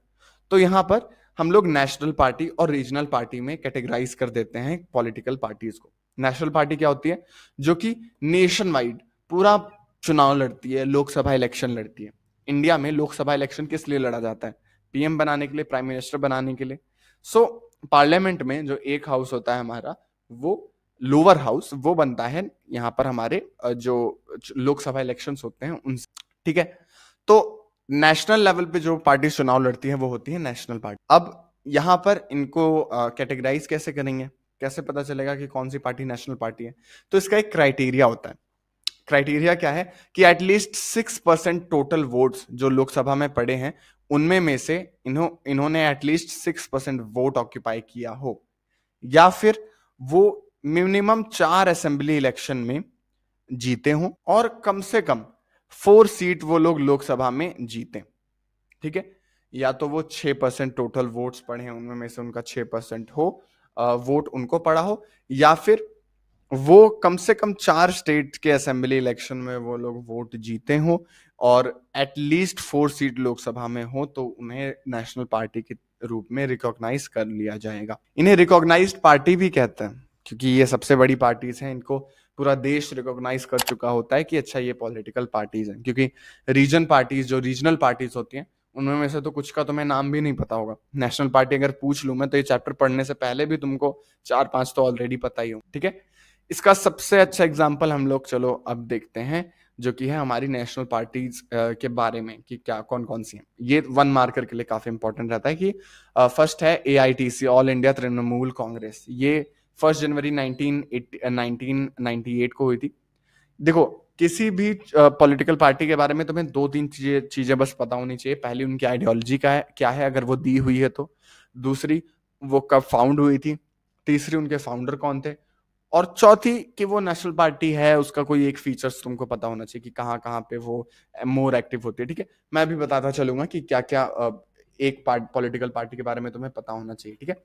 तो यहाँ पर हम लोग नेशनल पार्टी और रीजनल पार्टी में कैटेगराइज कर देते हैं पॉलिटिकल पार्टीज को नेशनल पार्टी क्या होती है जो कि नेशन वाइड पूरा चुनाव लड़ती है लोकसभा इलेक्शन लड़ती है इंडिया में लोकसभा इलेक्शन किस लिए लड़ा जाता है पीएम बनाने के लिए प्राइम मिनिस्टर बनाने के लिए सो so, पार्लियामेंट में जो एक हाउस होता है हमारा वो लोअर हाउस वो बनता है यहाँ पर हमारे जो लोकसभा इलेक्शन होते हैं उनसे ठीक है तो नेशनल लेवल पे जो पार्टी चुनाव लड़ती है वो होती है नेशनल पार्टी अब यहाँ पर इनको कैटेगराइज कैसे करेंगे कैसे पता चलेगा कि कौन सी पार्टी नेशनल पार्टी है तो इसका एक क्राइटेरिया होता है क्राइटेरिया क्या है कि at least six percent total votes जो लोकसभा में पड़े हैं उनमें में से इन्हो, इन्होंने at least six percent vote occupy किया हो या फिर वो मिनिमम चार असेंबली इलेक्शन में जीते हों और कम से कम फोर सीट वो लोग लोकसभा में जीते ठीक है या तो वो छह परसेंट टोटल वोट्स पड़े हैं उनमें में से उनका छह परसेंट हो वोट उनको पड़ा हो या फिर वो कम से कम चार स्टेट के असेंबली इलेक्शन में वो लोग वोट जीते हो और एटलीस्ट फोर सीट लोकसभा में हो तो उन्हें नेशनल पार्टी के रूप में रिकॉग्नाइज कर लिया जाएगा इन्हें रिकॉग्नाइज पार्टी भी कहते हैं क्योंकि ये सबसे बड़ी पार्टीज हैं इनको पूरा देश रिकॉग्नाइज कर चुका होता है कि अच्छा ये पॉलिटिकल पार्टीज हैं क्योंकि रीजन पार्टीज जो रीजनल पार्टीज होती हैं उनमें में से तो कुछ का तुम्हें तो नाम भी नहीं पता होगा नेशनल पार्टी अगर पूछ लू मैं तो ये चैप्टर पढ़ने से पहले भी तुमको चार पांच तो ऑलरेडी पता ही हो ठीक है इसका सबसे अच्छा एग्जाम्पल हम लोग चलो अब देखते हैं जो कि है हमारी नेशनल पार्टीज के बारे में कि क्या कौन कौन सी हैं ये वन मार्कर के लिए काफी इंपॉर्टेंट रहता है कि फर्स्ट है A all India Trinamool Congress ये फर्स्ट जनवरी नाइनटीन को हुई थी देखो किसी भी पॉलिटिकल पार्टी के बारे में तुम्हें दो तीन चीजें चीजें बस पता होनी चाहिए पहली उनकी आइडियोलॉजी का है क्या है अगर वो दी हुई है तो दूसरी वो कब फाउंड हुई थी तीसरी उनके फाउंडर कौन थे और चौथी कि वो नेशनल पार्टी है उसका कोई एक फीचर्स तुमको पता होना चाहिए कि कहाँ कहाँ पे वो मोर एक्टिव होती है ठीक है मैं भी बताता चलूंगा कि क्या क्या एक पार्ट पॉलिटिकल पार्टी के बारे में तुम्हें पता होना चाहिए ठीक है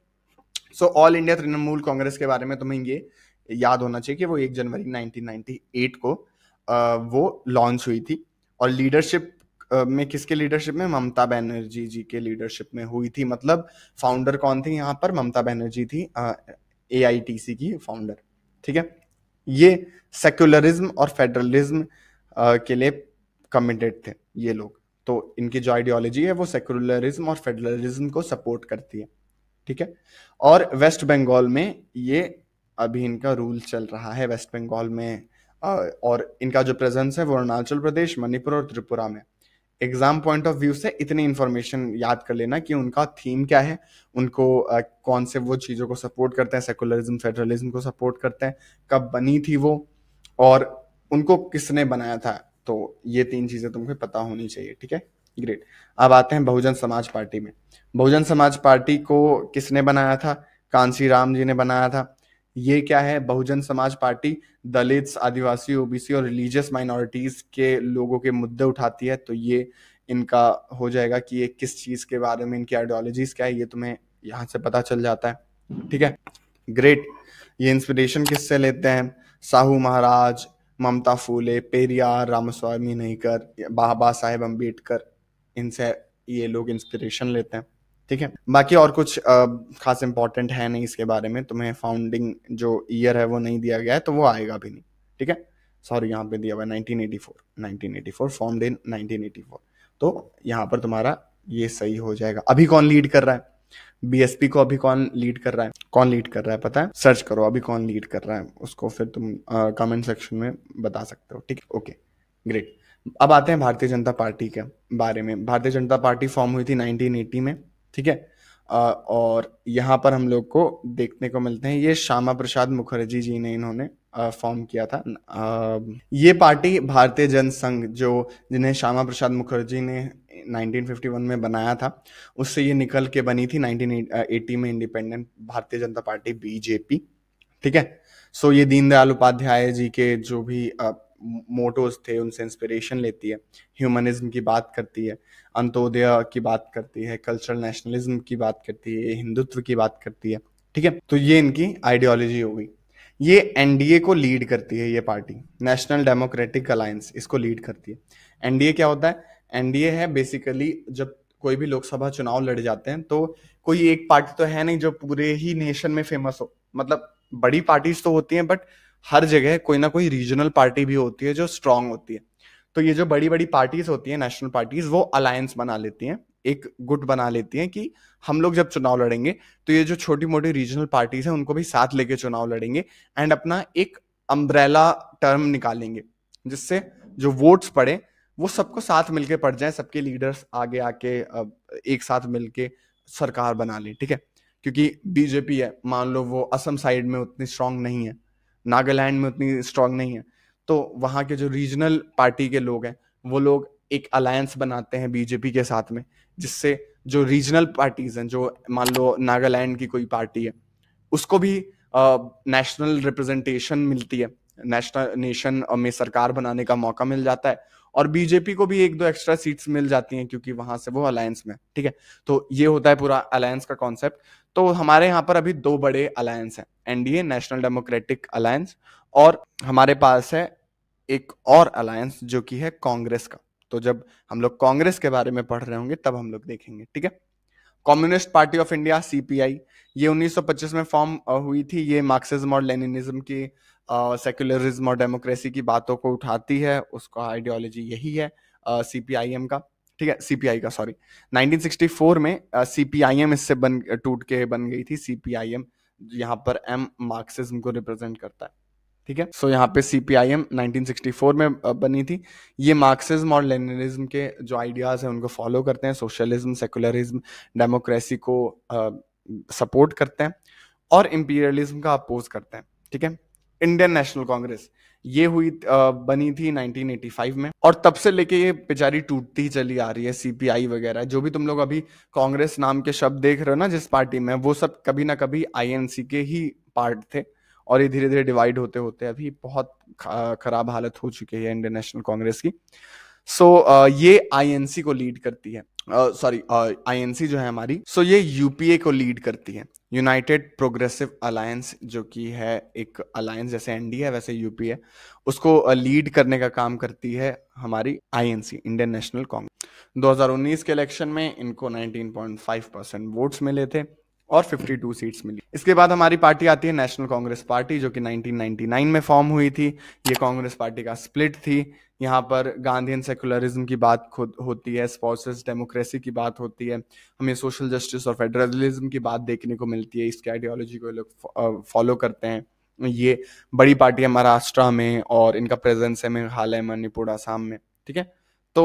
so all India Trinamool Congress के बारे में तुम्हें ये याद होना चाहिए कि वो एक जनवरी 1998 को वो लॉन्च हुई थी और लीडरशिप में किसके लीडरशिप में ममता बनर्जी जी के लीडरशिप में हुई थी मतलब फाउंडर कौन थी यहाँ पर ममता बनर्जी थी ए की फाउंडर ठीक है ये सेक्युलरिज्म और फेडरलिज्म के लिए कमिटेड थे ये लोग तो इनकी जो आइडियोलॉजी है वो सेक्युलरिज्म और फेडरलिज्म को सपोर्ट करती है ठीक है और वेस्ट बंगाल में ये अभी इनका रूल चल रहा है वेस्ट बंगाल में और इनका जो प्रेजेंस है वो अरुणाचल प्रदेश मणिपुर और त्रिपुरा में एग्जाम पॉइंट ऑफ व्यू से इतनी इन्फॉर्मेशन याद कर लेना कि उनका थीम क्या है उनको आ, कौन से वो चीज़ों को सपोर्ट करते हैं सेकुलरिज्म फेडरलिज्म को सपोर्ट करते हैं कब बनी थी वो और उनको किसने बनाया था तो ये तीन चीज़ें तुमको पता होनी चाहिए ठीक है ग्रेट अब आते हैं बहुजन समाज पार्टी में बहुजन समाज पार्टी को किसने बनाया था कांसी राम जी ने बनाया था ये क्या है बहुजन समाज पार्टी दलित आदिवासी ओबीसी और रिलीजियस माइनॉरिटीज के लोगों के मुद्दे उठाती है तो ये इनका हो जाएगा कि ये किस चीज के बारे में इनकी आइडियोलॉजीज क्या है ये तुम्हें यहाँ से पता चल जाता है ठीक है ग्रेट ये इंस्पिरेशन किससे लेते हैं साहू महाराज ममता फूले पेरियार रामस्वामी नईकर बाबा साहेब अम्बेडकर इनसे ये लोग इंस्पिरेशन लेते हैं ठीक है बाकी और कुछ खास इंपॉर्टेंट है नहीं इसके बारे में तुम्हें फाउंडिंग जो ईयर है वो नहीं दिया गया है तो वो आएगा भी नहीं ठीक है सॉरी यहाँ पे दिया हुआ है 1984 1984 फॉर्म्ड इन 1984 तो यहाँ पर तुम्हारा ये सही हो जाएगा अभी कौन लीड कर रहा है बीएसपी को अभी कौन लीड कर रहा है कौन लीड कर रहा है पता है सर्च करो अभी कौन लीड कर रहा है उसको फिर तुम कमेंट सेक्शन में बता सकते हो ठीक है ओके ग्रेट अब आते हैं भारतीय जनता पार्टी के बारे में भारतीय जनता पार्टी फॉर्म हुई थी 1980 में ठीक है और यहाँ पर हम लोग को देखने को मिलते हैं ये श्यामा प्रसाद मुखर्जी जी ने इन्होंने फॉर्म किया था ये पार्टी भारतीय जनसंघ जो जिन्हें श्यामा प्रसाद मुखर्जी ने 1951 में बनाया था उससे ये निकल के बनी थी 1980 में इंडिपेंडेंट भारतीय जनता पार्टी बीजेपी ठीक है सो ये दीनदयाल उपाध्याय जी के जो भी मोटोज थे उनसे इंस्पिरेशन लेती है ह्यूमनिज्म की बात करती है अंतोदय की बात करती है कल्चरल नेशनलिज्म की बात करती है हिंदुत्व की बात करती है ठीक है तो ये इनकी आइडियोलॉजी होगी ये एनडीए को लीड करती है ये पार्टी नेशनल डेमोक्रेटिक अलायंस इसको लीड करती है एनडीए क्या होता है एनडीए है बेसिकली जब कोई भी लोकसभा चुनाव लड़ जाते हैं तो कोई एक पार्टी तो है नहीं जो पूरे ही नेशन में फेमस हो मतलब बड़ी पार्टीज तो होती हैं बट हर जगह कोई ना कोई रीजनल पार्टी भी होती है जो स्ट्रांग होती है तो ये जो बड़ी बड़ी पार्टीज होती है नेशनल पार्टीज वो अलायंस बना लेती हैं एक गुट बना लेती हैं कि हम लोग जब चुनाव लड़ेंगे तो ये जो छोटी मोटी रीजनल पार्टीज हैं उनको भी साथ लेके चुनाव लड़ेंगे एंड अपना एक अम्ब्रेला टर्म निकालेंगे जिससे जो वोट्स पड़े वो सबको साथ मिलके पड़ जाए सबके लीडर्स आगे आके एक साथ मिलके सरकार बना ले ठीक है क्योंकि बीजेपी है मान लो वो असम साइड में उतनी स्ट्रांग नहीं है नागालैंड में उतनी स्ट्रांग नहीं है तो वहाँ के जो रीजनल पार्टी के लोग हैं वो लोग एक अलायंस बनाते हैं बीजेपी के साथ में जिससे जो रीजनल पार्टीज हैं जो मान लो नागालैंड की कोई पार्टी है उसको भी नेशनल रिप्रेजेंटेशन मिलती है नेशनल नेशन में सरकार बनाने का मौका मिल जाता है और बीजेपी को भी एक दो एक्स्ट्रा सीट्स मिल जाती हैं क्योंकि वहां से वो अलायंस में ठीक है तो ये होता है पूरा अलायंस का कॉन्सेप्ट तो हमारे यहाँ पर अभी दो बड़े अलायंस हैं एनडीए नेशनल डेमोक्रेटिक अलायंस और हमारे पास है एक और अलायंस जो कि है कांग्रेस का तो जब हम लोग कांग्रेस के बारे में पढ़ रहे होंगे तब हम लोग देखेंगे ठीक है Communist Party of India CPI ये 1925 में फॉर्म हुई थी ये मार्क्सिज्म और लेनिनिज्म की सेक्युलरिज्म और डेमोक्रेसी की बातों को उठाती है उसका आइडियोलॉजी यही है सीपीआईएम का ठीक है सीपीआई का सॉरी 1964 में सीपीआईएम इससे बन टूट के बन गई थी सीपीआईएम यहाँ पर एम मार्क्सिज्म को रिप्रेजेंट करता है ठीक है सो so, यहाँ पे सीपीआईएम 1964 में बनी थी ये मार्क्सिज्म और लेनिज्म के जो आइडियाज हैं उनको फॉलो करते हैं सोशलिज्म सेकुलरिज्म डेमोक्रेसी को सपोर्ट करते हैं और इम्पीरियलिज्म का अपोज करते हैं ठीक है इंडियन नेशनल कांग्रेस ये हुई बनी थी 1985 में और तब से लेके ये बेचारी टूटती चली आ रही है सीपीआई वगैरह जो भी तुम लोग अभी कांग्रेस नाम के शब्द देख रहे हो ना जिस पार्टी में वो सब कभी ना कभी आईएनसी के ही पार्ट थे और ये धीरे धीरे डिवाइड होते होते अभी बहुत खराब हालत हो चुकी है इंडियन नेशनल कांग्रेस की सो so, ये आईएनसी को लीड करती है सॉरी uh, आईएनसी जो है हमारी सो so ये यूपीए को लीड करती है यूनाइटेड प्रोग्रेसिव अलायंस जो कि है एक अलायंस जैसे एन है वैसे यूपी है उसको लीड करने का काम करती है हमारी आईएनसी इंडियन नेशनल कांग्रेस 2019 के इलेक्शन में इनको 19.5 परसेंट वोट्स मिले थे और 52 सीट्स मिली इसके बाद हमारी पार्टी आती है नेशनल कांग्रेस पार्टी जो कि 1999 में फॉर्म हुई थी ये कांग्रेस पार्टी का स्प्लिट थी यहाँ पर गांधी सेकुलरिज्म की बात खुद होती है स्पॉसिस डेमोक्रेसी की बात होती है हमें सोशल जस्टिस और फेडरलिज्म की बात देखने को मिलती है इसकी आइडियोलॉजी को लोग फॉलो करते हैं ये बड़ी पार्टी है महाराष्ट्र में और इनका प्रेजेंस है मेघालय मणिपुर आसाम में ठीक है तो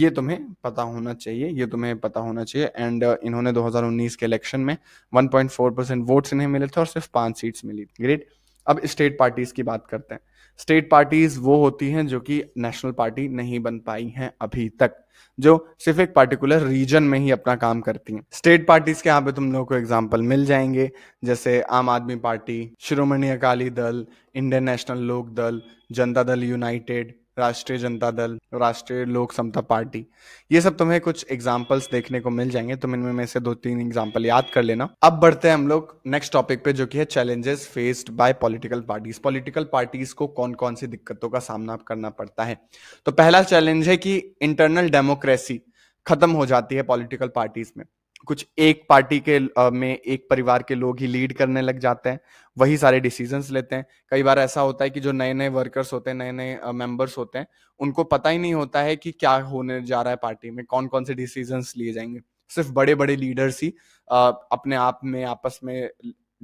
ये तुम्हें पता होना चाहिए ये तुम्हें पता होना चाहिए एंड इन्होंने 2019 के इलेक्शन में 1.4 परसेंट वोट्स इन्हें मिले थे और सिर्फ पांच सीट्स मिली ग्रेट अब स्टेट पार्टीज की बात करते हैं स्टेट पार्टीज वो होती हैं जो कि नेशनल पार्टी नहीं बन पाई हैं अभी तक जो सिर्फ एक पार्टिकुलर रीजन में ही अपना काम करती हैं स्टेट पार्टीज के यहाँ पे तुम लोगों को एग्जाम्पल मिल जाएंगे जैसे आम आदमी पार्टी शिरोमणि अकाली दल इंडियन नेशनल लोक दल जनता दल यूनाइटेड राष्ट्रीय जनता दल राष्ट्रीय लोक समता पार्टी ये सब तुम्हें कुछ एग्जाम्पल्स देखने को मिल जाएंगे तुम इनमें में से दो तीन एग्जाम्पल याद कर लेना अब बढ़ते हैं हम लोग नेक्स्ट टॉपिक पे जो कि है challenges faced by political parties political parties को कौन कौन सी दिक्कतों का सामना करना पड़ता है तो पहला चैलेंज है कि इंटरनल डेमोक्रेसी खत्म हो जाती है पॉलिटिकल पार्टीज में कुछ एक पार्टी के में एक परिवार के लोग ही लीड करने लग जाते हैं वही सारे डिसीजंस लेते हैं कई बार ऐसा होता है कि जो नए नए वर्कर्स होते हैं नए नए मेंबर्स होते हैं उनको पता ही नहीं होता है कि क्या होने जा रहा है पार्टी में कौन कौन से डिसीजंस लिए जाएंगे सिर्फ बड़े बड़े लीडर्स ही अपने आप में आपस में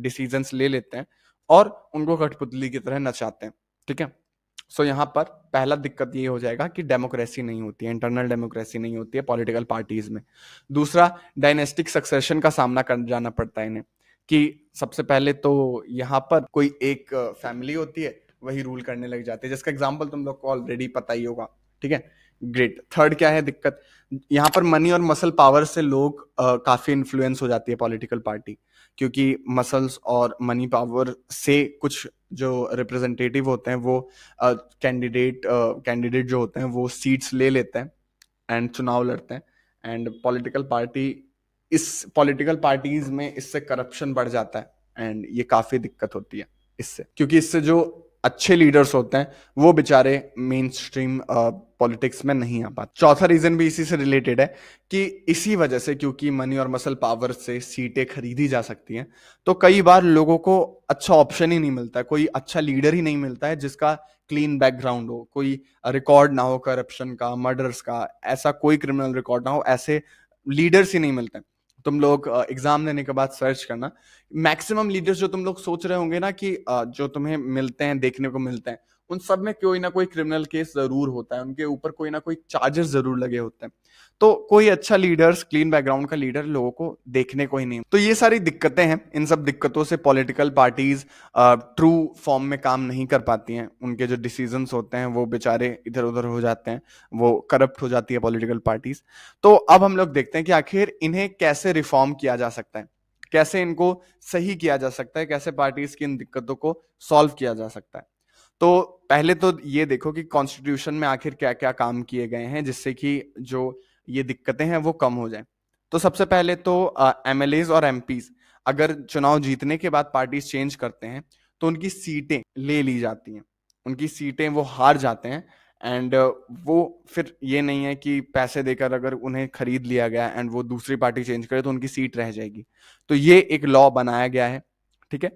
डिसीजंस ले लेते हैं और उनको कठपुतली की तरह नचाते हैं ठीक है सो so, यहाँ पर पहला दिक्कत ये हो जाएगा कि डेमोक्रेसी नहीं होती है इंटरनल डेमोक्रेसी नहीं होती है पॉलिटिकल पार्टीज में दूसरा डायनेस्टिक सक्सेशन का सामना कर जाना पड़ता है इन्हें कि सबसे पहले तो यहाँ पर कोई एक फैमिली होती है वही रूल करने लग जाती है जिसका एग्जाम्पल तुम लोग को ऑलरेडी पता ही होगा ठीक है ग्रेट थर्ड क्या है दिक्कत यहाँ पर मनी और मसल पावर से लोग आ, काफी इन्फ्लुएंस हो जाती है पॉलिटिकल पार्टी क्योंकि मसल्स और मनी पावर से कुछ जो रिप्रेजेंटेटिव होते हैं वो कैंडिडेट कैंडिडेट जो होते हैं वो सीट्स ले लेते हैं एंड चुनाव लड़ते हैं एंड पॉलिटिकल पार्टी इस पॉलिटिकल पार्टीज में इससे करप्शन बढ़ जाता है एंड ये काफी दिक्कत होती है इससे क्योंकि इससे जो अच्छे लीडर्स होते हैं वो बेचारे मेन स्ट्रीम पॉलिटिक्स में नहीं आ पाते चौथा रीजन भी इसी से रिलेटेड है कि इसी वजह से क्योंकि मनी और मसल पावर से सीटें खरीदी जा सकती हैं तो कई बार लोगों को अच्छा ऑप्शन ही नहीं मिलता है कोई अच्छा लीडर ही नहीं मिलता है जिसका क्लीन बैकग्राउंड हो कोई रिकॉर्ड ना हो करप्शन का मर्डर्स का ऐसा कोई क्रिमिनल रिकॉर्ड ना हो ऐसे लीडर्स ही नहीं मिलते हैं तुम लोग एग्जाम देने के बाद सर्च करना मैक्सिमम लीडर्स जो तुम लोग सोच रहे होंगे ना कि जो तुम्हें मिलते हैं देखने को मिलते हैं उन सब में कोई ना कोई क्रिमिनल केस जरूर होता है उनके ऊपर कोई ना कोई चार्जेस जरूर लगे होते हैं तो कोई अच्छा लीडर्स क्लीन बैकग्राउंड का लीडर लोगों को देखने को ही नहीं तो ये सारी दिक्कतें हैं इन सब दिक्कतों से पॉलिटिकल पार्टीज ट्रू फॉर्म में काम नहीं कर पाती हैं उनके जो डिसीजन होते हैं वो बेचारे इधर उधर हो जाते हैं वो करप्ट हो जाती है पॉलिटिकल पार्टीज तो अब हम लोग देखते हैं कि आखिर इन्हें कैसे रिफॉर्म किया जा सकता है कैसे इनको सही किया जा सकता है कैसे पार्टीज की इन दिक्कतों को सॉल्व किया जा सकता है तो पहले तो ये देखो कि कॉन्स्टिट्यूशन में आखिर क्या क्या काम किए गए हैं जिससे कि जो ये दिक्कतें हैं वो कम हो जाएं तो सबसे पहले तो एम uh, और एम अगर चुनाव जीतने के बाद पार्टीज चेंज करते हैं तो उनकी सीटें ले ली जाती हैं उनकी सीटें वो हार जाते हैं एंड वो फिर ये नहीं है कि पैसे देकर अगर उन्हें खरीद लिया गया एंड वो दूसरी पार्टी चेंज करे तो उनकी सीट रह जाएगी तो ये एक लॉ बनाया गया है ठीक है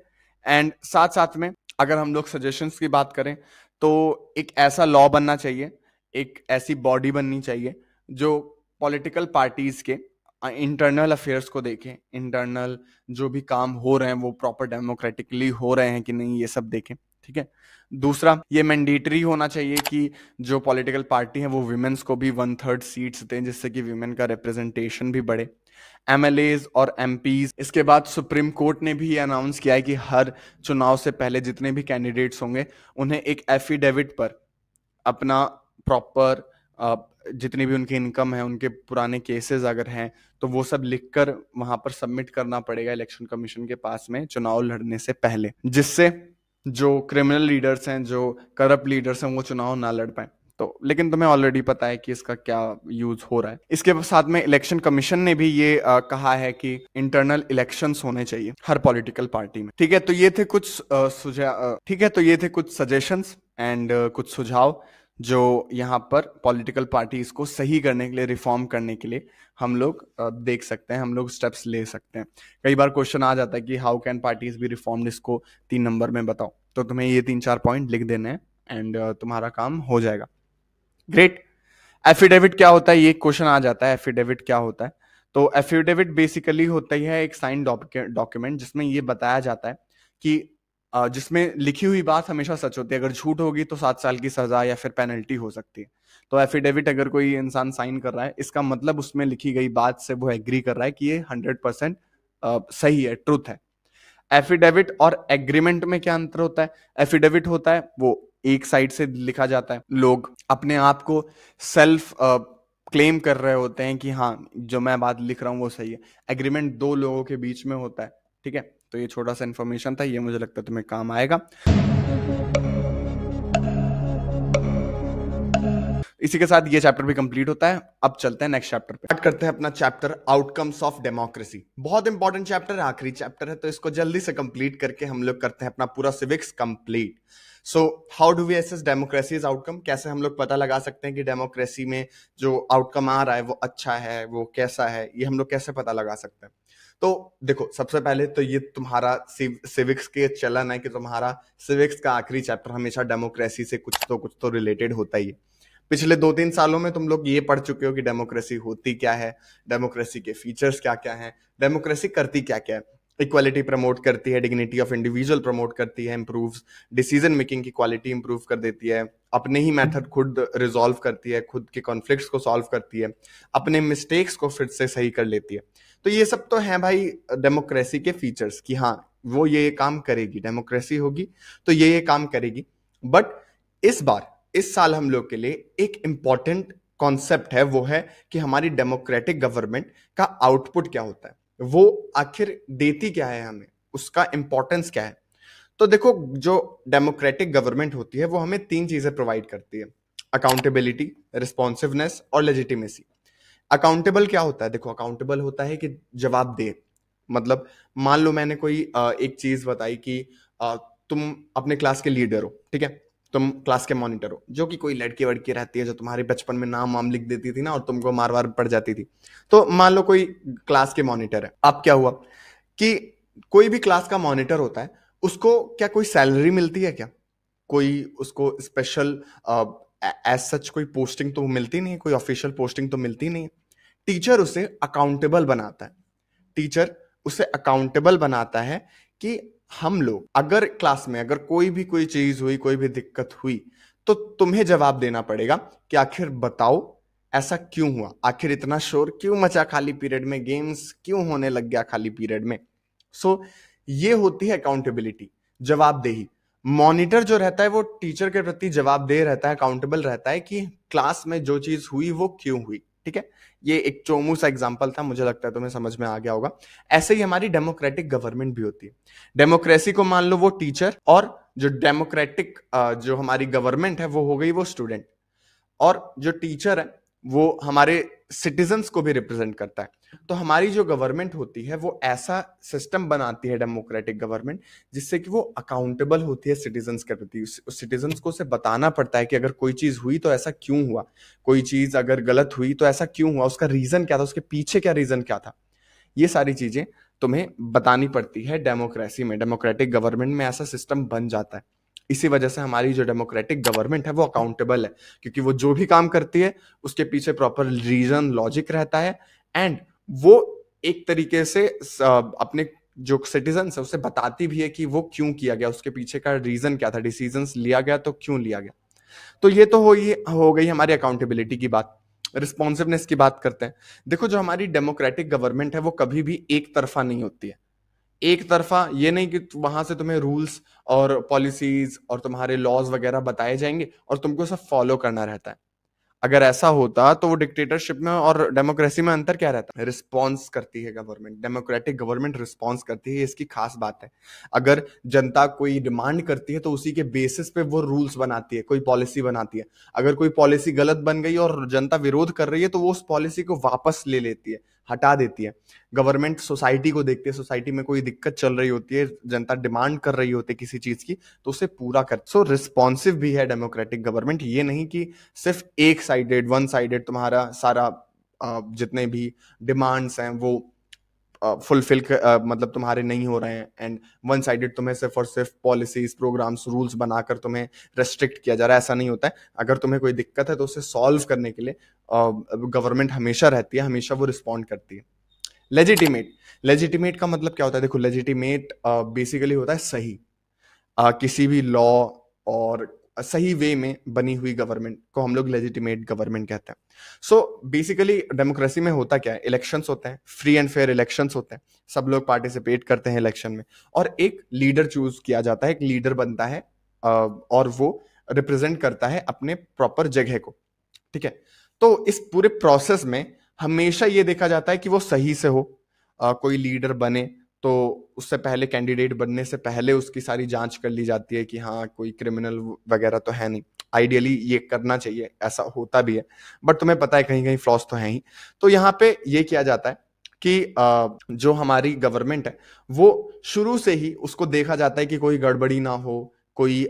एंड साथ साथ में अगर हम लोग सजेशंस की बात करें तो एक ऐसा लॉ बनना चाहिए एक ऐसी बॉडी बननी चाहिए जो पॉलिटिकल पार्टीज के इंटरनल uh, अफेयर्स को देखें इंटरनल जो भी काम हो रहे हैं वो प्रॉपर डेमोक्रेटिकली हो रहे हैं कि नहीं ये सब देखें ठीक है दूसरा ये मैंडेटरी होना चाहिए कि जो पॉलिटिकल पार्टी है वो वुमेन्स को भी वन थर्ड सीट्स दें जिससे कि वुमेन का रिप्रेजेंटेशन भी बढ़े एम और एम इसके बाद सुप्रीम कोर्ट ने भी अनाउंस किया है कि हर चुनाव से पहले जितने भी कैंडिडेट्स होंगे उन्हें एक एफिडेविट पर अपना प्रॉपर जितनी भी उनकी इनकम है उनके पुराने केसेस अगर हैं तो वो सब लिखकर वहां पर सबमिट करना पड़ेगा इलेक्शन कमीशन के पास में चुनाव लड़ने से पहले जिससे जो क्रिमिनल लीडर्स हैं जो करप्ट लीडर्स हैं वो चुनाव ना लड़ पाए तो लेकिन तुम्हें ऑलरेडी पता है कि इसका क्या यूज हो रहा है इसके साथ में इलेक्शन कमीशन ने भी ये आ, कहा है कि इंटरनल इलेक्शन होने चाहिए हर पॉलिटिकल पार्टी में ठीक है तो ये थे कुछ सुझाव ठीक है तो ये थे कुछ सजेशंस एंड कुछ सुझाव जो यहाँ पर पॉलिटिकल पार्टीज को सही करने के लिए रिफॉर्म करने के लिए हम लोग देख सकते हैं हम लोग स्टेप्स ले सकते हैं कई बार क्वेश्चन आ जाता है कि how can parties be reform इसको तीन नंबर में बताओ तो तुम्हें ये तीन चार पॉइंट लिख देने हैं एंड तुम्हारा काम हो जाएगा ग्रेट एफिडेविट क्या होता है ये क्वेश्चन आ जाता है एफिडेविट क्या होता है तो एफिडेविट बेसिकली होता ही है एक साइन डॉक्यूमेंट जिसमें ये बताया जाता है कि जिसमें लिखी हुई बात हमेशा सच होती है अगर झूठ होगी तो सात साल की सजा या फिर पेनल्टी हो सकती है तो एफिडेविट अगर कोई इंसान साइन कर रहा है इसका मतलब उसमें लिखी गई बात से वो एग्री कर रहा है कि ये हंड्रेड परसेंट सही है ट्रुथ है एफिडेविट और एग्रीमेंट में क्या अंतर होता है एफिडेविट होता है वो एक साइड से लिखा जाता है लोग अपने आप को सेल्फ क्लेम कर रहे होते हैं कि हाँ जो मैं बात लिख रहा हूँ वो सही है एग्रीमेंट दो लोगों के बीच में होता है ठीक है तो ये छोटा सा इन्फॉर्मेशन था ये मुझे लगता है तुम्हें काम आएगा इसी के साथ ये चैप्टर भी कंप्लीट होता है अब चलते हैं नेक्स्ट चैप्टर पे करते हैं अपना चैप्टर आउटकम्स ऑफ डेमोक्रेसी बहुत इंपॉर्टेंट चैप्टर है आखिरी चैप्टर है तो इसको जल्दी से कंप्लीट करके हम लोग करते हैं अपना पूरा civics complete so how do we assess democracy is outcome कैसे हम लोग पता लगा सकते हैं कि डेमोक्रेसी में जो आउटकम आ रहा है वो अच्छा है वो कैसा है ये हम लोग कैसे पता लगा सकते हैं तो देखो सबसे पहले तो ये तुम्हारा सिविक्स के चलन है कि तुम्हारा सिविक्स का आखिरी चैप्टर हमेशा डेमोक्रेसी से कुछ तो कुछ तो रिलेटेड होता ही है पिछले दो तीन सालों में तुम लोग ये पढ़ चुके हो कि डेमोक्रेसी होती क्या है डेमोक्रेसी के फीचर्स क्या क्या हैं डेमोक्रेसी करती क्या क्या है इक्वालिटी प्रमोट करती है डिग्निटी ऑफ इंडिविजुअल प्रमोट करती है इम्प्रूव डिसीजन मेकिंग की क्वालिटी इंप्रूव कर देती है अपने ही मेथड खुद रिजॉल्व करती है खुद के कॉन्फ्लिक्ट्स को सॉल्व करती है अपने मिस्टेक्स को फिर से सही कर लेती है तो ये सब तो है भाई डेमोक्रेसी के फीचर्स कि हाँ वो ये ये काम करेगी डेमोक्रेसी होगी तो ये ये काम करेगी बट इस बार इस साल हम लोग के लिए एक इम्पॉर्टेंट कॉन्सेप्ट है वो है कि हमारी डेमोक्रेटिक गवर्नमेंट का आउटपुट क्या होता है वो आखिर देती क्या है हमें उसका इम्पोर्टेंस क्या है तो देखो जो डेमोक्रेटिक गवर्नमेंट होती है वो हमें तीन चीजें प्रोवाइड करती है अकाउंटेबिलिटी रिस्पॉन्सिवनेस और लेजिटिमेसी अकाउंटेबल क्या होता है देखो अकाउंटेबल होता है कि जवाब दे मतलब मान लो मैंने कोई एक चीज बताई कि तुम अपने क्लास के लीडर हो ठीक है तुम क्लास के मॉनिटर हो जो कि कोई लड़की वड़की रहती है जो तुम्हारे बचपन में नाम वाम लिख देती थी ना और तुमको मार वार पड़ जाती थी तो मान लो कोई क्लास के मॉनिटर है अब क्या हुआ कि कोई भी क्लास का मॉनिटर होता है उसको क्या कोई सैलरी मिलती है क्या कोई उसको स्पेशल एज सच कोई पोस्टिंग तो मिलती नहीं है कोई ऑफिशियल पोस्टिंग तो मिलती नहीं है टीचर उसे अकाउंटेबल बनाता है टीचर उसे अकाउंटेबल बनाता है कि हम लोग अगर क्लास में अगर कोई भी कोई चीज हुई कोई भी दिक्कत हुई तो तुम्हें जवाब देना पड़ेगा कि आखिर बताओ ऐसा क्यों हुआ आखिर इतना शोर क्यों मचा खाली पीरियड में गेम्स क्यों होने लग गया खाली पीरियड में सो so, ये होती है अकाउंटेबिलिटी जवाबदेही मॉनिटर जो रहता है वो टीचर के प्रति जवाबदेह रहता है अकाउंटेबल रहता है कि क्लास में जो चीज हुई वो क्यों हुई ठीक है ये एक चोमू सा एग्जाम्पल था मुझे लगता है तुम्हें समझ में आ गया होगा ऐसे ही हमारी डेमोक्रेटिक गवर्नमेंट भी होती है डेमोक्रेसी को मान लो वो टीचर और जो डेमोक्रेटिक जो हमारी गवर्नमेंट है वो हो गई वो स्टूडेंट और जो टीचर है वो हमारे सिटीजन्स को भी रिप्रेजेंट करता है तो हमारी जो गवर्नमेंट होती है वो ऐसा सिस्टम बनाती है डेमोक्रेटिक गवर्नमेंट जिससे कि वो अकाउंटेबल होती है सिटीजन्स के प्रति सिटीजन्स को उसे बताना पड़ता है कि अगर कोई चीज़ हुई तो ऐसा क्यों हुआ कोई चीज़ अगर गलत हुई तो ऐसा क्यों हुआ उसका रीज़न क्या था उसके पीछे क्या रीज़न क्या था ये सारी चीज़ें तुम्हें बतानी पड़ती है डेमोक्रेसी में डेमोक्रेटिक गवर्नमेंट में ऐसा सिस्टम बन जाता है इसी वजह से हमारी जो डेमोक्रेटिक गवर्नमेंट है वो अकाउंटेबल है क्योंकि वो जो भी काम करती है उसके पीछे प्रॉपर रीजन लॉजिक रहता है एंड वो एक तरीके से अपने जो सिटीजन है उसे बताती भी है कि वो क्यों किया गया उसके पीछे का रीजन क्या था डिसीजन लिया गया तो क्यों लिया गया तो ये तो हो ये हो गई हमारी अकाउंटेबिलिटी की बात रिस्पॉन्सिवनेस की बात करते हैं देखो जो हमारी डेमोक्रेटिक गवर्नमेंट है वो कभी भी एक तरफा नहीं होती है एक तरफा ये नहीं कि वहां से तुम्हें रूल्स और पॉलिसीज और तुम्हारे लॉज वगैरह बताए जाएंगे और तुमको सब फॉलो करना रहता है अगर ऐसा होता तो वो डिक्टेटरशिप में और डेमोक्रेसी में अंतर क्या रहता है रिस्पॉन्स करती है गवर्नमेंट डेमोक्रेटिक गवर्नमेंट रिस्पॉन्स करती है इसकी खास बात है अगर जनता कोई डिमांड करती है तो उसी के बेसिस पे वो रूल्स बनाती है कोई पॉलिसी बनाती है अगर कोई पॉलिसी गलत बन गई और जनता विरोध कर रही है तो वो उस पॉलिसी को वापस ले लेती है हटा देती है गवर्नमेंट सोसाइटी को देखती है सोसाइटी में कोई दिक्कत चल रही होती है जनता डिमांड कर रही होती है किसी चीज की तो उसे पूरा कर सो so, रिस्पॉन्सिव भी है डेमोक्रेटिक गवर्नमेंट ये नहीं कि सिर्फ एक साइड साइडेड वन साइडेड तुम्हारा सारा जितने भी डिमांड्स हैं वो फुलफिल uh, मतलब तुम्हारे नहीं हो रहे हैं एंड वन साइडेड तुम्हें सिर्फ और सिर्फ पॉलिसीज प्रोग्राम्स रूल्स बनाकर तुम्हें रेस्ट्रिक्ट किया जा रहा है ऐसा नहीं होता है अगर तुम्हें कोई दिक्कत है तो उसे सॉल्व करने के लिए गवर्नमेंट uh, हमेशा रहती है हमेशा वो रिस्पॉन्ड करती है लेजिटिमेट लेजिटिमेट का मतलब क्या होता है देखो लेजिटिमेट बेसिकली uh, होता है सही किसी भी लॉ और सही वे में बनी हुई गवर्नमेंट को हम लोग लेजिटिमेट गवर्नमेंट कहते हैं सो बेसिकली डेमोक्रेसी में होता क्या है इलेक्शंस होते हैं फ्री एंड फेयर इलेक्शंस होते हैं सब लोग पार्टिसिपेट करते हैं इलेक्शन में और एक लीडर चूज किया जाता है एक लीडर बनता है और वो रिप्रेजेंट करता है अपने प्रॉपर जगह को ठीक है तो इस पूरे प्रोसेस में हमेशा ये देखा जाता है कि वो सही से हो कोई लीडर बने तो उससे पहले कैंडिडेट बनने से पहले उसकी सारी जांच कर ली जाती है कि हाँ कोई क्रिमिनल वगैरह तो है नहीं आइडियली ये करना चाहिए ऐसा होता भी है बट तुम्हें पता है कहीं कहीं फ्लॉस तो है ही तो यहाँ पे ये किया जाता है कि जो हमारी गवर्नमेंट है वो शुरू से ही उसको देखा जाता है कि कोई गड़बड़ी ना हो कोई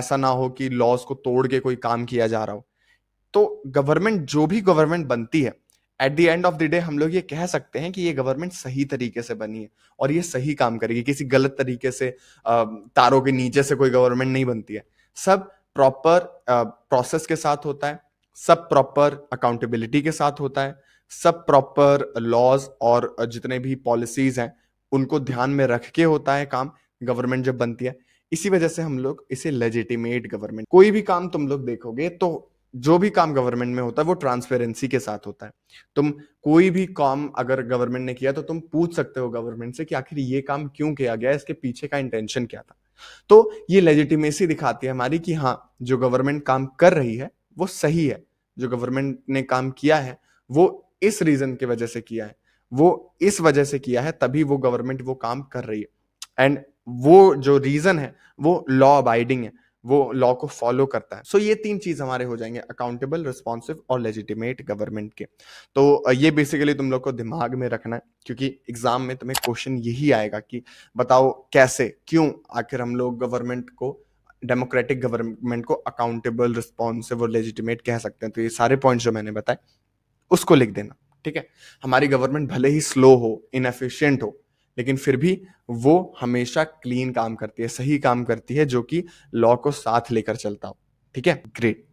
ऐसा ना हो कि लॉस को तोड़ के कोई काम किया जा रहा हो तो गवर्नमेंट जो भी गवर्नमेंट बनती है at the end of the day हम लोग ये कह सकते हैं कि ये गवर्नमेंट सही तरीके से बनी है और ये सही काम करेगी किसी गलत तरीके से तारों के नीचे से कोई गवर्नमेंट नहीं बनती है सब प्रॉपर प्रोसेस के साथ होता है सब प्रॉपर अकाउंटेबिलिटी के साथ होता है सब प्रॉपर लॉज और जितने भी पॉलिसीज हैं उनको ध्यान में रख के होता है काम गवर्नमेंट जब बनती है इसी वजह से हम लोग इसे लेजिटिमेट गवर्नमेंट कोई भी काम तुम लोग देखोगे तो जो भी काम गवर्नमेंट में होता है वो ट्रांसपेरेंसी के साथ होता है तुम कोई भी काम अगर गवर्नमेंट ने किया तो तुम पूछ सकते हो गवर्नमेंट से कि आखिर ये काम क्यों किया गया इसके पीछे का इंटेंशन क्या था तो ये लेजिटिमेसी दिखाती है हमारी कि हाँ जो गवर्नमेंट काम कर रही है वो सही है जो गवर्नमेंट ने काम किया है वो इस रीजन की वजह से किया है वो इस वजह से किया है तभी वो गवर्नमेंट वो काम कर रही है एंड वो जो रीजन है वो लॉ अबाइडिंग है वो लॉ को फॉलो करता है सो so, ये तीन चीज हमारे हो जाएंगे अकाउंटेबल रिस्पॉन्सिव और लेजिटिमेट गवर्नमेंट के तो ये बेसिकली तुम लोग को दिमाग में रखना है क्योंकि एग्जाम में तुम्हें क्वेश्चन यही आएगा कि बताओ कैसे क्यों आखिर हम लोग गवर्नमेंट को डेमोक्रेटिक गवर्नमेंट को अकाउंटेबल रिस्पॉन्सिव और लेजिटिमेट कह सकते हैं तो ये सारे पॉइंट जो मैंने बताए उसको लिख देना ठीक है हमारी गवर्नमेंट भले ही स्लो हो इनफिशियंट हो लेकिन फिर भी वो हमेशा क्लीन काम करती है सही काम करती है जो कि लॉ को साथ लेकर चलता हो ठीक है ग्रेट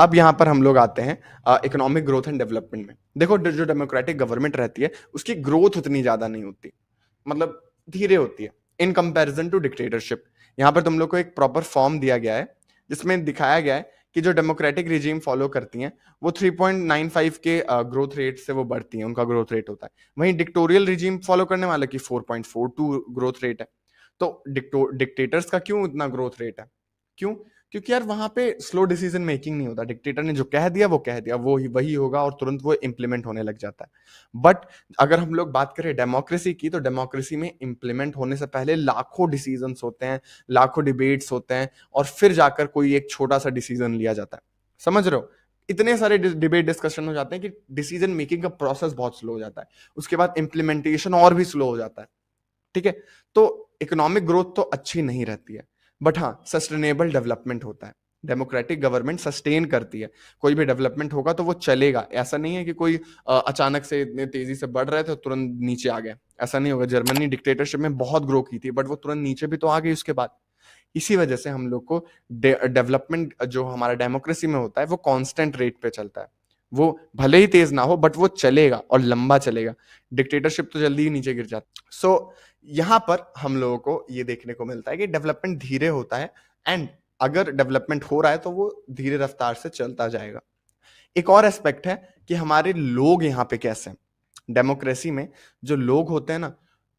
अब यहां पर हम लोग आते हैं इकोनॉमिक ग्रोथ एंड डेवलपमेंट में देखो जो डेमोक्रेटिक गवर्नमेंट रहती है उसकी ग्रोथ उतनी ज़्यादा नहीं होती मतलब धीरे होती है इन कंपैरिजन टू डिक्टेटरशिप यहां पर तुम लोग को एक प्रॉपर फॉर्म दिया गया है जिसमें दिखाया गया है कि जो डेमोक्रेटिक रिजीम फॉलो करती हैं वो 3.95 के ग्रोथ uh, रेट से वो बढ़ती हैं उनका ग्रोथ रेट होता है वहीं डिक्टोरियल रिजीम फॉलो करने वाले की 4.42 ग्रोथ रेट है तो डिक्टेटर्स का क्यों इतना ग्रोथ रेट है क्यों क्योंकि यार वहां पे स्लो डिसीजन मेकिंग नहीं होता डिक्टेटर ने जो कह दिया वो कह दिया वो ही वही होगा और तुरंत वो इम्प्लीमेंट होने लग जाता है बट अगर हम लोग बात करें डेमोक्रेसी की तो डेमोक्रेसी में इम्प्लीमेंट होने से पहले लाखों डिसीजन होते हैं लाखों डिबेट्स होते हैं और फिर जाकर कोई एक छोटा सा डिसीजन लिया जाता है समझ रहे हो इतने सारे डिबेट डिस्कशन हो जाते हैं कि डिसीजन मेकिंग का प्रोसेस बहुत स्लो हो जाता है उसके बाद इम्प्लीमेंटेशन और भी स्लो हो जाता है ठीक है तो इकोनॉमिक ग्रोथ तो अच्छी नहीं रहती है बट हाँ सस्टेनेबल डेवलपमेंट होता है डेमोक्रेटिक गवर्नमेंट सस्टेन करती है कोई भी डेवलपमेंट होगा तो वो चलेगा ऐसा नहीं है कि कोई अचानक से इतने तेजी से बढ़ रहे थे तो तुरंत नीचे आ गए ऐसा नहीं होगा जर्मनी डिक्टेटरशिप में बहुत ग्रो की थी बट वो तुरंत नीचे भी तो आ गई उसके बाद इसी वजह से हम लोग को डेवलपमेंट जो हमारा डेमोक्रेसी में होता है वो कॉन्स्टेंट रेट पे चलता है वो भले ही तेज ना हो बट वो चलेगा और लंबा चलेगा डिक्टेटरशिप तो जल्दी ही नीचे गिर जाती सो so, यहाँ पर हम लोगों को ये देखने को मिलता है कि डेवलपमेंट धीरे होता है एंड अगर डेवलपमेंट हो रहा है तो वो धीरे रफ्तार से चलता जाएगा एक और एस्पेक्ट है कि हमारे लोग यहाँ पे कैसे हैं डेमोक्रेसी में जो लोग होते हैं ना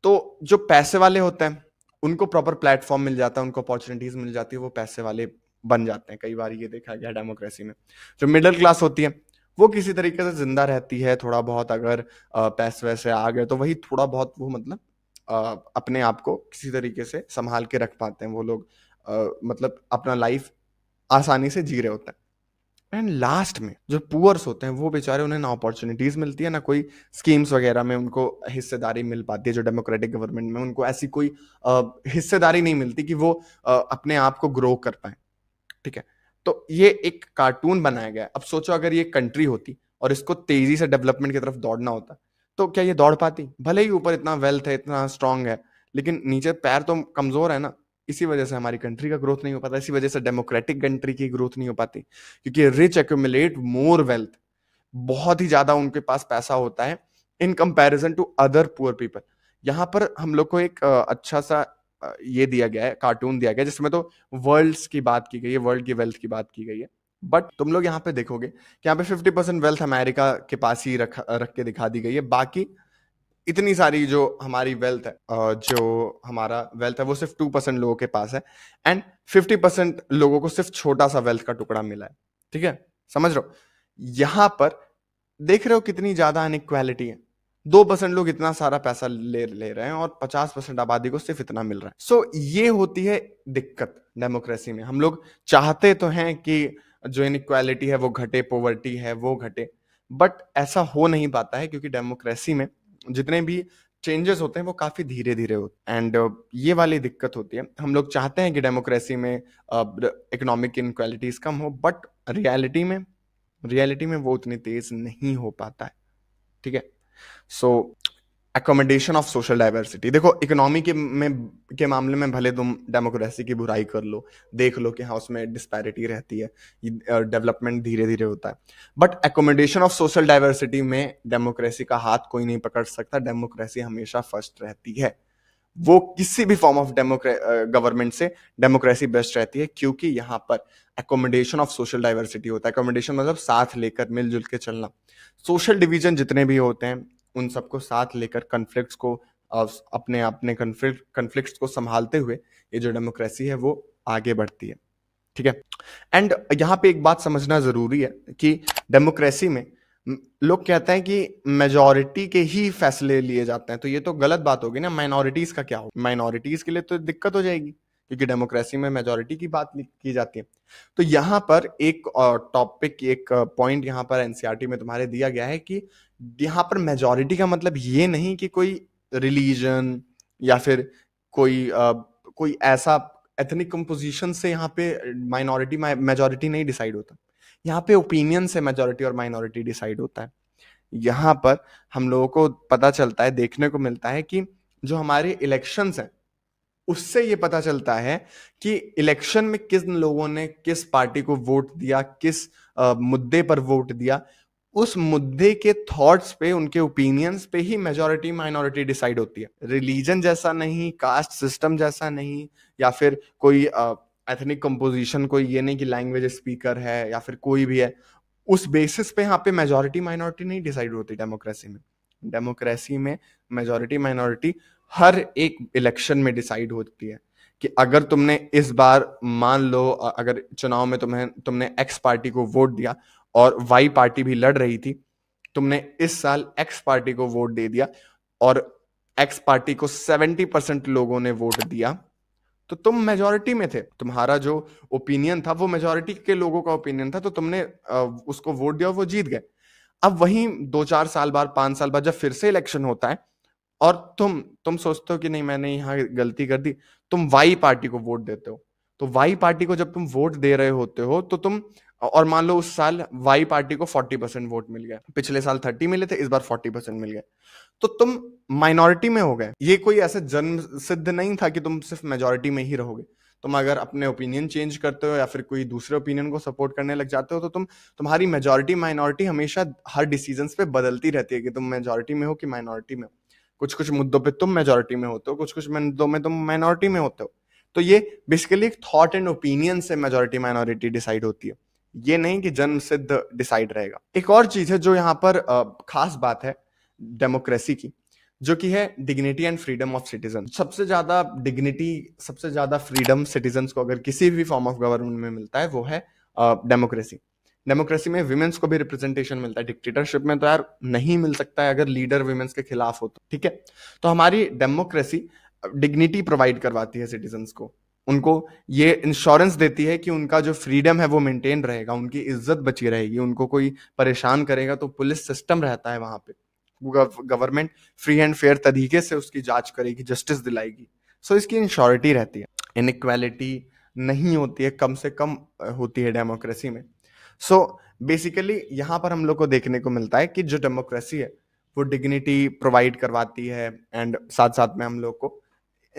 तो जो पैसे वाले होते हैं उनको प्रॉपर प्लेटफॉर्म मिल जाता है उनको अपॉर्चुनिटीज मिल जाती है वो पैसे वाले बन जाते हैं कई बार ये देखा गया डेमोक्रेसी में जो मिडिल क्लास होती है वो किसी तरीके से जिंदा रहती है थोड़ा बहुत अगर पैसे वैसे आ गए तो वही थोड़ा बहुत वो मतलब अपने आप को किसी तरीके से संभाल के रख पाते हैं वो लोग मतलब अपना लाइफ आसानी से जी रहे होते हैं एंड लास्ट में जो पुअर्स होते हैं वो बेचारे उन्हें ना अपॉर्चुनिटीज मिलती है ना कोई स्कीम्स वगैरह में उनको हिस्सेदारी मिल पाती है जो डेमोक्रेटिक गवर्नमेंट में उनको ऐसी कोई हिस्सेदारी नहीं मिलती कि वो अपने आप को ग्रो कर पाए ठीक है तो ये एक कार्टून बनाया गया अब सोचो अगर ये कंट्री होती और इसको तेजी से डेवलपमेंट की तरफ दौड़ना होता तो क्या ये दौड़ पाती भले ही ऊपर इतना वेल्थ है इतना स्ट्रांग है लेकिन नीचे पैर तो कमजोर है ना इसी वजह से हमारी कंट्री का ग्रोथ नहीं हो पाता इसी वजह से डेमोक्रेटिक कंट्री की ग्रोथ नहीं हो पाती क्योंकि रिच एक्यूमुलेट मोर वेल्थ बहुत ही ज्यादा उनके पास पैसा होता है in comparison to other poor people यहाँ पर हम लोग को एक अच्छा सा ये दिया गया है कार्टून दिया गया है जिसमें तो वर्ल्ड्स की बात की गई है वर्ल्ड की वेल्थ की बात की गई है बट तुम लोग यहाँ पे देखोगे कि यहाँ पे फिफ्टी परसेंट वेल्थ अमेरिका के पास ही रख रख के दिखा दी गई है बाकी इतनी सारी जो हमारी वेल्थ है जो हमारा वेल्थ है वो सिर्फ टू परसेंट लोगों के पास है एंड फिफ्टी परसेंट लोगों को सिर्फ छोटा सा वेल्थ का टुकड़ा मिला है ठीक है समझ रहे हो यहाँ पर देख रहे हो कितनी ज्यादा अनिक्वालिटी है दो परसेंट लोग इतना सारा पैसा ले ले रहे हैं और पचास परसेंट आबादी को सिर्फ इतना मिल रहा है सो so, ये होती है दिक्कत डेमोक्रेसी में हम लोग चाहते तो हैं कि जो इनक्वालिटी है वो घटे पोवर्टी है वो घटे बट ऐसा हो नहीं पाता है क्योंकि डेमोक्रेसी में जितने भी चेंजेस होते हैं वो काफ़ी धीरे धीरे होते हैं एंड uh, ये वाली दिक्कत होती है हम लोग चाहते हैं कि डेमोक्रेसी में इकोनॉमिक uh, इनक्वालिटीज़ कम हो बट रियलिटी में रियलिटी में वो उतनी तेज़ नहीं हो पाता है ठीक है so accommodation of social diversity देखो इकोनॉमी के में के मामले में भले तुम डेमोक्रेसी की बुराई कर लो देख लो कि हाँ उसमें डिस्पैरिटी रहती है डेवलपमेंट धीरे धीरे होता है but accommodation of social diversity में डेमोक्रेसी का हाथ कोई नहीं पकड़ सकता डेमोक्रेसी हमेशा फर्स्ट रहती है वो किसी भी फॉर्म ऑफ गवर्नमेंट से डेमोक्रेसी बेस्ट रहती है क्योंकि यहाँ पर एकोमोडेशन ऑफ सोशल डाइवर्सिटी होता है एकोमोडेशन मतलब साथ लेकर मिलजुल के चलना सोशल डिवीजन जितने भी होते हैं उन सबको साथ लेकर कन्फ्लिक्ट को अपने अपने कन्फ्लिक्ट कन्फ्लिक्ट को संभालते हुए ये जो डेमोक्रेसी है वो आगे बढ़ती है ठीक है एंड यहाँ पे एक बात समझना जरूरी है कि डेमोक्रेसी में लोग कहते हैं कि मेजोरिटी के ही फैसले लिए जाते हैं तो ये तो गलत बात होगी ना माइनॉरिटीज का क्या हो माइनॉरिटीज के लिए तो दिक्कत हो जाएगी क्योंकि डेमोक्रेसी में मेजोरिटी की बात की जाती है तो यहाँ पर एक टॉपिक एक पॉइंट यहाँ पर एनसीईआरटी e में तुम्हारे दिया गया है कि यहाँ पर मेजोरिटी का मतलब ये नहीं कि कोई रिलीजन या फिर कोई कोई ऐसा एथनिक कंपोजिशन से यहाँ पे माइनॉरिटी मेजोरिटी नहीं डिसाइड होता यहाँ पे ओपिनियन से मेजोरिटी और माइनॉरिटी डिसाइड होता है यहाँ पर हम लोगों को पता चलता है देखने को मिलता है कि जो हमारे इलेक्शन हैं उससे ये पता चलता है कि इलेक्शन में किस लोगों ने किस पार्टी को वोट दिया किस आ, मुद्दे पर वोट दिया उस मुद्दे के थॉट्स पे उनके ओपिनियंस पे ही मेजोरिटी माइनॉरिटी डिसाइड होती है रिलीजन जैसा नहीं कास्ट सिस्टम जैसा नहीं या फिर कोई आ, एथनिक कंपोजिशन कोई ये नहीं कि लैंग्वेज स्पीकर है या फिर कोई भी है उस बेसिस पे यहाँ पे मेजोरिटी माइनॉरिटी नहीं डिसाइड होती डेमोक्रेसी में डेमोक्रेसी में मेजोरिटी माइनॉरिटी हर एक इलेक्शन में डिसाइड होती है कि अगर तुमने इस बार मान लो अगर चुनाव में तुम्हें तुमने एक्स पार्टी को वोट दिया और वाई पार्टी भी लड़ रही थी तुमने इस साल एक्स पार्टी को वोट दे दिया और एक्स पार्टी को सेवेंटी परसेंट लोगों ने वोट दिया तो तुम मेजोरिटी में थे तुम्हारा जो ओपिनियन था वो मेजोरिटी के लोगों का ओपिनियन था तो तुमने उसको वोट दिया वो जीत गए अब वही दो चार साल बाद पांच साल बाद जब फिर से इलेक्शन होता है और तुम तुम सोचते हो कि नहीं मैंने यहाँ गलती कर दी तुम वाई पार्टी को वोट देते हो तो वाई पार्टी को जब तुम वोट दे रहे होते हो तो तुम और मान लो उस साल वाई पार्टी को 40 परसेंट वोट मिल गया पिछले साल 30 मिले थे इस बार 40 परसेंट मिल गए तो तुम माइनॉरिटी में हो गए ये कोई ऐसा जन्म सिद्ध नहीं था कि तुम सिर्फ मेजोरिटी में ही रहोगे तुम अगर अपने ओपिनियन चेंज करते हो या फिर कोई दूसरे ओपिनियन को सपोर्ट करने लग जाते हो तो तुम तुम्हारी मेजोरिटी माइनॉरिटी हमेशा हर डिसीजन पे बदलती रहती है कि तुम मेजोरिटी में हो कि माइनॉरिटी में हो कुछ कुछ मुद्दों पे तुम मेजोरिटी में होते हो कुछ कुछ मुद्दों में तुम माइनॉरिटी में होते हो तो ये बेसिकली एक थॉट एंड ओपिनियन से मेजोरिटी माइनॉरिटी डिसाइड होती है ये नहीं कि जन्म सिद्ध डिसाइड रहेगा एक और चीज है जो यहाँ पर खास बात है डेमोक्रेसी की जो कि है dignity and freedom of citizen सबसे ज्यादा डिग्निटी सबसे ज्यादा फ्रीडम सिटीजन को अगर किसी भी फॉर्म ऑफ गवर्नमेंट में मिलता है वो है डेमोक्रेसी डेमोक्रेसी में विमेंस को भी रिप्रेजेंटेशन मिलता है डिक्टेटरशिप में तो यार नहीं मिल सकता है अगर लीडर विमेंस के खिलाफ हो तो ठीक है तो हमारी डेमोक्रेसी डिग्निटी प्रोवाइड करवाती है सिटीजन को उनको ये इंश्योरेंस देती है कि उनका जो फ्रीडम है वो मेंटेन रहेगा उनकी इज्जत बची रहेगी उनको कोई परेशान करेगा तो पुलिस सिस्टम रहता है वहाँ पे गवर्नमेंट फ्री एंड फेयर तरीके से उसकी जांच करेगी जस्टिस दिलाएगी सो so, इसकी इंश्योरिटी रहती है इनक्वालिटी नहीं होती है कम से कम होती है डेमोक्रेसी में सो so, बेसिकली यहाँ पर हम लोग को देखने को मिलता है कि जो डेमोक्रेसी है वो डिग्निटी प्रोवाइड करवाती है एंड साथ साथ में हम लोग को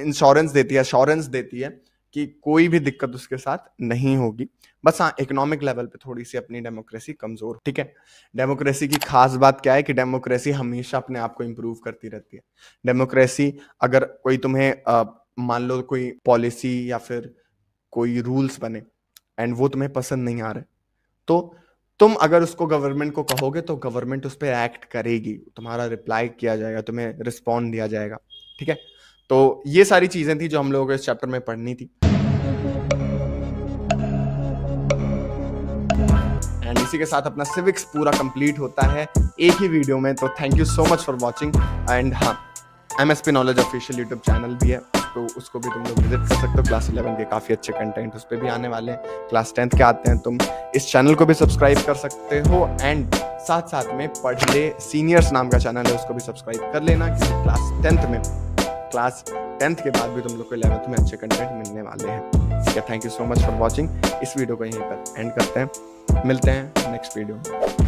इंश्योरेंस देती है अश्योरेंस देती है कि कोई भी दिक्कत उसके साथ नहीं होगी बस हाँ इकोनॉमिक लेवल पे थोड़ी सी अपनी डेमोक्रेसी कमजोर ठीक है डेमोक्रेसी की खास बात क्या है कि डेमोक्रेसी हमेशा अपने आप को इम्प्रूव करती रहती है डेमोक्रेसी अगर कोई तुम्हें मान लो कोई पॉलिसी या फिर कोई रूल्स बने एंड वो तुम्हें पसंद नहीं आ रहे तो तुम अगर उसको गवर्नमेंट को कहोगे तो गवर्नमेंट उस पर एक्ट करेगी तुम्हारा रिप्लाई किया जाएगा तुम्हें रिस्पॉन्ड दिया जाएगा ठीक है तो ये सारी चीज़ें थी जो हम लोगों को इस चैप्टर में पढ़नी थी एंड इसी के साथ अपना सिविक्स पूरा कंप्लीट होता है एक ही वीडियो में तो thank you so much for watching and हाँ M S P knowledge official YouTube channel भी है तो उसको भी तुम लोग विजिट कर सकते हो क्लास इलेवन के काफ़ी अच्छे कंटेंट उस पर भी आने वाले हैं क्लास टेंथ के आते हैं तुम इस चैनल को भी सब्सक्राइब कर सकते हो एंड साथ साथ में पढ़ ले सीनियर्स नाम का चैनल है उसको भी सब्सक्राइब कर लेना क्योंकि क्लास टेंथ में क्लास टेंथ के बाद भी तुम लोग को इलेवंथ में अच्छे कंटेंट मिलने वाले हैं ठीक है thank you so much for watching इस वीडियो को यहीं पर एंड करते हैं मिलते हैं नेक्स्ट वीडियो में